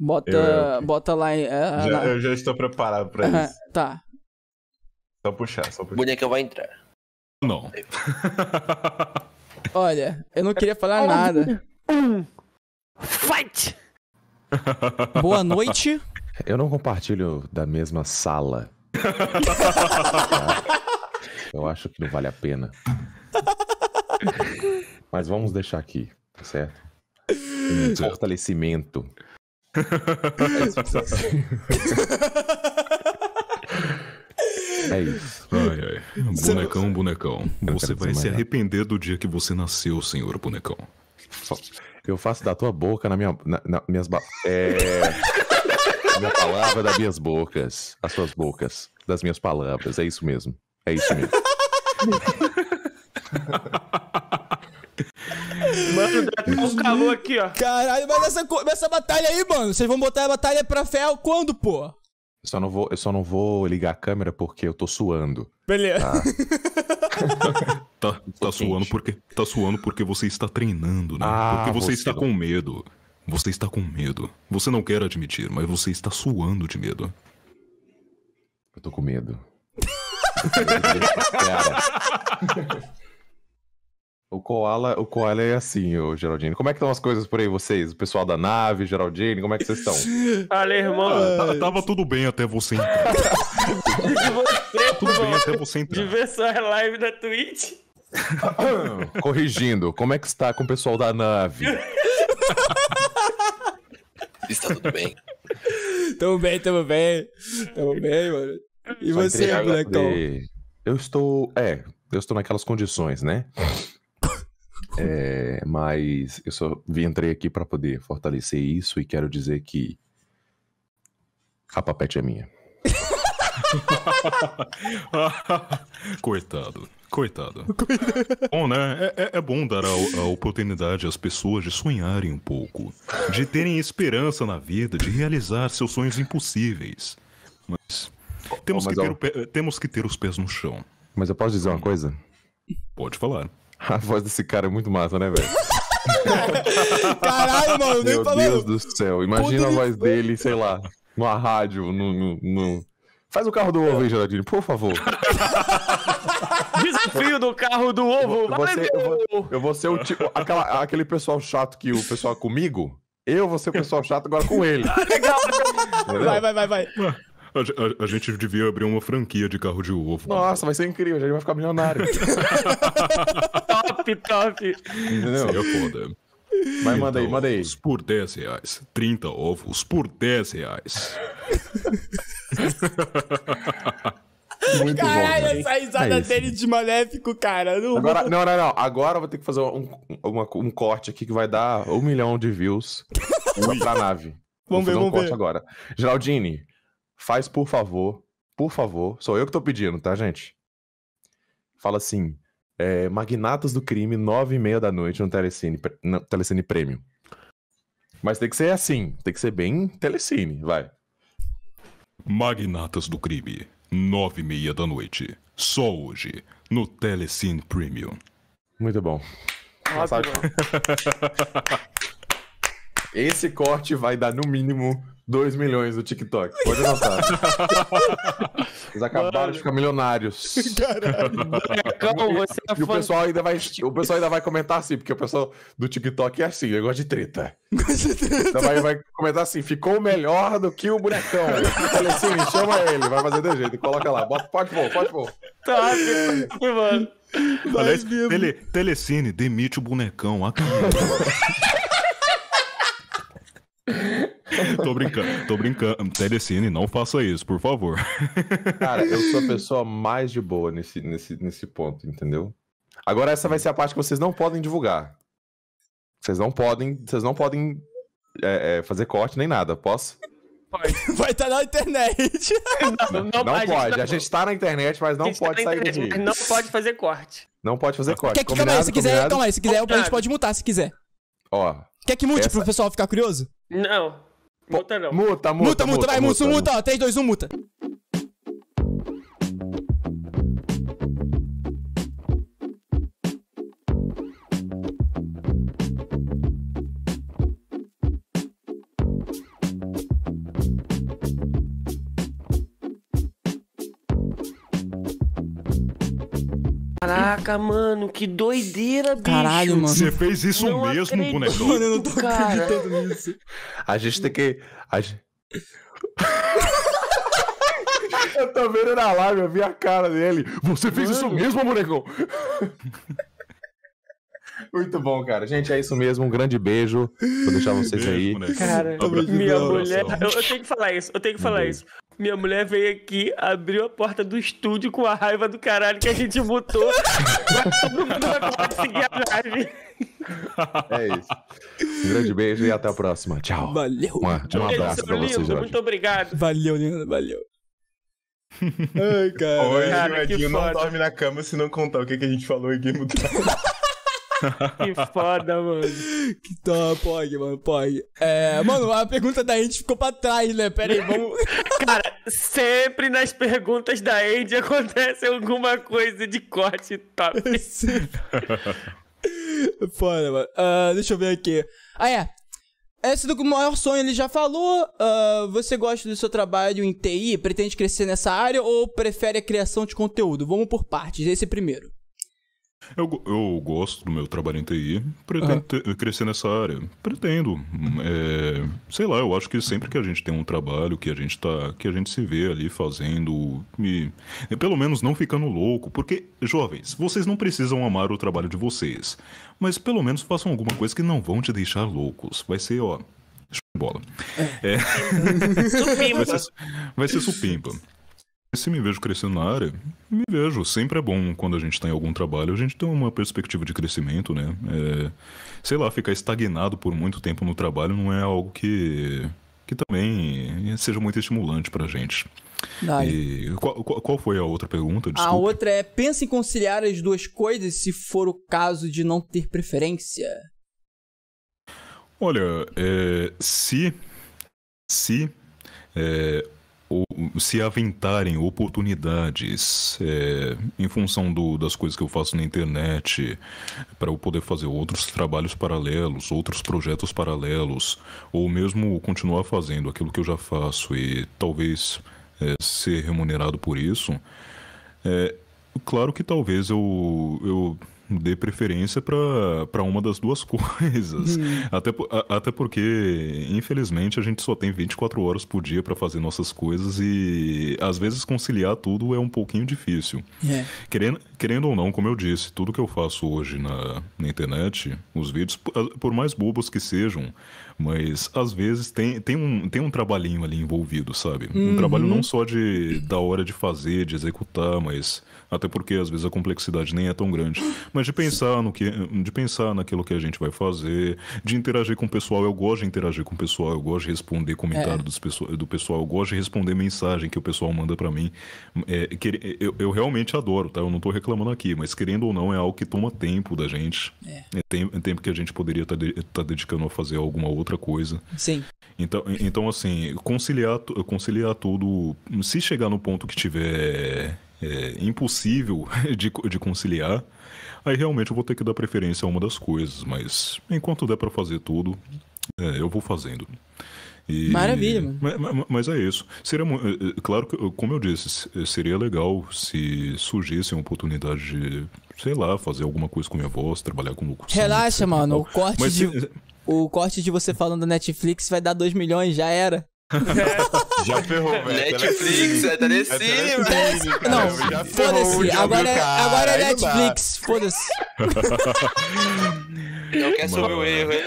bota, eu, eu... bota lá... Uh, já, na... Eu já estou preparado pra uh -huh, isso. Tá. Só puxar, só puxar. Boneca vai entrar. Não. Olha, eu não queria falar nada. Fight! Boa noite. Eu não compartilho da mesma sala. eu acho que não vale a pena. Mas vamos deixar aqui, tá certo? Um fortalecimento. É isso. Ai, ai. Bonecão, bonecão. Você vai se arrepender do dia que você nasceu, senhor bonecão. Eu faço da tua boca na minha. Na, na minhas. Ba... É. minha palavra das minhas bocas. As suas bocas. Das minhas palavras. É isso mesmo. É isso mesmo. Mano, tá com calor aqui, ó. Caralho, mas essa, essa batalha aí, mano, vocês vão botar a batalha pra ferro quando, pô? Eu só não vou, eu só não vou ligar a câmera porque eu tô suando. Beleza. Tá? tá, tá suando porque tá suando porque você está treinando, né? Ah, porque você, você está com medo. Você está com medo. Você não quer admitir, mas você está suando de medo. Eu tô com medo. Cara. O Koala, o Koala é assim, o Geraldine. Como é que estão as coisas por aí, vocês? O pessoal da nave, Geraldine, como é que vocês estão? Fala, irmão. Ah, tá, tava tudo bem até você entrar. você, tudo bom. bem até você entrar. De ver a live da Twitch. Corrigindo, como é que está com o pessoal da nave? está tudo bem. Tamo bem, tamo bem. Tamo bem, mano. E Só você, Blackton? Eu estou. É, eu estou naquelas condições, né? É, mas eu só vi, entrei aqui para poder fortalecer isso e quero dizer que a papete é minha. coitado, coitado. Bom, né? É, é, é bom dar a, a, oportunidade às pessoas de sonharem um pouco, de terem esperança na vida, de realizar seus sonhos impossíveis. Mas temos, oh, mas que, ter ó... pé, temos que ter os pés no chão. Mas eu posso dizer uma coisa? Pode falar. A voz desse cara é muito massa, né, velho? Caralho, mano, nem Meu Meu Deus do céu, imagina Poderia... a voz dele, sei lá, numa rádio, no, no, no... Faz o carro do ovo aí, Geraldinho, por favor. Desafio do carro do ovo, eu vou, ser, eu, vou, eu vou ser o tipo, aquela, aquele pessoal chato que o pessoal comigo, eu vou ser o pessoal chato agora com ele. Legal. Vai, vai, vai, vai. A, a, a, gente devia abrir uma franquia de carro de ovo. Nossa, vai ser incrível, a gente vai ficar milionário. top, top. Entendeu? Seria é foda. Mas manda aí, então, manda aí. Por 10 reais. 30 ovos por 10 reais. Muito Caralho, bom, essa risada é dele de maléfico, cara. Não, Agora, não, não, não. Agora eu vou ter que fazer um, uma, um corte aqui que vai dar um milhão de views pra nave. Vamos, vamos ver, um vamos ver. agora. Geraldine, faz por favor, por favor, sou eu que tô pedindo, tá, gente? Fala assim, é, Magnatas do Crime, nove e meia da noite no Telecine, no Telecine Premium. Mas tem que ser assim, tem que ser bem Telecine, vai. Magnatas do Crime, nove e meia da noite, só hoje, no Telecine Premium. Muito bom. Ótimo. Esse corte vai dar no mínimo 2 milhões do TikTok. Pode anotar. Eles acabaram Mano. de ficar milionários. Caralho. É e o pessoal ainda vai o pessoal ainda vai comentar assim, porque o pessoal do TikTok é assim, eu gosto de treta. Então vai, vai comentar assim, ficou melhor do que o bonecão. Falei assim, chama ele, vai fazer de jeito, coloca lá, bota, pode pôr, pode pôr. Tá, mano. Aliás, tele, Telecine, demite o bonecão. Acabou. tô brincando, tô brincando. Telecine, não faça isso, por favor. Cara, eu sou a pessoa mais de boa nesse, nesse, nesse ponto, entendeu? Agora essa vai ser a parte que vocês não podem divulgar. Vocês não podem, vocês não podem é, é, fazer corte nem nada, posso? Pode. Vai estar tá na internet. Não, não, não a pode. Gente não... A gente tá na internet, mas não tá pode tá sair internet, daqui. Não pode fazer corte. Não pode fazer corte. Quer que, calma aí, se quiser, calma aí, se quiser, a gente pode mutar se quiser. Ó. Quer que mute essa... pro pessoal ficar curioso? Não. Muta não. Muta, muta. Muta, muta, vai, Muta, muta. 3, 2, 1, muta. Caraca, mano, que doideira, bicho. Caralho, mano. Você fez isso não mesmo, boneco? Mano, eu não tô cara. acreditando nisso. A gente tem que. A gente... eu tô vendo na live, eu vi a cara dele. Você fez mano. isso mesmo, boneco? Muito bom, cara. Gente, é isso mesmo. Um grande beijo. Vou deixar vocês aí. Cara, minha mulher. Eu, eu, tenho que falar isso. Eu tenho que falar isso. Minha mulher veio aqui, abriu a porta do estúdio com a raiva do caralho que a gente botou. todo mundo vai conseguir a live. É isso. Um grande beijo e até a próxima. Tchau. Valeu. um abraço pra vocês. Lindo, muito obrigado. Valeu, Leandro. Valeu. Ai, cara. Hoje cara, o Edinho não dorme na cama se não contar o que, que a gente falou em Game que foda, mano. Que top, Pog, mano, Pog. É, mano, a pergunta da Andy ficou pra trás, né? Pera aí, vamos. Cara, sempre nas perguntas da Andy acontece alguma coisa de corte top. foda, mano. Uh, deixa eu ver aqui. Ah, é. Esse do maior sonho ele já falou. Uh, você gosta do seu trabalho em TI? Pretende crescer nessa área ou prefere a criação de conteúdo? Vamos por partes. Esse primeiro. Eu, eu gosto do meu trabalho em TI, pretendo ah. crescer nessa área. Pretendo. É, sei lá, eu acho que sempre que a gente tem um trabalho que a gente tá. que a gente se vê ali fazendo. E, e pelo menos não ficando louco. Porque, jovens, vocês não precisam amar o trabalho de vocês. Mas pelo menos façam alguma coisa que não vão te deixar loucos. Vai ser, ó. Show de bola. É. É. Supimpa. Vai, ser, vai ser supimpa. Se me vejo crescendo na área, me vejo. Sempre é bom quando a gente está em algum trabalho, a gente tem uma perspectiva de crescimento, né? É, sei lá, ficar estagnado por muito tempo no trabalho não é algo que, que também seja muito estimulante para a gente. E, qual, qual, foi a outra pergunta? Desculpa. A outra é: pense em conciliar as duas coisas se for o caso de não ter preferência. Olha, é, se, se é, se aventarem oportunidades é, em função do, das coisas que eu faço na internet, para eu poder fazer outros trabalhos paralelos, outros projetos paralelos, ou mesmo continuar fazendo aquilo que eu já faço e talvez é, ser remunerado por isso, é, claro que talvez eu, eu dê preferência para uma das duas coisas. Hum. Até, a, até porque, infelizmente, a gente só tem 24 horas por dia para fazer nossas coisas e às vezes conciliar tudo é um pouquinho difícil. É. Querendo, querendo ou não, como eu disse, tudo que eu faço hoje na, na internet, os vídeos, por, ah, por mais bobos que sejam, mas às vezes tem, tem, um, tem um trabalhinho ali envolvido, sabe? Uhum. Um trabalho uhum. não só de da hora de fazer, de executar, mas até porque às vezes a complexidade nem é tão grande. Mas de pensar no que, de pensar naquilo que a gente vai fazer, de interagir com o pessoal, eu gosto de interagir com o pessoal, eu gosto de responder comentário é. dos do pessoal, eu gosto de responder mensagem que o pessoal manda para mim. É, que, eu, eu, realmente adoro, tá? Eu não tô reclamando aqui, mas querendo ou não, é algo que toma tempo da gente. É, é tempo, é tempo que a gente poderia estar tá tá dedicando a fazer alguma outra coisa. Sim. Então, então assim, conciliar, conciliar tudo. Se chegar no ponto que tiver é, impossível de, de conciliar, aí realmente eu vou ter que dar preferência a uma das coisas, mas enquanto der para fazer tudo, é, eu vou fazendo. E, Maravilha. Mas, mas, é isso. Seria, é, é, claro que, como eu disse, seria legal se surgisse uma oportunidade de, sei lá, fazer alguma coisa com minha voz, trabalhar com locução. Relaxa, mano. O corte, mas, de, se... o corte de você falando da Netflix vai dar 2 milhões, já era. É. Já ferrou, velho. Netflix, é, é Telecine, velho. não, foda-se. Agora, é, agora é Netflix, foda-se. Não quer sobre o erro, hein?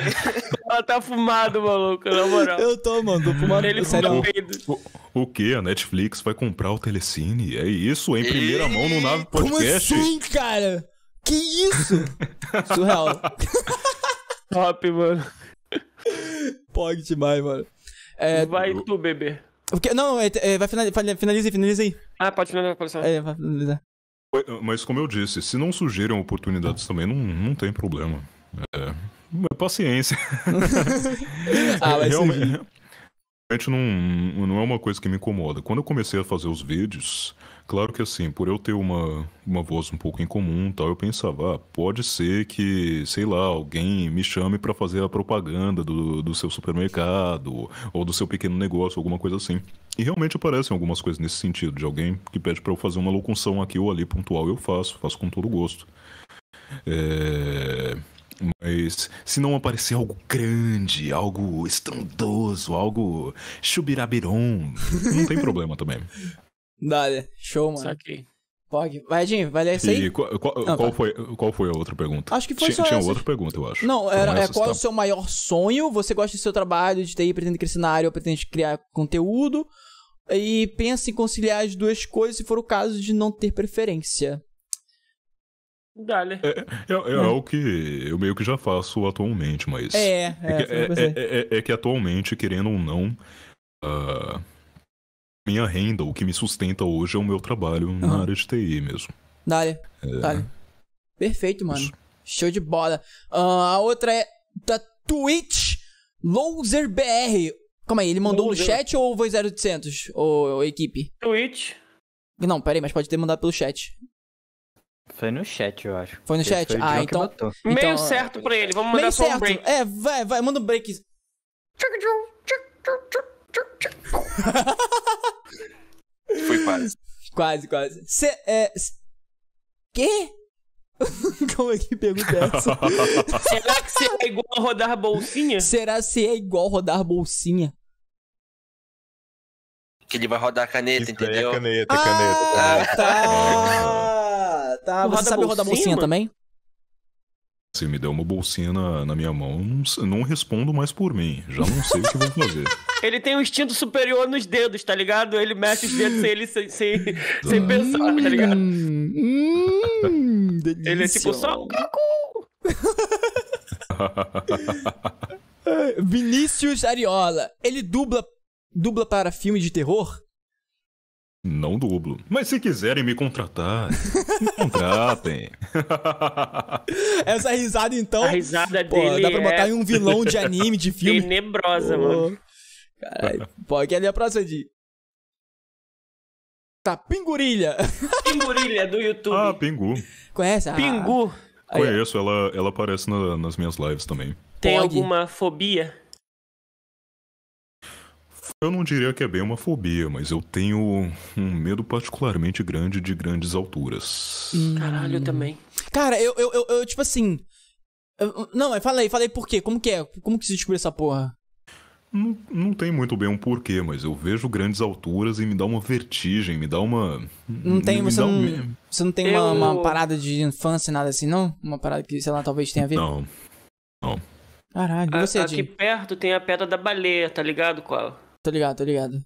Ela tá fumado, maluco, na moral. Eu tô, mano, tô fumado. Ele sério. O, o, o que? A Netflix vai comprar o Telecine? É isso, em primeira mão no Nave Podcast? Como assim, cara? Que isso? Surreal. Top, mano. Pog demais, mano. É, vai tu, bebê. Porque, não, é, é, vai finalizar, finaliza, finaliza aí. Ah, pode finalizar, pode finalizar. É, vai finalizar. Mas como eu disse, se não surgiram oportunidades também, não, não tem problema. É, é paciência. ah, vai Realmente, realmente não, não é uma coisa que me incomoda. Quando eu comecei a fazer os vídeos, Claro que assim, por eu ter uma, uma voz um pouco incomum tal, eu pensava, ah, pode ser que, sei lá, alguém me chame para fazer a propaganda do, do seu supermercado ou do seu pequeno negócio, alguma coisa assim. E realmente aparecem algumas coisas nesse sentido, de alguém que pede para eu fazer uma locução aqui ou ali pontual, eu faço, faço com todo gosto. É... Mas se não aparecer algo grande, algo estrondoso, algo chubirabiron, não tem problema também. Dale, show, mano. Saquei. Pog. Vai, Jim, vai ler isso aí? E qual, qual, tá. qual foi, qual foi a outra pergunta? Acho que foi tinha, só Tinha essa. outra pergunta, eu acho. Não, era, então é, qual tá... o seu maior sonho? Você gosta do seu trabalho de TI, pretende crescer na área ou pretende criar conteúdo? E pensa em conciliar as duas coisas se for o caso de não ter preferência. Dale. É, é, é, é que eu meio que já faço atualmente, mas. É, é. É, que, é, é, é, que atualmente, querendo ou não. Uh minha renda, o que me sustenta hoje é o meu trabalho uhum. na área de TI mesmo. Dale, é... dale. Perfeito, mano. Isso. Show de bola. Uh, a outra é da Twitch, LoserBR. Calma aí, ele mandou Loser. no chat ou foi 0800, ou, equipe? Twitch. Não, pera aí, mas pode ter mandado pelo chat. Foi no chat, eu acho. Foi no chat? Foi ah, então, então... Meio certo pra ele, vamos mandar só certo. um break. É, vai, vai, manda um break. Tchuc, tchuc, tchuc, tchuc. Foi quase. Quase, quase. Cê, é... Quê? Como é que pergunta é essa? Será que é igual a rodar bolsinha? Será se é igual rodar bolsinha? Que ele vai rodar a caneta, Isso é entendeu? É, ah, é caneta, caneta, caneta. Ah, tá. tá. Você tá, roda sabe bolsinha, rodar bolsinha mano? também? Se me der uma bolsinha na, na minha mão, não, não respondo mais por mim. Já não sei o que vou fazer ele tem um instinto superior nos dedos, tá ligado? Ele mexe os dedos sem ele sem, sem, sem pensar, tá ligado? Hum, hum ele é tipo só. Vinícius Ariola, ele dubla dubla para filme de terror? Não dublo. Mas se quiserem me contratar, me contratem. Essa risada, então. A risada pô, dele. Dá pra botar é... em um vilão de anime, de filme. Tenebrosa, pô. mano. Caralho. Pô, quer ler é a próxima, Tá, Pingurilha. Pingurilha do YouTube. Ah, Pingu. Conhece? a? Ah. Pingu. Conheço, ela, ela aparece na, nas minhas lives também. Tem alguma fobia? Eu não diria que é bem uma fobia, mas eu tenho um medo particularmente grande de grandes alturas. Hum. Caralho, eu também. Cara, eu, eu, eu, eu tipo assim. Eu, não, eu falei, falei por quê? Como que é? Como que se descobriu essa porra? Não, não tem muito bem um porquê, mas eu vejo grandes alturas e me dá uma vertigem, me dá uma. Não tem, você, não, um... você não tem eu... uma, uma, parada de infância, nada assim, não? Uma parada que, sei lá, talvez tenha a ver? Não. Não. Caralho, a, Aqui perto tem a pedra da baleia, tá ligado, qual? Tô ligado, tô ligado.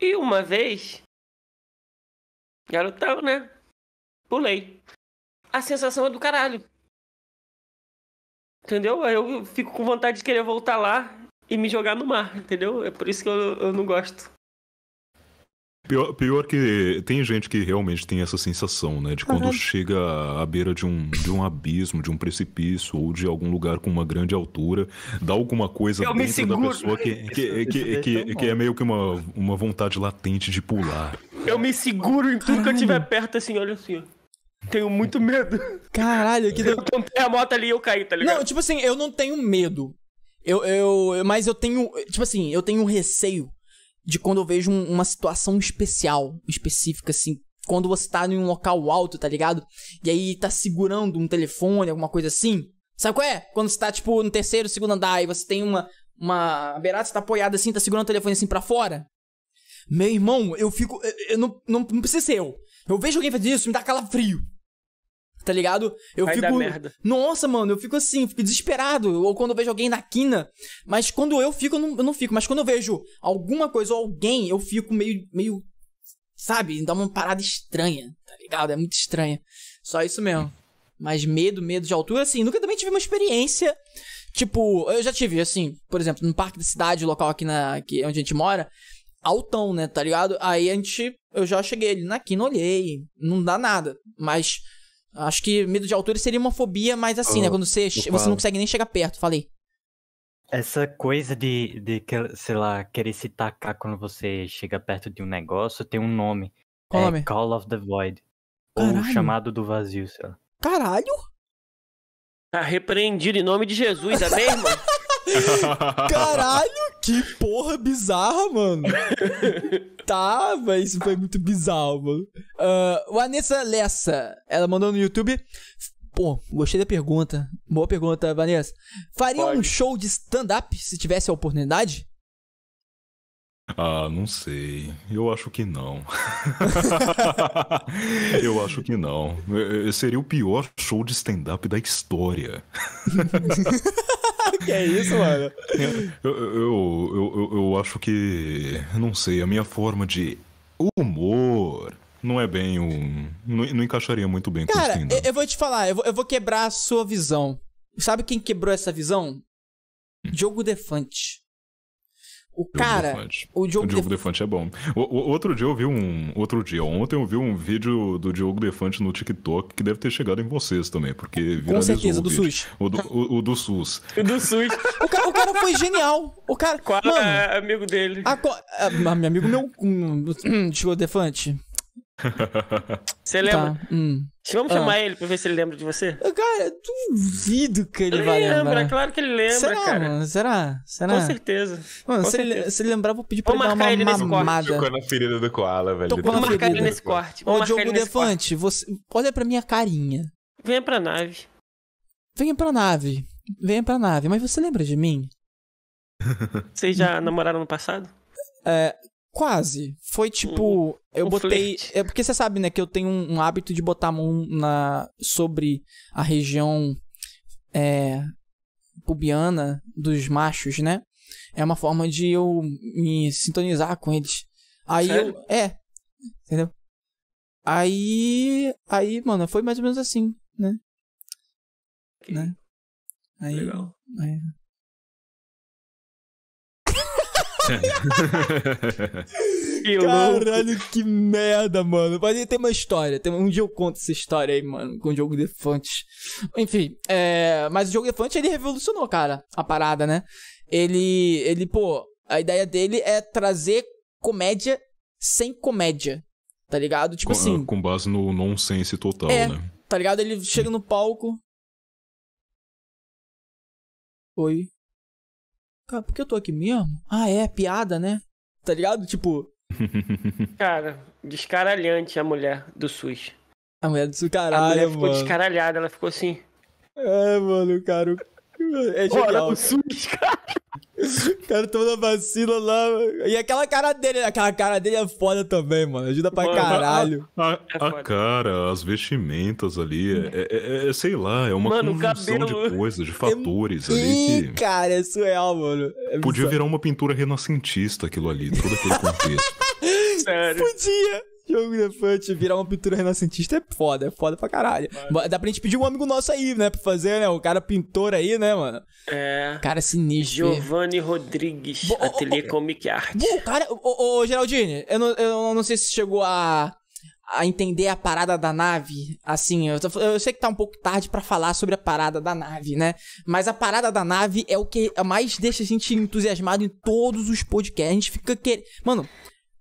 E uma vez. Garotão, né? Pulei. A sensação é do caralho. Entendeu? Eu fico com vontade de querer voltar lá e me jogar no mar, entendeu? É por isso que eu, eu não gosto. Pior, pior, que tem gente que realmente tem essa sensação, né? De quando uhum. chega à beira de um, de um abismo, de um precipício ou de algum lugar com uma grande altura, dá alguma coisa eu dentro da pessoa que, que, que, é que, que é meio que uma, uma vontade latente de pular. Eu me seguro em tudo Caralho. que eu tiver perto, assim, olha assim, Tenho muito medo. Caralho, que... Eu tô a moto ali e eu caí, tá ligado? Não, tipo assim, eu não tenho medo. Eu, eu, mas eu tenho, tipo assim, eu tenho um receio de quando eu vejo um, uma situação especial, específica, assim, quando você tá em um local alto, tá ligado? E aí tá segurando um telefone, alguma coisa assim. Sabe qual é? Quando você tá, tipo, no terceiro, segundo andar e você tem uma. Uma beirada, você tá apoiada assim, tá segurando o telefone assim pra fora. Meu irmão, eu fico. Eu, eu não, não, não precisa ser eu. Eu vejo alguém fazer isso, me dá calafrio. Tá ligado? Eu Vai fico. merda. Nossa, mano, eu fico assim, fico desesperado. Ou quando eu vejo alguém na quina. Mas quando eu fico, eu não, eu não fico. Mas quando eu vejo alguma coisa ou alguém, eu fico meio. meio. Sabe? Dá uma parada estranha, tá ligado? É muito estranha. Só isso mesmo. Mas medo, medo de altura, assim, nunca também tive uma experiência. Tipo, eu já tive, assim, por exemplo, no parque da cidade, local aqui na. Aqui onde a gente mora altão, né? Tá ligado? Aí a gente. Eu já cheguei ali na quina, olhei. Não dá nada. Mas Acho que medo de altura seria uma fobia, mas assim, oh, né? Ah, quando você, você não consegue nem chegar perto, falei. Essa coisa de, de, sei lá, querer se tacar quando você chega perto de um negócio tem um nome. Qual é nome? Call of the Void. Caralho. Ou Chamado do Vazio, sei lá. Caralho! Tá repreendido em nome de Jesus, é mesmo. Caralho, que porra bizarra, mano. tá, mas isso foi muito bizarro, mano. Uh, ah, o Lessa, ela mandou no YouTube. Pô, gostei da pergunta. Boa pergunta, Vanessa. Faria Pode. um show de stand-up se tivesse a oportunidade? Ah, não sei. Eu acho que não. eu acho que não. Seria o pior show de stand-up da história. que é isso, mano? É, eu, eu, eu, eu, acho que. Não sei, a minha forma de humor. Não é bem um. Não, não encaixaria muito bem com Cara, o stand Eu, vou te falar, eu vou, eu vou quebrar a sua visão. Sabe quem quebrou essa visão? Hum. Diogo Defante. O cara, Defante. o Diogo, o Diogo Defante. Defante é bom. O, o, outro dia eu vi um, outro dia, ontem eu vi um vídeo do Diogo Defante no TikTok que deve ter chegado em vocês também, porque viralizou Com certeza, o do vídeo. SUS. O do, o, o do SUS. O do SUS. o, cara, o cara foi genial. O cara, Qual mano, é amigo dele? A, a, amigo meu, hum, Diogo Defante, Você tá, lembra? Tá. Hum. Vamos ah. chamar ele pra ver se ele lembra de você? Cara, duvido que ele, ele vai lembra, lembrar. lembra, claro que ele lembra, Será, cara. Mano? Será? Será? Com certeza. Mano, Com se, certeza. Ele, se, Ele, lembrar, vou pedir pra vou ele dar uma ele mamada. Ficou na ferida do Koala, velho. Tô marcar ele nesse corte. Ô, Diogo Defante, você... olha pra minha carinha. Venha pra nave. Venha pra nave. Venha pra nave. Mas você lembra de mim? Vocês já namoraram no passado? É, Quase. Foi tipo. eu um botei. É porque você sabe, né, que eu tenho um, um, hábito de botar a mão na, sobre a região é, pubiana dos machos, né? É uma forma de eu me sintonizar com eles. Aí Sério? eu. É. Entendeu? Aí. Aí, mano, foi mais ou menos assim, né? Okay. né? Aí, Legal. Aí, é. Caralho, que merda, mano. Mas tem uma história. Tem... Um dia eu conto essa história aí, mano, com o jogo Defantes. Enfim, é... mas o jogo Defantes ele revolucionou, cara, a parada, né? Ele, ele, pô, a ideia dele é trazer comédia sem comédia, tá ligado? Tipo com, assim... Com base no nonsense total, é, né? tá ligado? Ele chega no palco... Oi... Cara, por que eu tô aqui mesmo? Ah, é, piada, né? Tá ligado? Tipo. Cara, descaralhante a mulher do SUS. A mulher do SUS, caralho. A mulher ficou mano. descaralhada, ela ficou assim. É, mano, cara. É genial. Ora, o SUS, cara. O cara tomando vacila lá. E aquela cara dele, aquela cara dele é foda também, mano. Ajuda pra mano, caralho. A, é a, a, cara, as vestimentas ali, é, é, é, é sei lá, é uma mano, conjunção cabelo... de coisas, de é fatores é... ali. Que... Cara, é surreal, mano. É podia virar uma pintura renascentista aquilo ali, todo aquele contexto. Sério. Podia. Geografante virar uma pintura renascentista é foda, é foda pra caralho. Mas... Dá pra gente pedir um amigo nosso aí, né? Pra fazer, né? O cara pintor aí, né, mano? É. Cara sinistro. Giovanni Rodrigues, Bo Ateliê oh, Comic Art. Bom, cara, ô, Geraldine, eu não, eu não sei se chegou a a entender a parada da nave. Assim, eu, tô, eu sei que tá um pouco tarde para falar sobre a parada da nave, né? Mas a parada da nave é o que mais deixa a gente entusiasmado em todos os podcasts. A gente fica querendo. Mano,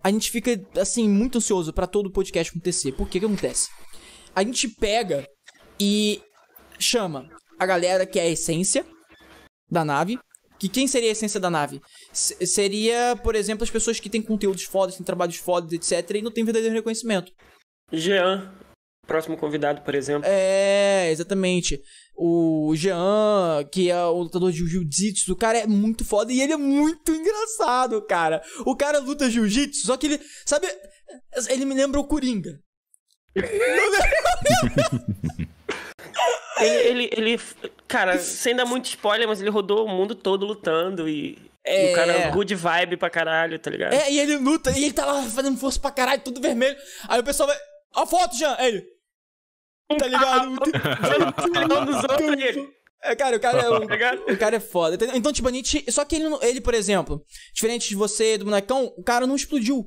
a gente fica, assim, muito ansioso para todo o podcast acontecer. Por que que acontece? A gente pega e chama a galera que é a essência da nave. Que quem seria a essência da nave? S seria, por exemplo, as pessoas que têm conteúdos fodas, têm trabalhos fodas, etc. E não tem verdadeiro reconhecimento. Jean, próximo convidado, por exemplo. É, exatamente. O Jean, que é o lutador de jiu-jitsu, o cara é muito foda e ele é muito engraçado, cara. O cara luta jiu-jitsu, só que ele, sabe, ele me lembra o Coringa. ele, ele, ele, cara, sem dar muito spoiler, mas ele rodou o mundo todo lutando e, é. o cara é. good vibe pra caralho, tá ligado? É, e ele luta, e ele tá lá fazendo força pra caralho, tudo vermelho. Aí o pessoal vai. A foto, Jean! Aí ele. Tá, tá ligado? Tá é, cara, o cara é, um, tá o cara é foda. Então, tipo, a gente. Só que ele, ele, por exemplo, diferente de você, do bonecão, o cara não explodiu.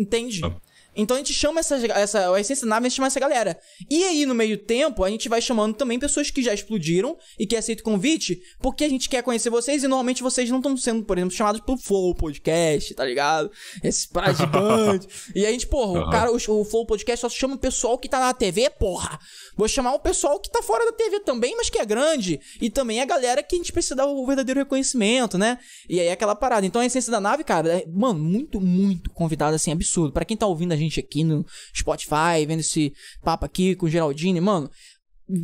Entende? Ah. Então a gente chama essa, essa a essência da nave, a gente chama essa galera. E aí, no meio tempo, a gente vai chamando também pessoas que já explodiram e que aceitam o convite, porque a gente quer conhecer vocês e normalmente vocês não estão sendo, por exemplo, chamados pro Flow Podcast, tá ligado? esse praticante. e a gente, porra, uhum. o cara, o, o, Flow Podcast só chama o pessoal que tá na TV, porra. Vou chamar o pessoal que tá fora da TV também, mas que é grande. E também a galera que a gente precisa dar o verdadeiro reconhecimento, né? E aí é aquela parada. Então a essência da nave, cara, é, mano, muito, muito convidado, assim, absurdo. para quem tá ouvindo a gente, gente aqui no Spotify, vendo esse papo aqui com o Geraldine, mano,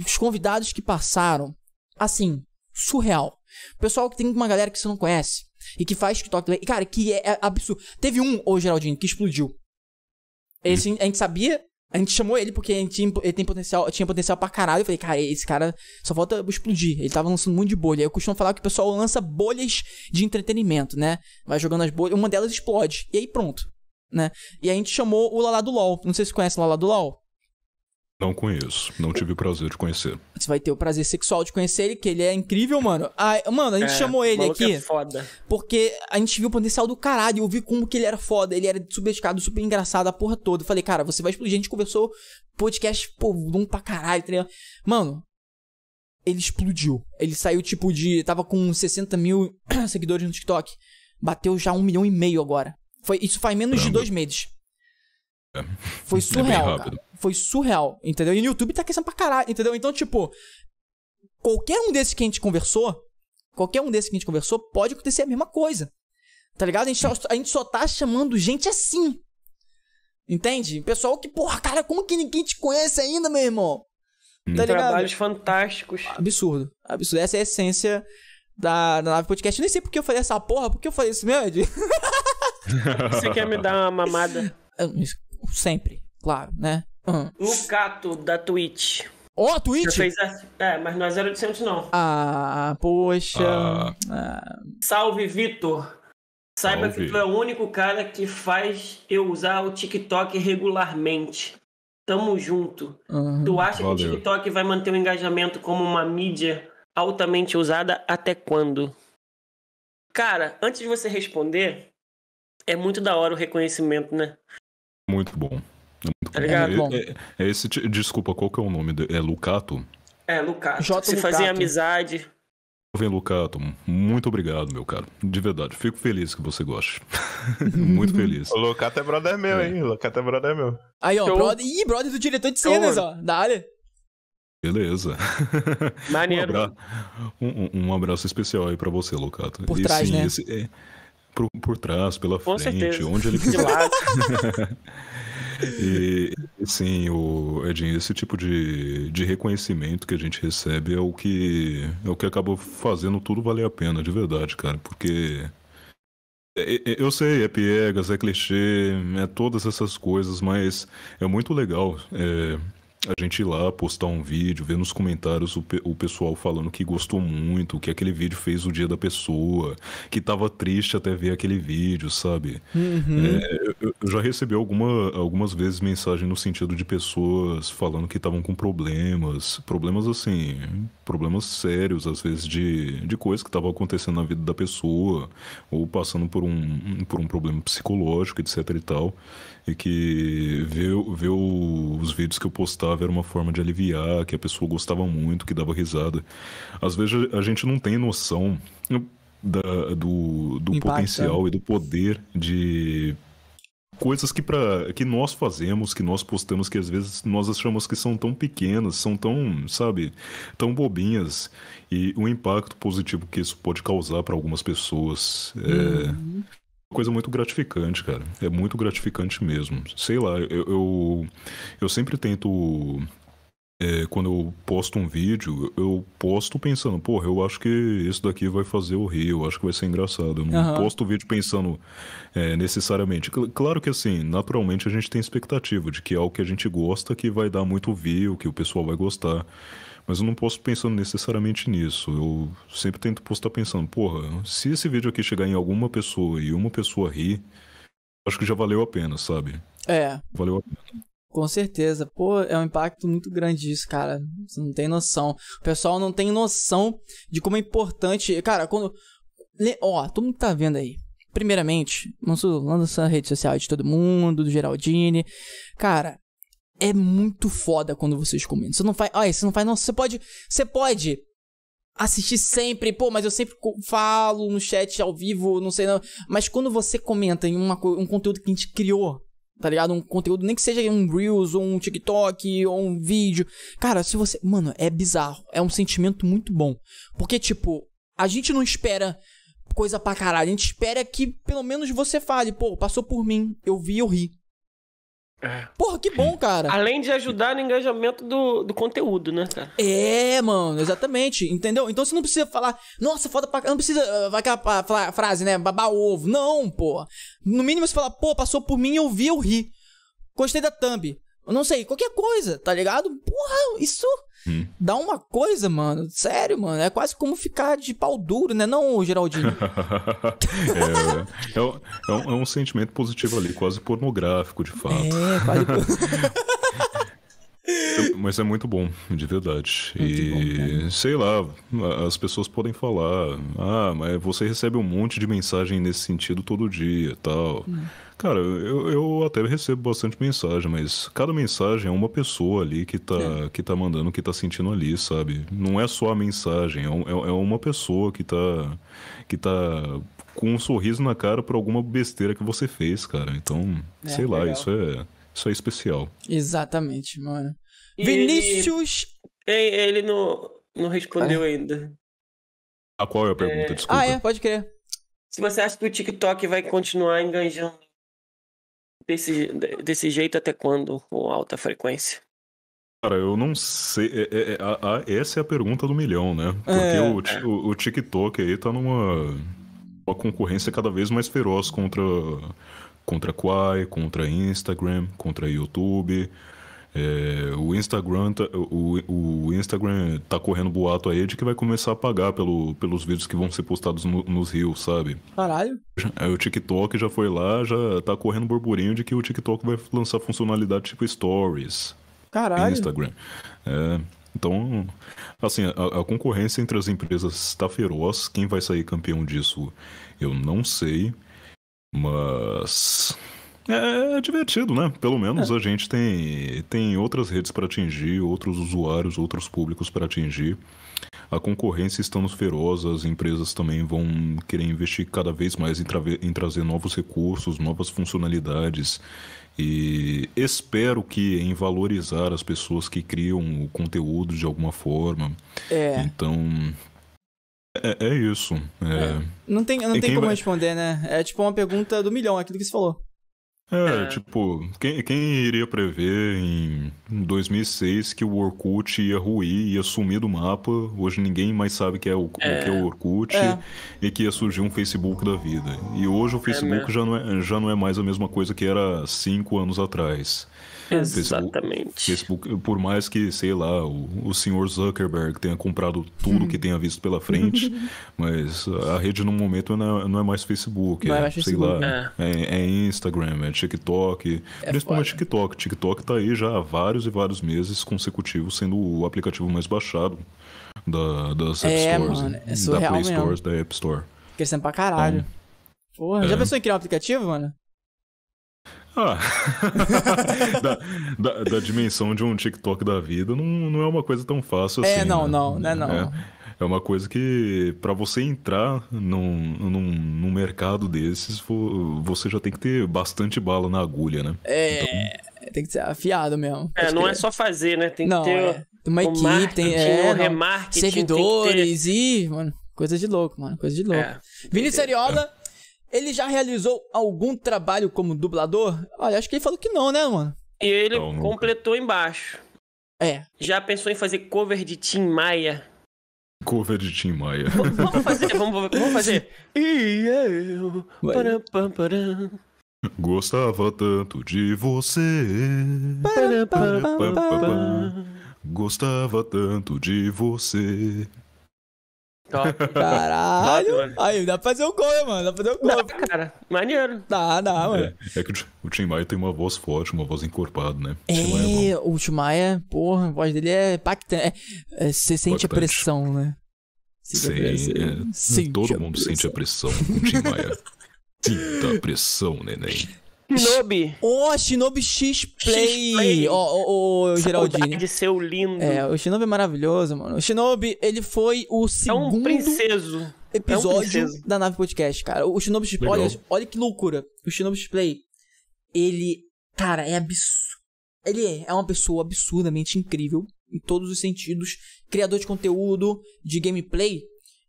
os convidados que passaram, assim, surreal. Pessoal que tem uma galera que você não conhece e que faz TikTok, cara, que é, é absurdo. Teve um, ô Geraldinho que explodiu. Esse, a gente sabia, a gente chamou ele porque a gente, ele tem potencial, tinha potencial pra caralho. Eu falei, cara, esse cara só falta explodir. Ele tava lançando muito de bolha. Eu costumo falar que o pessoal lança bolhas de entretenimento, né? Vai jogando as bolhas, uma delas explode. E aí pronto né? E a gente chamou o Lala do LOL. Não sei se você conhece o Lala do LOL. Não conheço, não tive o prazer de conhecer. Você vai ter o prazer sexual de conhecer ele, que ele é incrível, mano. mano, a gente é, chamou ele é aqui. É foda. Porque a gente viu o potencial do caralho, eu vi como que ele era foda, ele era subestimado super engraçado, a porra toda. Eu falei, cara, você vai explodir. A gente conversou podcast, pô, longo pra caralho, tá Mano, ele explodiu. Ele saiu tipo de. Tava com 60 mil seguidores no TikTok. Bateu já um milhão e meio agora. Foi, isso faz menos Caramba. de dois meses. É. Foi é surreal, é Foi surreal, entendeu? E no YouTube tá crescendo pra caralho, entendeu? Então, tipo, qualquer um desses que a gente conversou, qualquer um desses que a gente conversou, pode acontecer a mesma coisa. Tá ligado? A gente, a gente só tá chamando gente assim. Entende? Pessoal que, porra, cara, como que ninguém te conhece ainda, meu irmão? Hum. Tá Trabalhos fantásticos. Absurdo. Absurdo. Essa é a essência da, da Nave Podcast. Nem sei porque eu falei essa porra, porque eu falei isso mesmo, Você quer me dar uma mamada? Sempre, claro, né? Uhum. Lucato, da Twitch. Ó, oh, Twitch? Fez a... É, mas não é 0800 não. Ah, poxa. Ah. Ah. Salve, Vitor. Saiba Salve. que tu é o único cara que faz eu usar o TikTok regularmente. Tamo junto. Uhum. Tu acha Valeu. que o TikTok vai manter o engajamento como uma mídia altamente usada até quando? Cara, antes de você responder, é muito da hora o reconhecimento, né? Muito bom. É muito tá ligado? É, bom. É, é, esse. Desculpa, qual que é o nome? É Lucato? É, Lucato. J. Se fazia amizade. Jovem Lucato, muito obrigado, meu caro. De verdade, fico feliz que você goste. muito feliz. O Lucato é brother meu, é. hein? O Lucato é brother meu. Aí, ó, brother... Ih, brother do diretor de cenas, Show. ó, da área. Beleza. Maneiro. Um abraço, um, um abraço especial aí pra você, Lucato. Por e, trás, sim, né? Esse, é, por, por trás, pela Com frente, certeza. onde ele quiser. e sim, o Edinho, esse tipo de, de reconhecimento que a gente recebe é o que é o que acabou fazendo tudo valer a pena, de verdade, cara, porque é, é, é, eu sei, é piegas, é clichê, é todas essas coisas, mas é muito legal. É a gente ir lá postar um vídeo, ver nos comentários o, o pessoal falando que gostou muito, que aquele vídeo fez o dia da pessoa, que tava triste até ver aquele vídeo, sabe? Uhum. É, eu, eu, já recebi alguma, algumas vezes mensagem no sentido de pessoas falando que estavam com problemas, problemas assim, problemas sérios, às vezes, de, de coisas que estavam acontecendo na vida da pessoa, ou passando por um, por um problema psicológico, etc e tal e que ver, ver os vídeos que eu postava era uma forma de aliviar, que a pessoa gostava muito, que dava risada. Às vezes a gente não tem noção da, do, do potencial né? e do poder de coisas que, pra, que nós fazemos, que nós postamos, que às vezes nós achamos que são tão pequenas, são tão, sabe, tão bobinhas. E o impacto positivo que isso pode causar para algumas pessoas. É, uhum. É, coisa muito gratificante, cara. É muito gratificante mesmo. Sei lá, eu, eu, eu sempre tento. É, quando eu posto um vídeo, eu posto pensando, porra, eu acho que isso daqui vai fazer o rio eu acho que vai ser engraçado. Eu não uhum. posto o vídeo pensando é, necessariamente. Claro que assim, naturalmente a gente tem expectativa de que é algo que a gente gosta que vai dar muito view, que o pessoal vai gostar. Mas eu não posso pensando necessariamente nisso. Eu sempre tento postar pensando, porra, se esse vídeo aqui chegar em alguma pessoa e uma pessoa rir, acho que já valeu a pena, sabe? É. Valeu a pena. Com certeza. Pô, é um impacto muito grande isso, cara. Você não tem noção. O pessoal não tem noção de como é importante. Cara, quando. Ó, todo mundo tá vendo aí. Primeiramente, Mansur, lança a rede social de todo mundo, do Geraldine. Cara, é muito foda quando vocês comentam. Você não faz. Olha, você não faz. Não, você pode. Você pode assistir sempre, pô, mas eu sempre falo no chat ao vivo, não sei não. Mas quando você comenta em uma, um conteúdo que a gente criou, tá ligado? Um conteúdo, nem que seja um Reels, ou um TikTok, ou um vídeo. Cara, se você. Mano, é bizarro. É um sentimento muito bom. Porque, tipo, a gente não espera coisa pra caralho. A gente espera que pelo menos você fale, pô, passou por mim, eu vi, eu ri. É. Porra, que bom, cara. Além de ajudar no engajamento do, do conteúdo, né, cara? É, mano, exatamente. Entendeu? Então você não precisa falar, nossa, foda pra Não precisa uh, aquela uh, frase, né? Babar o ovo. Não, pô. No mínimo você fala, pô, passou por mim, eu vi, eu ri. Gostei da thumb. não sei, qualquer coisa, tá ligado? Porra, isso Hum. Dá uma coisa, mano. Sério, mano. É quase como ficar de pau duro, né, não, Geraldinho? é, é, um, é, um, é, um, sentimento positivo ali, quase pornográfico, de fato. É, quase por... Mas é muito bom, de verdade. Muito e bom, sei lá, as pessoas podem falar: ah, mas você recebe um monte de mensagem nesse sentido todo dia tal. Hum. Cara, eu, eu até recebo bastante mensagem, mas cada mensagem é uma pessoa ali que tá, é. que tá mandando, que tá sentindo ali, sabe? Não é só a mensagem, é, é, é uma pessoa que tá, que tá com um sorriso na cara por alguma besteira que você fez, cara. Então, é, sei lá, isso é, isso é especial. Exatamente, mano. E Vinícius! Ele, ele não, não respondeu ah. ainda. A qual é a pergunta? É. Desculpa. Ah, é, pode crer. Se você acha que o TikTok vai continuar enganjando desse, desse jeito até quando, com alta frequência? Cara, eu não sei. É, é, é, essa é a pergunta do milhão, né? Porque é. o, o, é. o, TikTok aí tá numa uma concorrência cada vez mais feroz contra contra Quai, contra Instagram, contra YouTube. É, o Instagram tá, o, o Instagram tá correndo boato aí de que vai começar a pagar pelo, pelos vídeos que vão ser postados no, nos rios, sabe? Caralho. É, o TikTok já foi lá, já tá correndo burburinho de que o TikTok vai lançar funcionalidade tipo Stories. Caralho. Instagram. É, então, assim, a, a, concorrência entre as empresas está feroz. Quem vai sair campeão disso, eu não sei. Mas é, é, divertido, né? Pelo menos é. a gente tem, tem outras redes para atingir, outros usuários, outros públicos para atingir. A concorrência está nos feroz, as empresas também vão querer investir cada vez mais em, em trazer novos recursos, novas funcionalidades. E espero que em valorizar as pessoas que criam o conteúdo de alguma forma. É. Então, é, é, isso. É... É. Não tem, não tem como vai... responder, né? É tipo uma pergunta do milhão, é aquilo que você falou. É, é, tipo, quem, quem iria prever em 2006 que o Orkut ia ruir, ia sumir do mapa, hoje ninguém mais sabe que é o, é. que é o Orkut é. e que ia surgir um Facebook da vida. E hoje o é Facebook já, não é, já não é mais a mesma coisa que era cinco anos atrás. Exatamente. Facebook, Facebook, por mais que, sei lá, o, o senhor Zuckerberg tenha comprado tudo que tenha visto pela frente, mas a rede no momento não é, não é mais Facebook. Não é, é mais sei Facebook. lá. É. é. é. Instagram, é TikTok. É principalmente foda. TikTok. TikTok tá aí já há vários e vários meses consecutivos sendo o aplicativo mais baixado da, das App Stores. Mano, da Play Stores, mesmo. da App Store. Crescendo pra caralho. Porra, já pensou em criar um aplicativo, mano? Ah. da, da, da, dimensão de um TikTok da vida, não, não é uma coisa tão fácil é, assim. Não, né? não, não, é, não. É, é uma coisa que, para você entrar num, num, num, mercado desses, você já tem que ter bastante bala na agulha, né? É, então... tem que ser afiado mesmo. É, não que... é só fazer, né? Tem não, que ter é. uma equipe, tem é, remarketing, servidores ter... e, mano, coisa de louco, mano, coisa de louco. É. Vinícius ele já realizou algum trabalho como dublador? Olha, acho que ele falou que não, né, mano? E ele não, completou embaixo. É. Já pensou em fazer cover de Tim Maia? Cover de Tim Maia. vamos fazer, vamos, vamos fazer. e eu. Param, param, param. Gostava tanto de você. Param, param, param, param. Gostava tanto de você. Top. Caralho. Top, aí, dá pra fazer um gol, mano. Dá pra fazer um gol. Dá, cara. Maneiro. Dá, dá, mano. É, é que o Tim Maia tem uma voz forte, uma voz encorpada, né? É, Tim é, é o Tim Maia, porra, a voz dele é impactante. É, é você sente Pactante. a pressão, né? sim Sim, é. Todo mundo sente a pressão com o Tim Maia. Sinta a pressão, neném. Shinobi. Oh, Shinobi X-Play. Ó, oh, oh, oh, de ser lindo. É, o Shinobi é maravilhoso, mano. O Shinobi, ele foi o segundo... É um princeso. Episódio é um da Nave Podcast, cara. O Shinobi X-Play... Olha, olha que loucura. O Shinobi X-Play, ele... Cara, é absurdo. Ele é, é uma pessoa absurdamente incrível em todos os sentidos. Criador de conteúdo, de gameplay,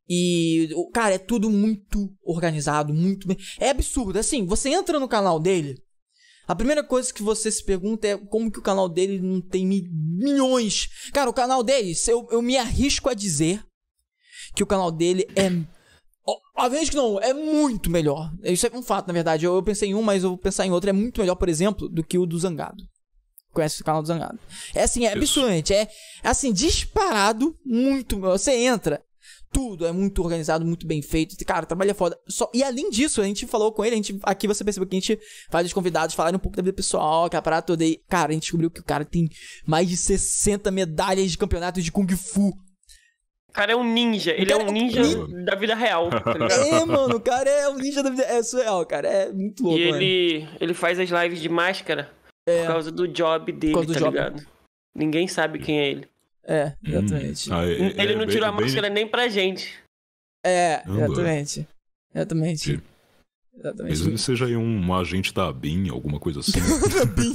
e, cara, é tudo muito organizado, muito bem. É absurdo. Assim, você entra no canal dele. A primeira coisa que você se pergunta é como que o canal dele não tem milhões. Cara, o canal dele, eu, eu me arrisco a dizer que o canal dele é. Obviamente que não, é muito melhor. Isso é um fato, na verdade. Eu, eu pensei em um, mas eu vou pensar em outro. É muito melhor, por exemplo, do que o do Zangado conhece o canal do Zangado. É assim, é absurdo, é assim, disparado, muito. Você entra, tudo é muito organizado, muito bem feito. Cara, trabalha é foda. Só, e além disso, a gente falou com ele, a gente, aqui você percebeu que a gente faz os convidados falarem um pouco da vida pessoal, que a parada toda aí. Cara, a gente descobriu que o cara tem mais de 60 medalhas de campeonato de Kung Fu. O cara é um ninja, ele é cara, é um ninja da vida real. Tá é, mano, o cara é um ninja da vida é surreal, cara, é muito louco. E ele, ele faz as lives de máscara é. por causa do job dele, por causa do tá job. ligado? Ninguém sabe quem é ele. É, hum. exatamente. Hum. Ah, é, ele é, não tirou a máscara bem... nem pra gente. É, exatamente. Exatamente. Ele... Exatamente. Mas ele seja um, um agente da BIM, alguma coisa assim. da BIM.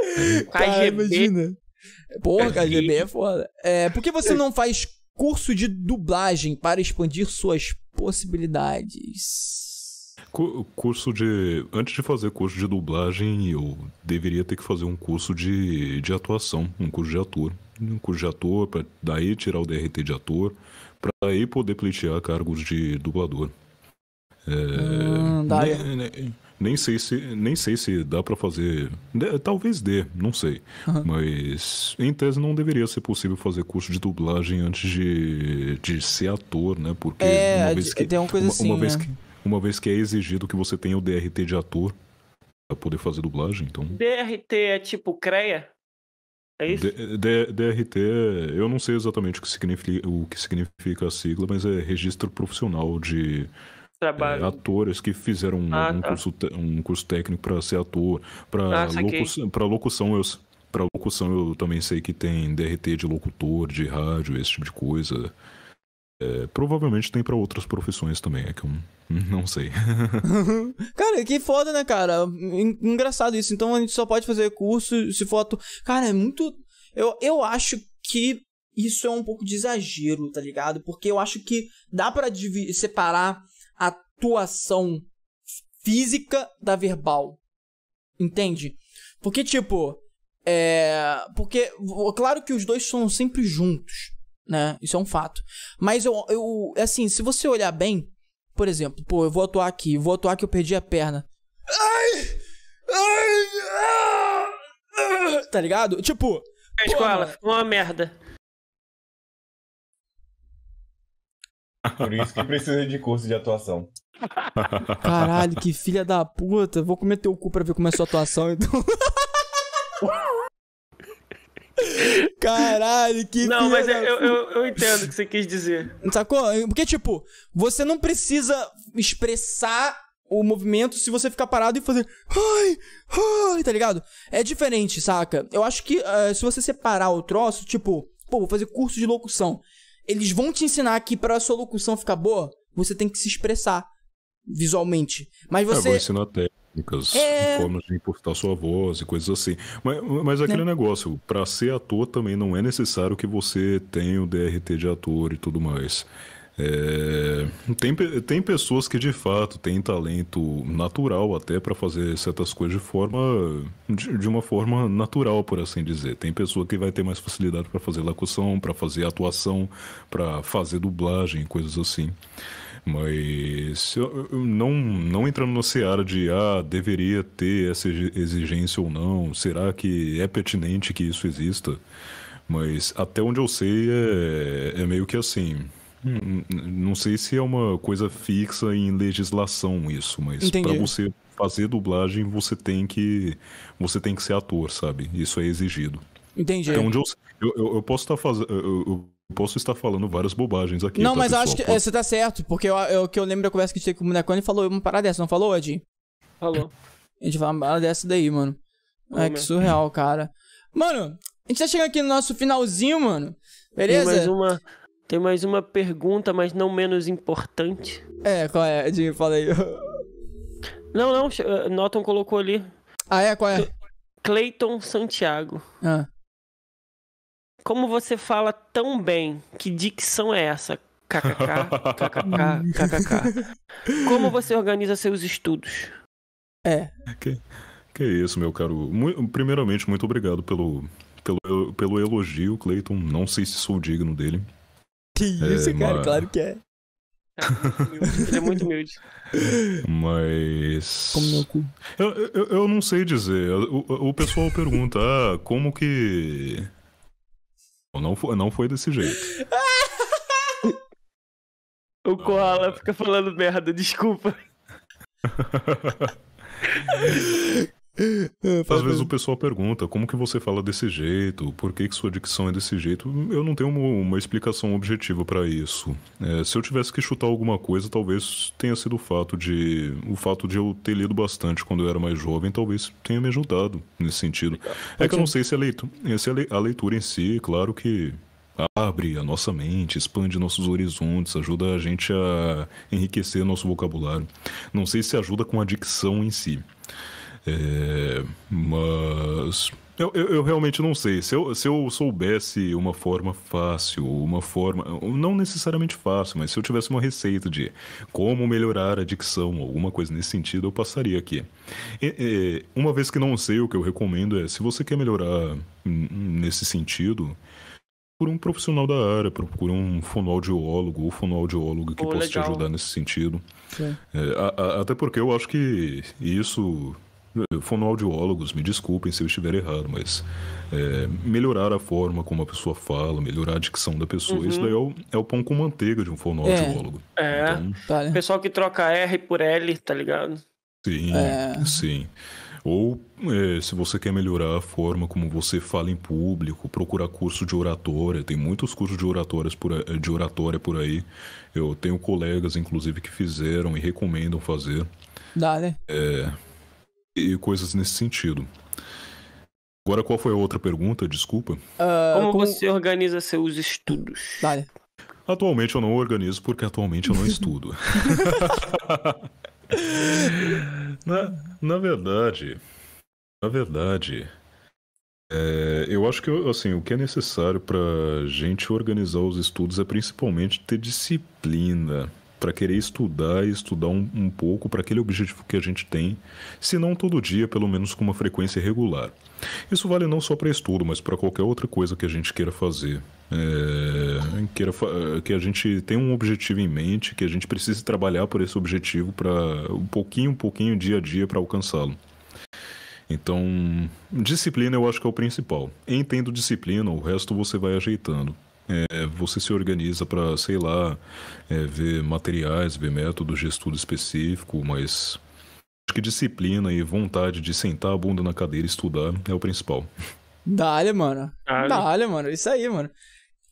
É. Cara, imagina. Porra, KGB é, é foda. É, por que você é. não faz curso de dublagem para expandir suas possibilidades? Curso de. Antes de fazer curso de dublagem, eu deveria ter que fazer um curso de, de atuação, um curso de ator. Um curso de ator, para daí tirar o DRT de ator, para daí poder pleitear cargos de dublador. É, hum, nem, nem, nem, sei se, nem sei se dá para fazer. talvez dê, não sei. Uhum. Mas em tese não deveria ser possível fazer curso de dublagem antes de, de ser ator, né? Porque é, uma é vez que, tem uma coisa uma, assim. Uma né? vez que, uma vez que é exigido que você tenha o DRT de ator para poder fazer dublagem, então. DRT é tipo CREA? É isso? D D DRT, eu não sei exatamente o que, significa, o que significa a sigla, mas é Registro Profissional de é, atores que fizeram ah, um, tá. curso, um curso técnico para ser ator. Para ah, locu locução, eu, pra locução, eu também sei que tem DRT de locutor, de rádio, esse tipo de coisa. É, provavelmente tem para outras profissões também, é que eu não sei. cara, que foda, né, cara? Engraçado isso. Então a gente só pode fazer curso se foto. Cara, é muito. Eu, eu acho que isso é um pouco de exagero, tá ligado? Porque eu acho que dá pra separar a atuação física da verbal. Entende? Porque, tipo. É. Porque, claro que os dois são sempre juntos né? Isso é um fato. Mas eu, eu assim, se você olhar bem, por exemplo, pô, eu vou atuar aqui, vou atuar que eu perdi a perna. Ai! Ai! Ah, ah, tá ligado? Tipo. A escola, uma merda. Por isso que precisa de curso de atuação. Caralho, que filha da puta. Vou comer teu cu pra ver como é sua atuação, então. Caralho, que Não, mas eu, eu, eu, entendo o que você quis dizer. Sacou? Porque, tipo, você não precisa expressar o movimento se você ficar parado e fazer. Ai, ai, tá ligado? É diferente, saca? Eu acho que uh, se você separar o troço, tipo, pô, vou fazer curso de locução. Eles vão te ensinar que pra sua locução ficar boa, você tem que se expressar visualmente. Mas você. É, eu vou ensinar até técnicas, é... formas de importar sua voz e coisas assim. Mas, mas é aquele é. negócio, para ser ator também não é necessário que você tenha o DRT de ator e tudo mais. É... Tem, tem pessoas que de fato têm talento natural até para fazer certas coisas de forma de, de, uma forma natural, por assim dizer. Tem pessoa que vai ter mais facilidade para fazer locução, para fazer atuação, para fazer dublagem, coisas assim. Mas não, não entrando no seara de, ah, deveria ter essa exigência ou não, será que é pertinente que isso exista? Mas até onde eu sei é, é meio que assim. Hum, hum, não sei se é uma coisa fixa em legislação isso, mas para você fazer dublagem você tem que você tem que ser ator, sabe? Isso é exigido. Entendi. Até onde eu, eu, eu posso estar tá fazendo posso estar falando várias bobagens aqui. Não, tá, mas pessoal? acho que pode... É, você tá certo, porque o que eu lembro da conversa que a gente teve com o Munecone falou uma parada dessa, não falou, Ed? Falou. A gente falou uma parada dessa daí, mano. Ai, é, que surreal, cara. Mano, a gente tá chegando aqui no nosso finalzinho, mano. Beleza? Tem mais uma, tem mais uma pergunta, mas não menos importante. É, qual é? Edinho, fala aí. Não, não, eh, Norton colocou ali. Ah, é? Qual é? Clayton Santiago. Ah. Como você fala tão bem? Que dicção é essa? KKK, KKK, KKK. Como você organiza seus estudos? É. Que, que isso, meu caro. Primeiramente, muito obrigado pelo, pelo, pelo elogio, Clayton. Não sei se sou digno dele. Que isso, é, cara, mas... claro que é. Ele é, é muito humilde. Mas. Como Eu, eu, eu não sei dizer. O, o pessoal pergunta: ah, como que não foi, não foi desse jeito. o Koala fica falando merda, desculpa. É, Às vezes o pessoal pergunta como que você fala desse jeito, por que, que sua dicção é desse jeito. Eu não tenho uma, uma explicação objetiva para isso. É, se eu tivesse que chutar alguma coisa, talvez tenha sido o fato de o fato de eu ter lido bastante quando eu era mais jovem, talvez tenha me ajudado nesse sentido. É que eu não sei se a leitura, se a leitura em si, claro que abre a nossa mente, expande nossos horizontes, ajuda a gente a enriquecer nosso vocabulário. Não sei se ajuda com a dicção em si. É, mas eu, eu, eu, realmente não sei. Se eu, se eu soubesse uma forma fácil, uma forma. Não necessariamente fácil, mas se eu tivesse uma receita de como melhorar a dicção, alguma coisa nesse sentido, eu passaria aqui. E, e, uma vez que não sei, o que eu recomendo é: se você quer melhorar nesse sentido, procure um profissional da área, procure um fonoaudiólogo ou fonoaudióloga que oh, possa legal. te ajudar nesse sentido. É, a, a, até porque eu acho que isso eh, fonoaudiólogos, me desculpem se eu estiver errado, mas é, melhorar a forma como a pessoa fala, melhorar a dicção da pessoa, uhum. isso daí é o, é o, pão com manteiga de um fonoaudiólogo. É, é. Então... Tá. pessoal que troca R por L, tá ligado? Sim, é. sim. Ou é, se você quer melhorar a forma como você fala em público, procurar curso de oratória. Tem muitos cursos de, oratórias por, de oratória por aí. Eu tenho colegas, inclusive, que fizeram e recomendam fazer. Dá, né? É e coisas nesse sentido. Agora, qual foi a outra pergunta? Desculpa. Uh, como, como, você organiza seus estudos? Vale. Atualmente eu não organizo porque atualmente eu não estudo. na, na verdade, na verdade, é, eu acho que assim o que é necessário para gente organizar os estudos é principalmente ter disciplina para querer estudar e estudar um, um pouco para aquele objetivo que a gente tem, se não todo dia, pelo menos com uma frequência regular. Isso vale não só para estudo, mas para qualquer outra coisa que a gente queira fazer. É, queira fa eh, que a gente tenha um objetivo em mente, que a gente precise trabalhar por esse objetivo para um pouquinho, um pouquinho, dia a dia para alcançá-lo. Então, disciplina eu acho que é o principal. Entendo disciplina, o resto você vai ajeitando é, você se organiza para, sei lá, é, ver materiais, ver métodos de estudo específico, mas acho que disciplina e vontade de sentar a bunda na cadeira e estudar é o principal. Dá-lhe, mano. Dá-lhe, mano. Isso aí, mano.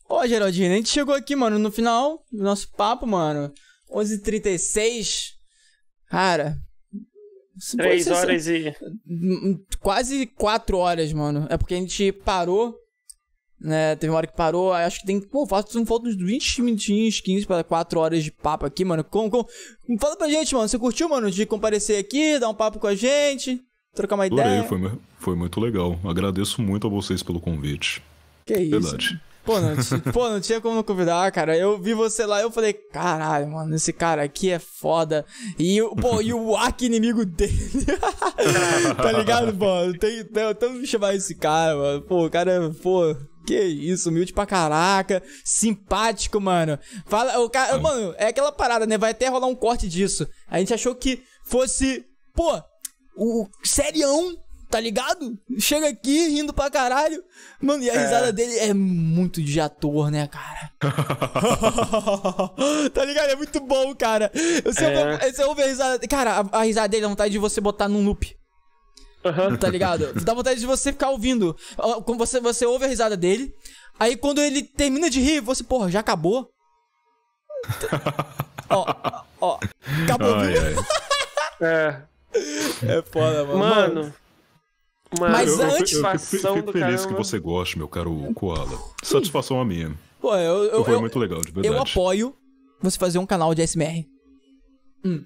Ó, Geraldinho, a gente chegou aqui, mano, no final do nosso papo, mano. 11h36. Cara, Três horas e. Hum, hum, quase quatro horas, mano. É porque a gente parou né, teve uma hora que parou, acho que tem. Pô, faltam uns 20 minutinhos, 15 para 4 horas de papo aqui, mano. Com, com... Fala pra gente, mano. Você curtiu, mano, de comparecer aqui, dar um papo com a gente, trocar uma Adorei, ideia? Foi, foi muito legal. Agradeço muito a vocês pelo convite. Que isso. Verdade. Pô não, pô, não tinha como não convidar, cara. Eu vi você lá, eu falei, caralho, mano, esse cara aqui é foda. E, pô, e o Aki inimigo dele. tá ligado, mano? Tem, tem, tem que chamar esse cara, mano. Pô, o cara, é, pô, que isso, humilde pra caraca. Simpático, mano. Fala, o cara, ah. mano, é aquela parada, né? Vai até rolar um corte disso. A gente achou que fosse, pô, o serião tá ligado? Chega aqui rindo pra caralho. Mano, e a é. risada dele é muito de ator, né, cara? tá ligado? É muito bom, cara. Você, é. ouve, a risada. Cara, a, a risada dele é vontade de você botar num loop. Uhum. Tá ligado? Dá vontade de você ficar ouvindo. você, você ouve a risada dele. Aí quando ele termina de rir, você, porra, já acabou? ó, ó. Acabou, ai, Ai. é. É foda, mano. Mano. mano mas eu, antes. Eu, eu, eu feliz que você goste, meu caro Koala. Satisfação a minha. Pô, eu. eu Foi muito legal, de verdade. Eu apoio você fazer um canal de SMR. Hum.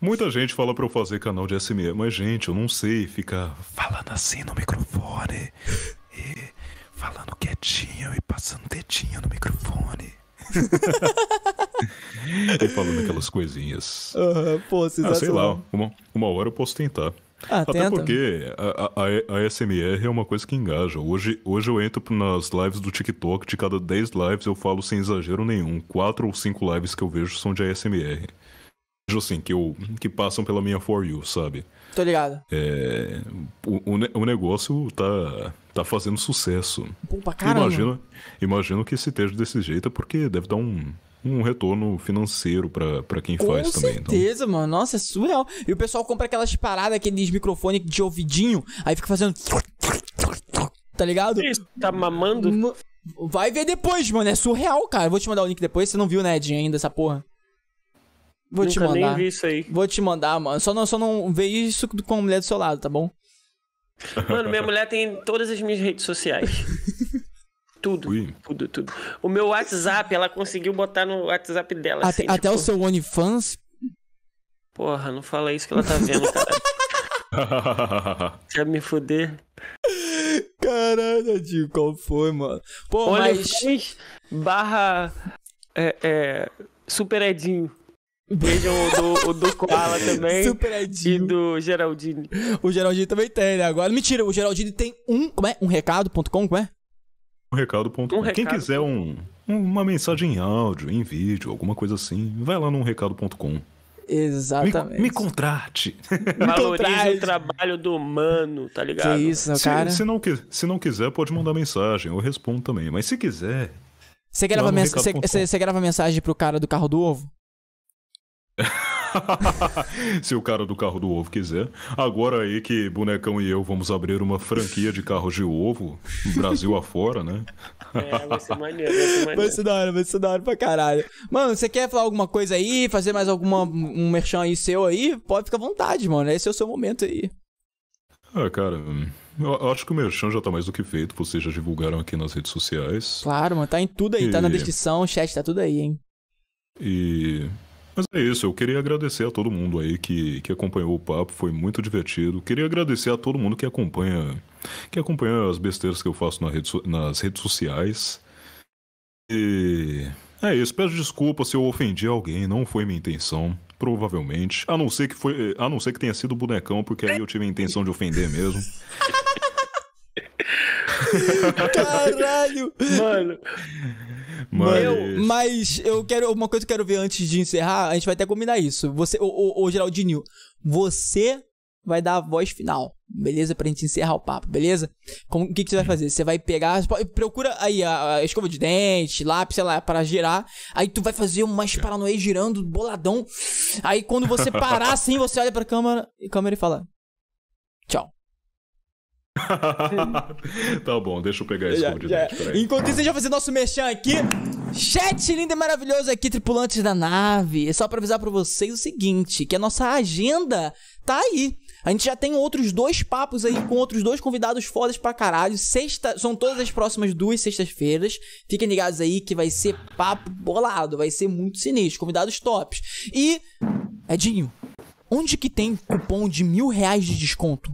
Muita gente fala pra eu fazer canal de SME, mas gente, eu não sei ficar falando assim no microfone. E falando quietinho e passando dedinho no microfone. e falando aquelas coisinhas. Uhum, pô, ah, sei lá, uma, uma hora eu posso tentar. Ah, Até tenta. porque a, a, a SMR é uma coisa que engaja. Hoje, hoje eu entro nas lives do TikTok, de cada 10 lives eu falo sem exagero nenhum. Quatro ou cinco lives que eu vejo são de ASMR assim, que, eu, que passam pela minha For You, sabe? Tô ligado. É, o, o, o negócio tá, tá fazendo sucesso. Bom pra caramba. Imagino, imagino que se esteja desse jeito é porque deve dar um, um retorno financeiro para quem Com faz também. Com então. certeza, mano. Nossa, é surreal. E o pessoal compra aquelas paradas, aqueles microfones de ouvidinho, aí fica fazendo... Tá ligado? Isso, tá mamando? Vai ver depois, mano. É surreal, cara. Vou te mandar o link depois. Você não viu, né, Edinho, ainda essa porra. Vou Nunca te mandar. nem vi isso aí. Vou te mandar, mano. Só não, só não vê isso com a mulher do seu lado, tá bom? Mano, minha mulher tem todas as minhas redes sociais. Tudo, Ui. tudo, tudo. O meu WhatsApp, ela conseguiu botar no WhatsApp dela. Até, assim, até tipo... o seu OnlyFans? Porra, não fala isso que ela tá vendo, cara. Quer me fuder? Caralho, tio, qual foi, mano? Pô, OnlyFans mas... barra é, é, Super Edinho. Vejam o do, o do Koala também. Super Edinho. E do Geraldine. O Geraldine também tem, né? Agora, mentira, o Geraldine tem um. Como é? Um recado.com? Como é? Um recado.com. Um recado. Quem quiser um, uma mensagem em áudio, em vídeo, alguma coisa assim, vai lá no recado.com. Exatamente. Me, me contrate. Valorize o trabalho do mano tá ligado? Que isso, cara. Se não, se não quiser, pode mandar mensagem. Eu respondo também. Mas se quiser. Você grava, mens grava mensagem pro cara do carro do ovo? Se o cara do carro do ovo quiser. Agora aí que Bonecão e eu vamos abrir uma franquia de carros de ovo, Brasil afora, né? É, vai ser maneiro, vai ser maneiro. Vai ser da hora, vai ser da hora pra caralho. Mano, você quer falar alguma coisa aí, fazer mais alguma, um merchan aí seu aí? Pode ficar à vontade, mano. Esse é o seu momento aí. Ah, cara, eu acho que o merchan já tá mais do que feito. Vocês já divulgaram aqui nas redes sociais. Claro, mano, tá em tudo aí, e... tá na descrição, chat, tá tudo aí, hein? E mas é isso, eu queria agradecer a todo mundo aí que, que acompanhou o papo, foi muito divertido. Queria agradecer a todo mundo que acompanha que acompanha as besteiras que eu faço na rede, nas redes sociais. E é isso, peço desculpa se eu ofendi alguém, não foi minha intenção, provavelmente. A não ser que foi, a não ser que tenha sido bonecão, porque aí eu tive a intenção de ofender mesmo. Caralho! Mano. Mano. Eu, mas eu quero. Uma coisa que eu quero ver antes de encerrar, a gente vai até combinar isso. Você, o, o, Geraldinho, você vai dar a voz final, beleza? Pra gente encerrar o papo, beleza? O que, que você vai fazer? Você vai pegar. Procura aí a, a, escova de dente, lápis, sei lá, pra girar. Aí tu vai fazer umas paranoias girando, boladão. Aí quando você parar assim, você olha pra câmera, câmera e fala: Tchau. tá bom, deixa eu pegar esse yeah, de yeah. Dente, Enquanto isso, a gente vai fazer nosso mexão aqui. Chat lindo e maravilhoso aqui, tripulantes da nave. É só pra avisar pra vocês o seguinte, que a nossa agenda tá aí. A gente já tem outros dois papos aí com outros dois convidados fodas pra caralho. Sexta, são todas as próximas duas sextas-feiras. Fiquem ligados aí que vai ser papo bolado, vai ser muito sinistro. Convidados tops. E, Edinho, onde que tem cupom de mil reais de desconto?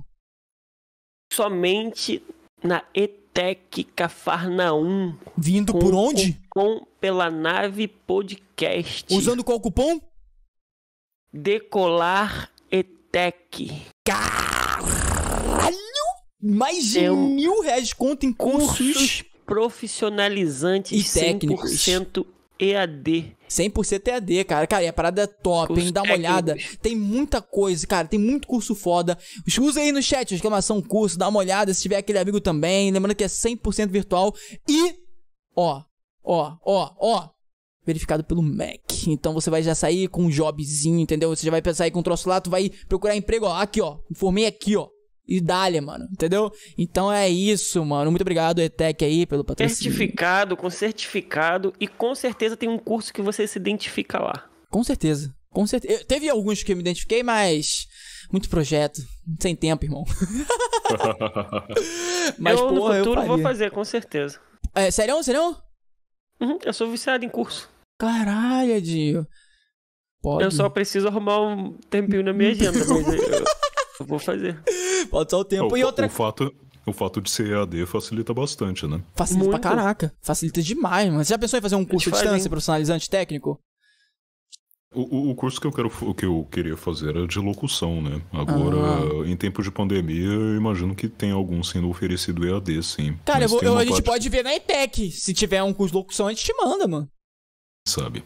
somente na ETEC Cafarnaum. Vindo por onde? Com pela nave podcast. Usando qual cupom? Decolar ETEC. Caralho! Mais de é um mil reais de conta em cursos, cursos profissionalizantes e técnicos. 100% EAD. 100% EAD, cara. Cara, e a parada é top, curso hein? Dá uma técnico. olhada. Tem muita coisa, cara. Tem muito curso foda. Usa aí no chat, exclamação curso, dá uma olhada. Se tiver aquele amigo também. Lembrando que é 100% virtual. E, ó, ó, ó, ó. Verificado pelo Mac. Então você vai já sair com um jobzinho, entendeu? Você já vai sair com um troço lá, tu vai procurar emprego, ó. Aqui, ó. Informei aqui, ó e dália, mano. Entendeu? Então é isso, mano. Muito obrigado, ETEC, aí, pelo patrocínio. Certificado, com certificado. E com certeza tem um curso que você se identifica lá. Com certeza. Com certeza. teve alguns que eu me identifiquei, mas. Muito projeto. Sem tempo, irmão. mas, eu, porra, no futuro eu vou fazer, com certeza. É, sério? Sério? Uhum, eu sou viciado em curso. Caralho, Edinho. Pode. Eu só preciso arrumar um tempinho na minha agenda, mas eu, eu vou fazer. Pode só o tempo. O, e outra... o, fato, o fato de ser EAD facilita bastante, né? Facilita Muito. pra caraca. Facilita demais, mano. Você já pensou em fazer um curso à distância, fazem... profissionalizante técnico? O, o, curso que eu, quero, que eu queria fazer era de locução, né? Agora, ah. em tempo de pandemia, eu imagino que tem algum sendo oferecido EAD, sim. Cara, eu vou, eu, a gente pode ver na ETEC. Se tiver um curso de locução, a gente te manda, mano. Sabe?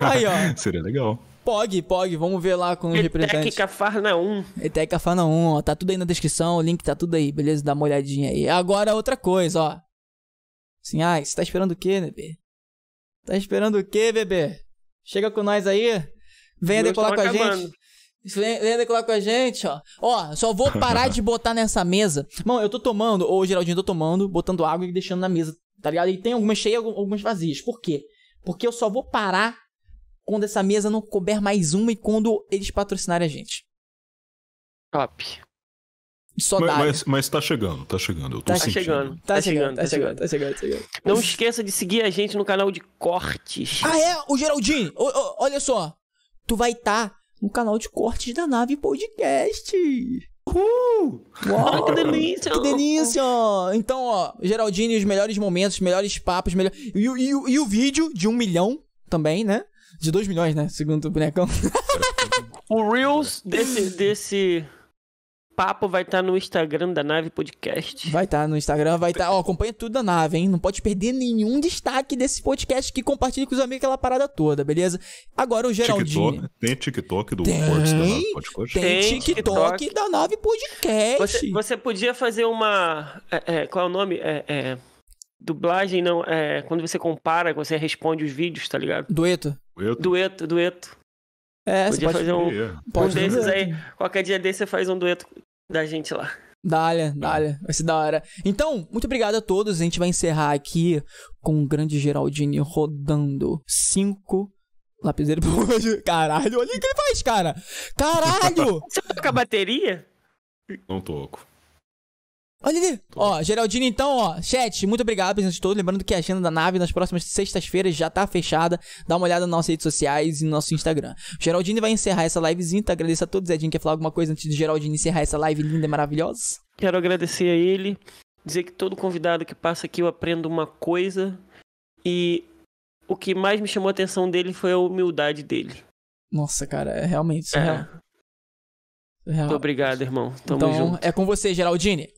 Aí, ó. Seria legal. Pog, Pog, vamos ver lá com o representante. Etec Cafarnaum. Etec Cafarnaum, ó, tá tudo aí na descrição, o link tá tudo aí, beleza? Dá uma olhadinha aí. Agora outra coisa, ó. Assim, ai, ah, você tá esperando o quê, bebê? Tá esperando o quê, bebê? Chega com nós aí, venha decolar com acabando. a gente. Venha decolar com a gente, ó. Ó, só vou parar de botar nessa mesa. Mano, eu tô tomando, ou Geraldinho, eu tô tomando, botando água e deixando na mesa, tá ligado? E tem algumas cheias, algumas vazias. Por quê? Porque eu só vou parar quando essa mesa não couber mais uma e quando eles patrocinarem a gente. Top. Só mas, mas, né? mas, tá chegando, tá chegando. Eu tô tá, sentindo. Chegando, tá, tá chegando, chegando, tá, tá chegando, tá chegando, tá chegando, Não esqueça de seguir a gente no canal de cortes. Ah, é? O Geraldinho, o, o, olha só. Tu vai estar tá no canal de cortes da Nave Podcast. Uhul! Uau, que delícia! Que delícia! Então, ó, Geraldinho os melhores momentos, os melhores papos, melhor... E, e, e, e o vídeo de um milhão também, né? de 2 milhões, né? Segundo o bonecão. o Reels desse, desse papo vai estar tá no Instagram da Nave Podcast. Vai estar tá no Instagram, vai estar. Tá... Ó, acompanha tudo da Nave, hein? Não pode perder nenhum destaque desse podcast que compartilha com os amigos aquela parada toda, beleza? Agora o Geraldinho. TikTok, tem TikTok do tem, Cortes da Nave Podcast? Tem, TikTok, TikTok da Nave Podcast. Você, você podia fazer uma. É, é, qual é o nome? É. é Dublagem não. É, quando você compara, você responde os vídeos, tá ligado? Dueto. Dueto, dueto. dueto. É, Podia você pode fazer um, um desses aí. Qualquer dia desse você faz um dueto da gente lá. Dália, Dália, vai ser da hora. Então, muito obrigado a todos. A gente vai encerrar aqui com o grande Geraldine rodando cinco lapiseiro por hoje. Caralho, olha o que ele faz, cara. Caralho! Você toca bateria? Não toco. Olha ali. Ó, Geraldine, então, ó, chat, muito obrigado por de Lembrando que a agenda da nave nas próximas sextas-feiras já tá fechada. Dá uma olhada nas nossas redes sociais e no nosso Instagram. Geraldine vai encerrar essa livezinha. Tá? Agradeço a todos. Edinho, quer falar alguma coisa antes do Geraldine encerrar essa live linda e maravilhosa? Quero agradecer a ele, dizer que todo convidado que passa aqui eu aprendo uma coisa. E o que mais me chamou a atenção dele foi a humildade dele. Nossa, cara, é realmente é. surreal. É. Real. Muito obrigado, irmão. Tamo então, junto. é com você, Geraldine.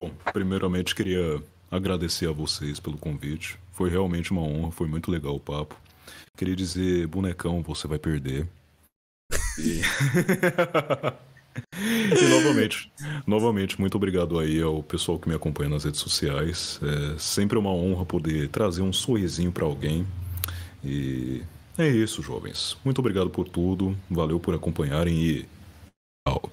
Bom, primeiramente queria agradecer a vocês pelo convite. Foi realmente uma honra, foi muito legal o papo. Queria dizer, bonecão, você vai perder. E, e novamente, novamente, muito obrigado aí ao pessoal que me acompanha nas redes sociais. É sempre uma honra poder trazer um sorrisinho para alguém. E é isso, jovens. Muito obrigado por tudo. Valeu por acompanharem e tchau.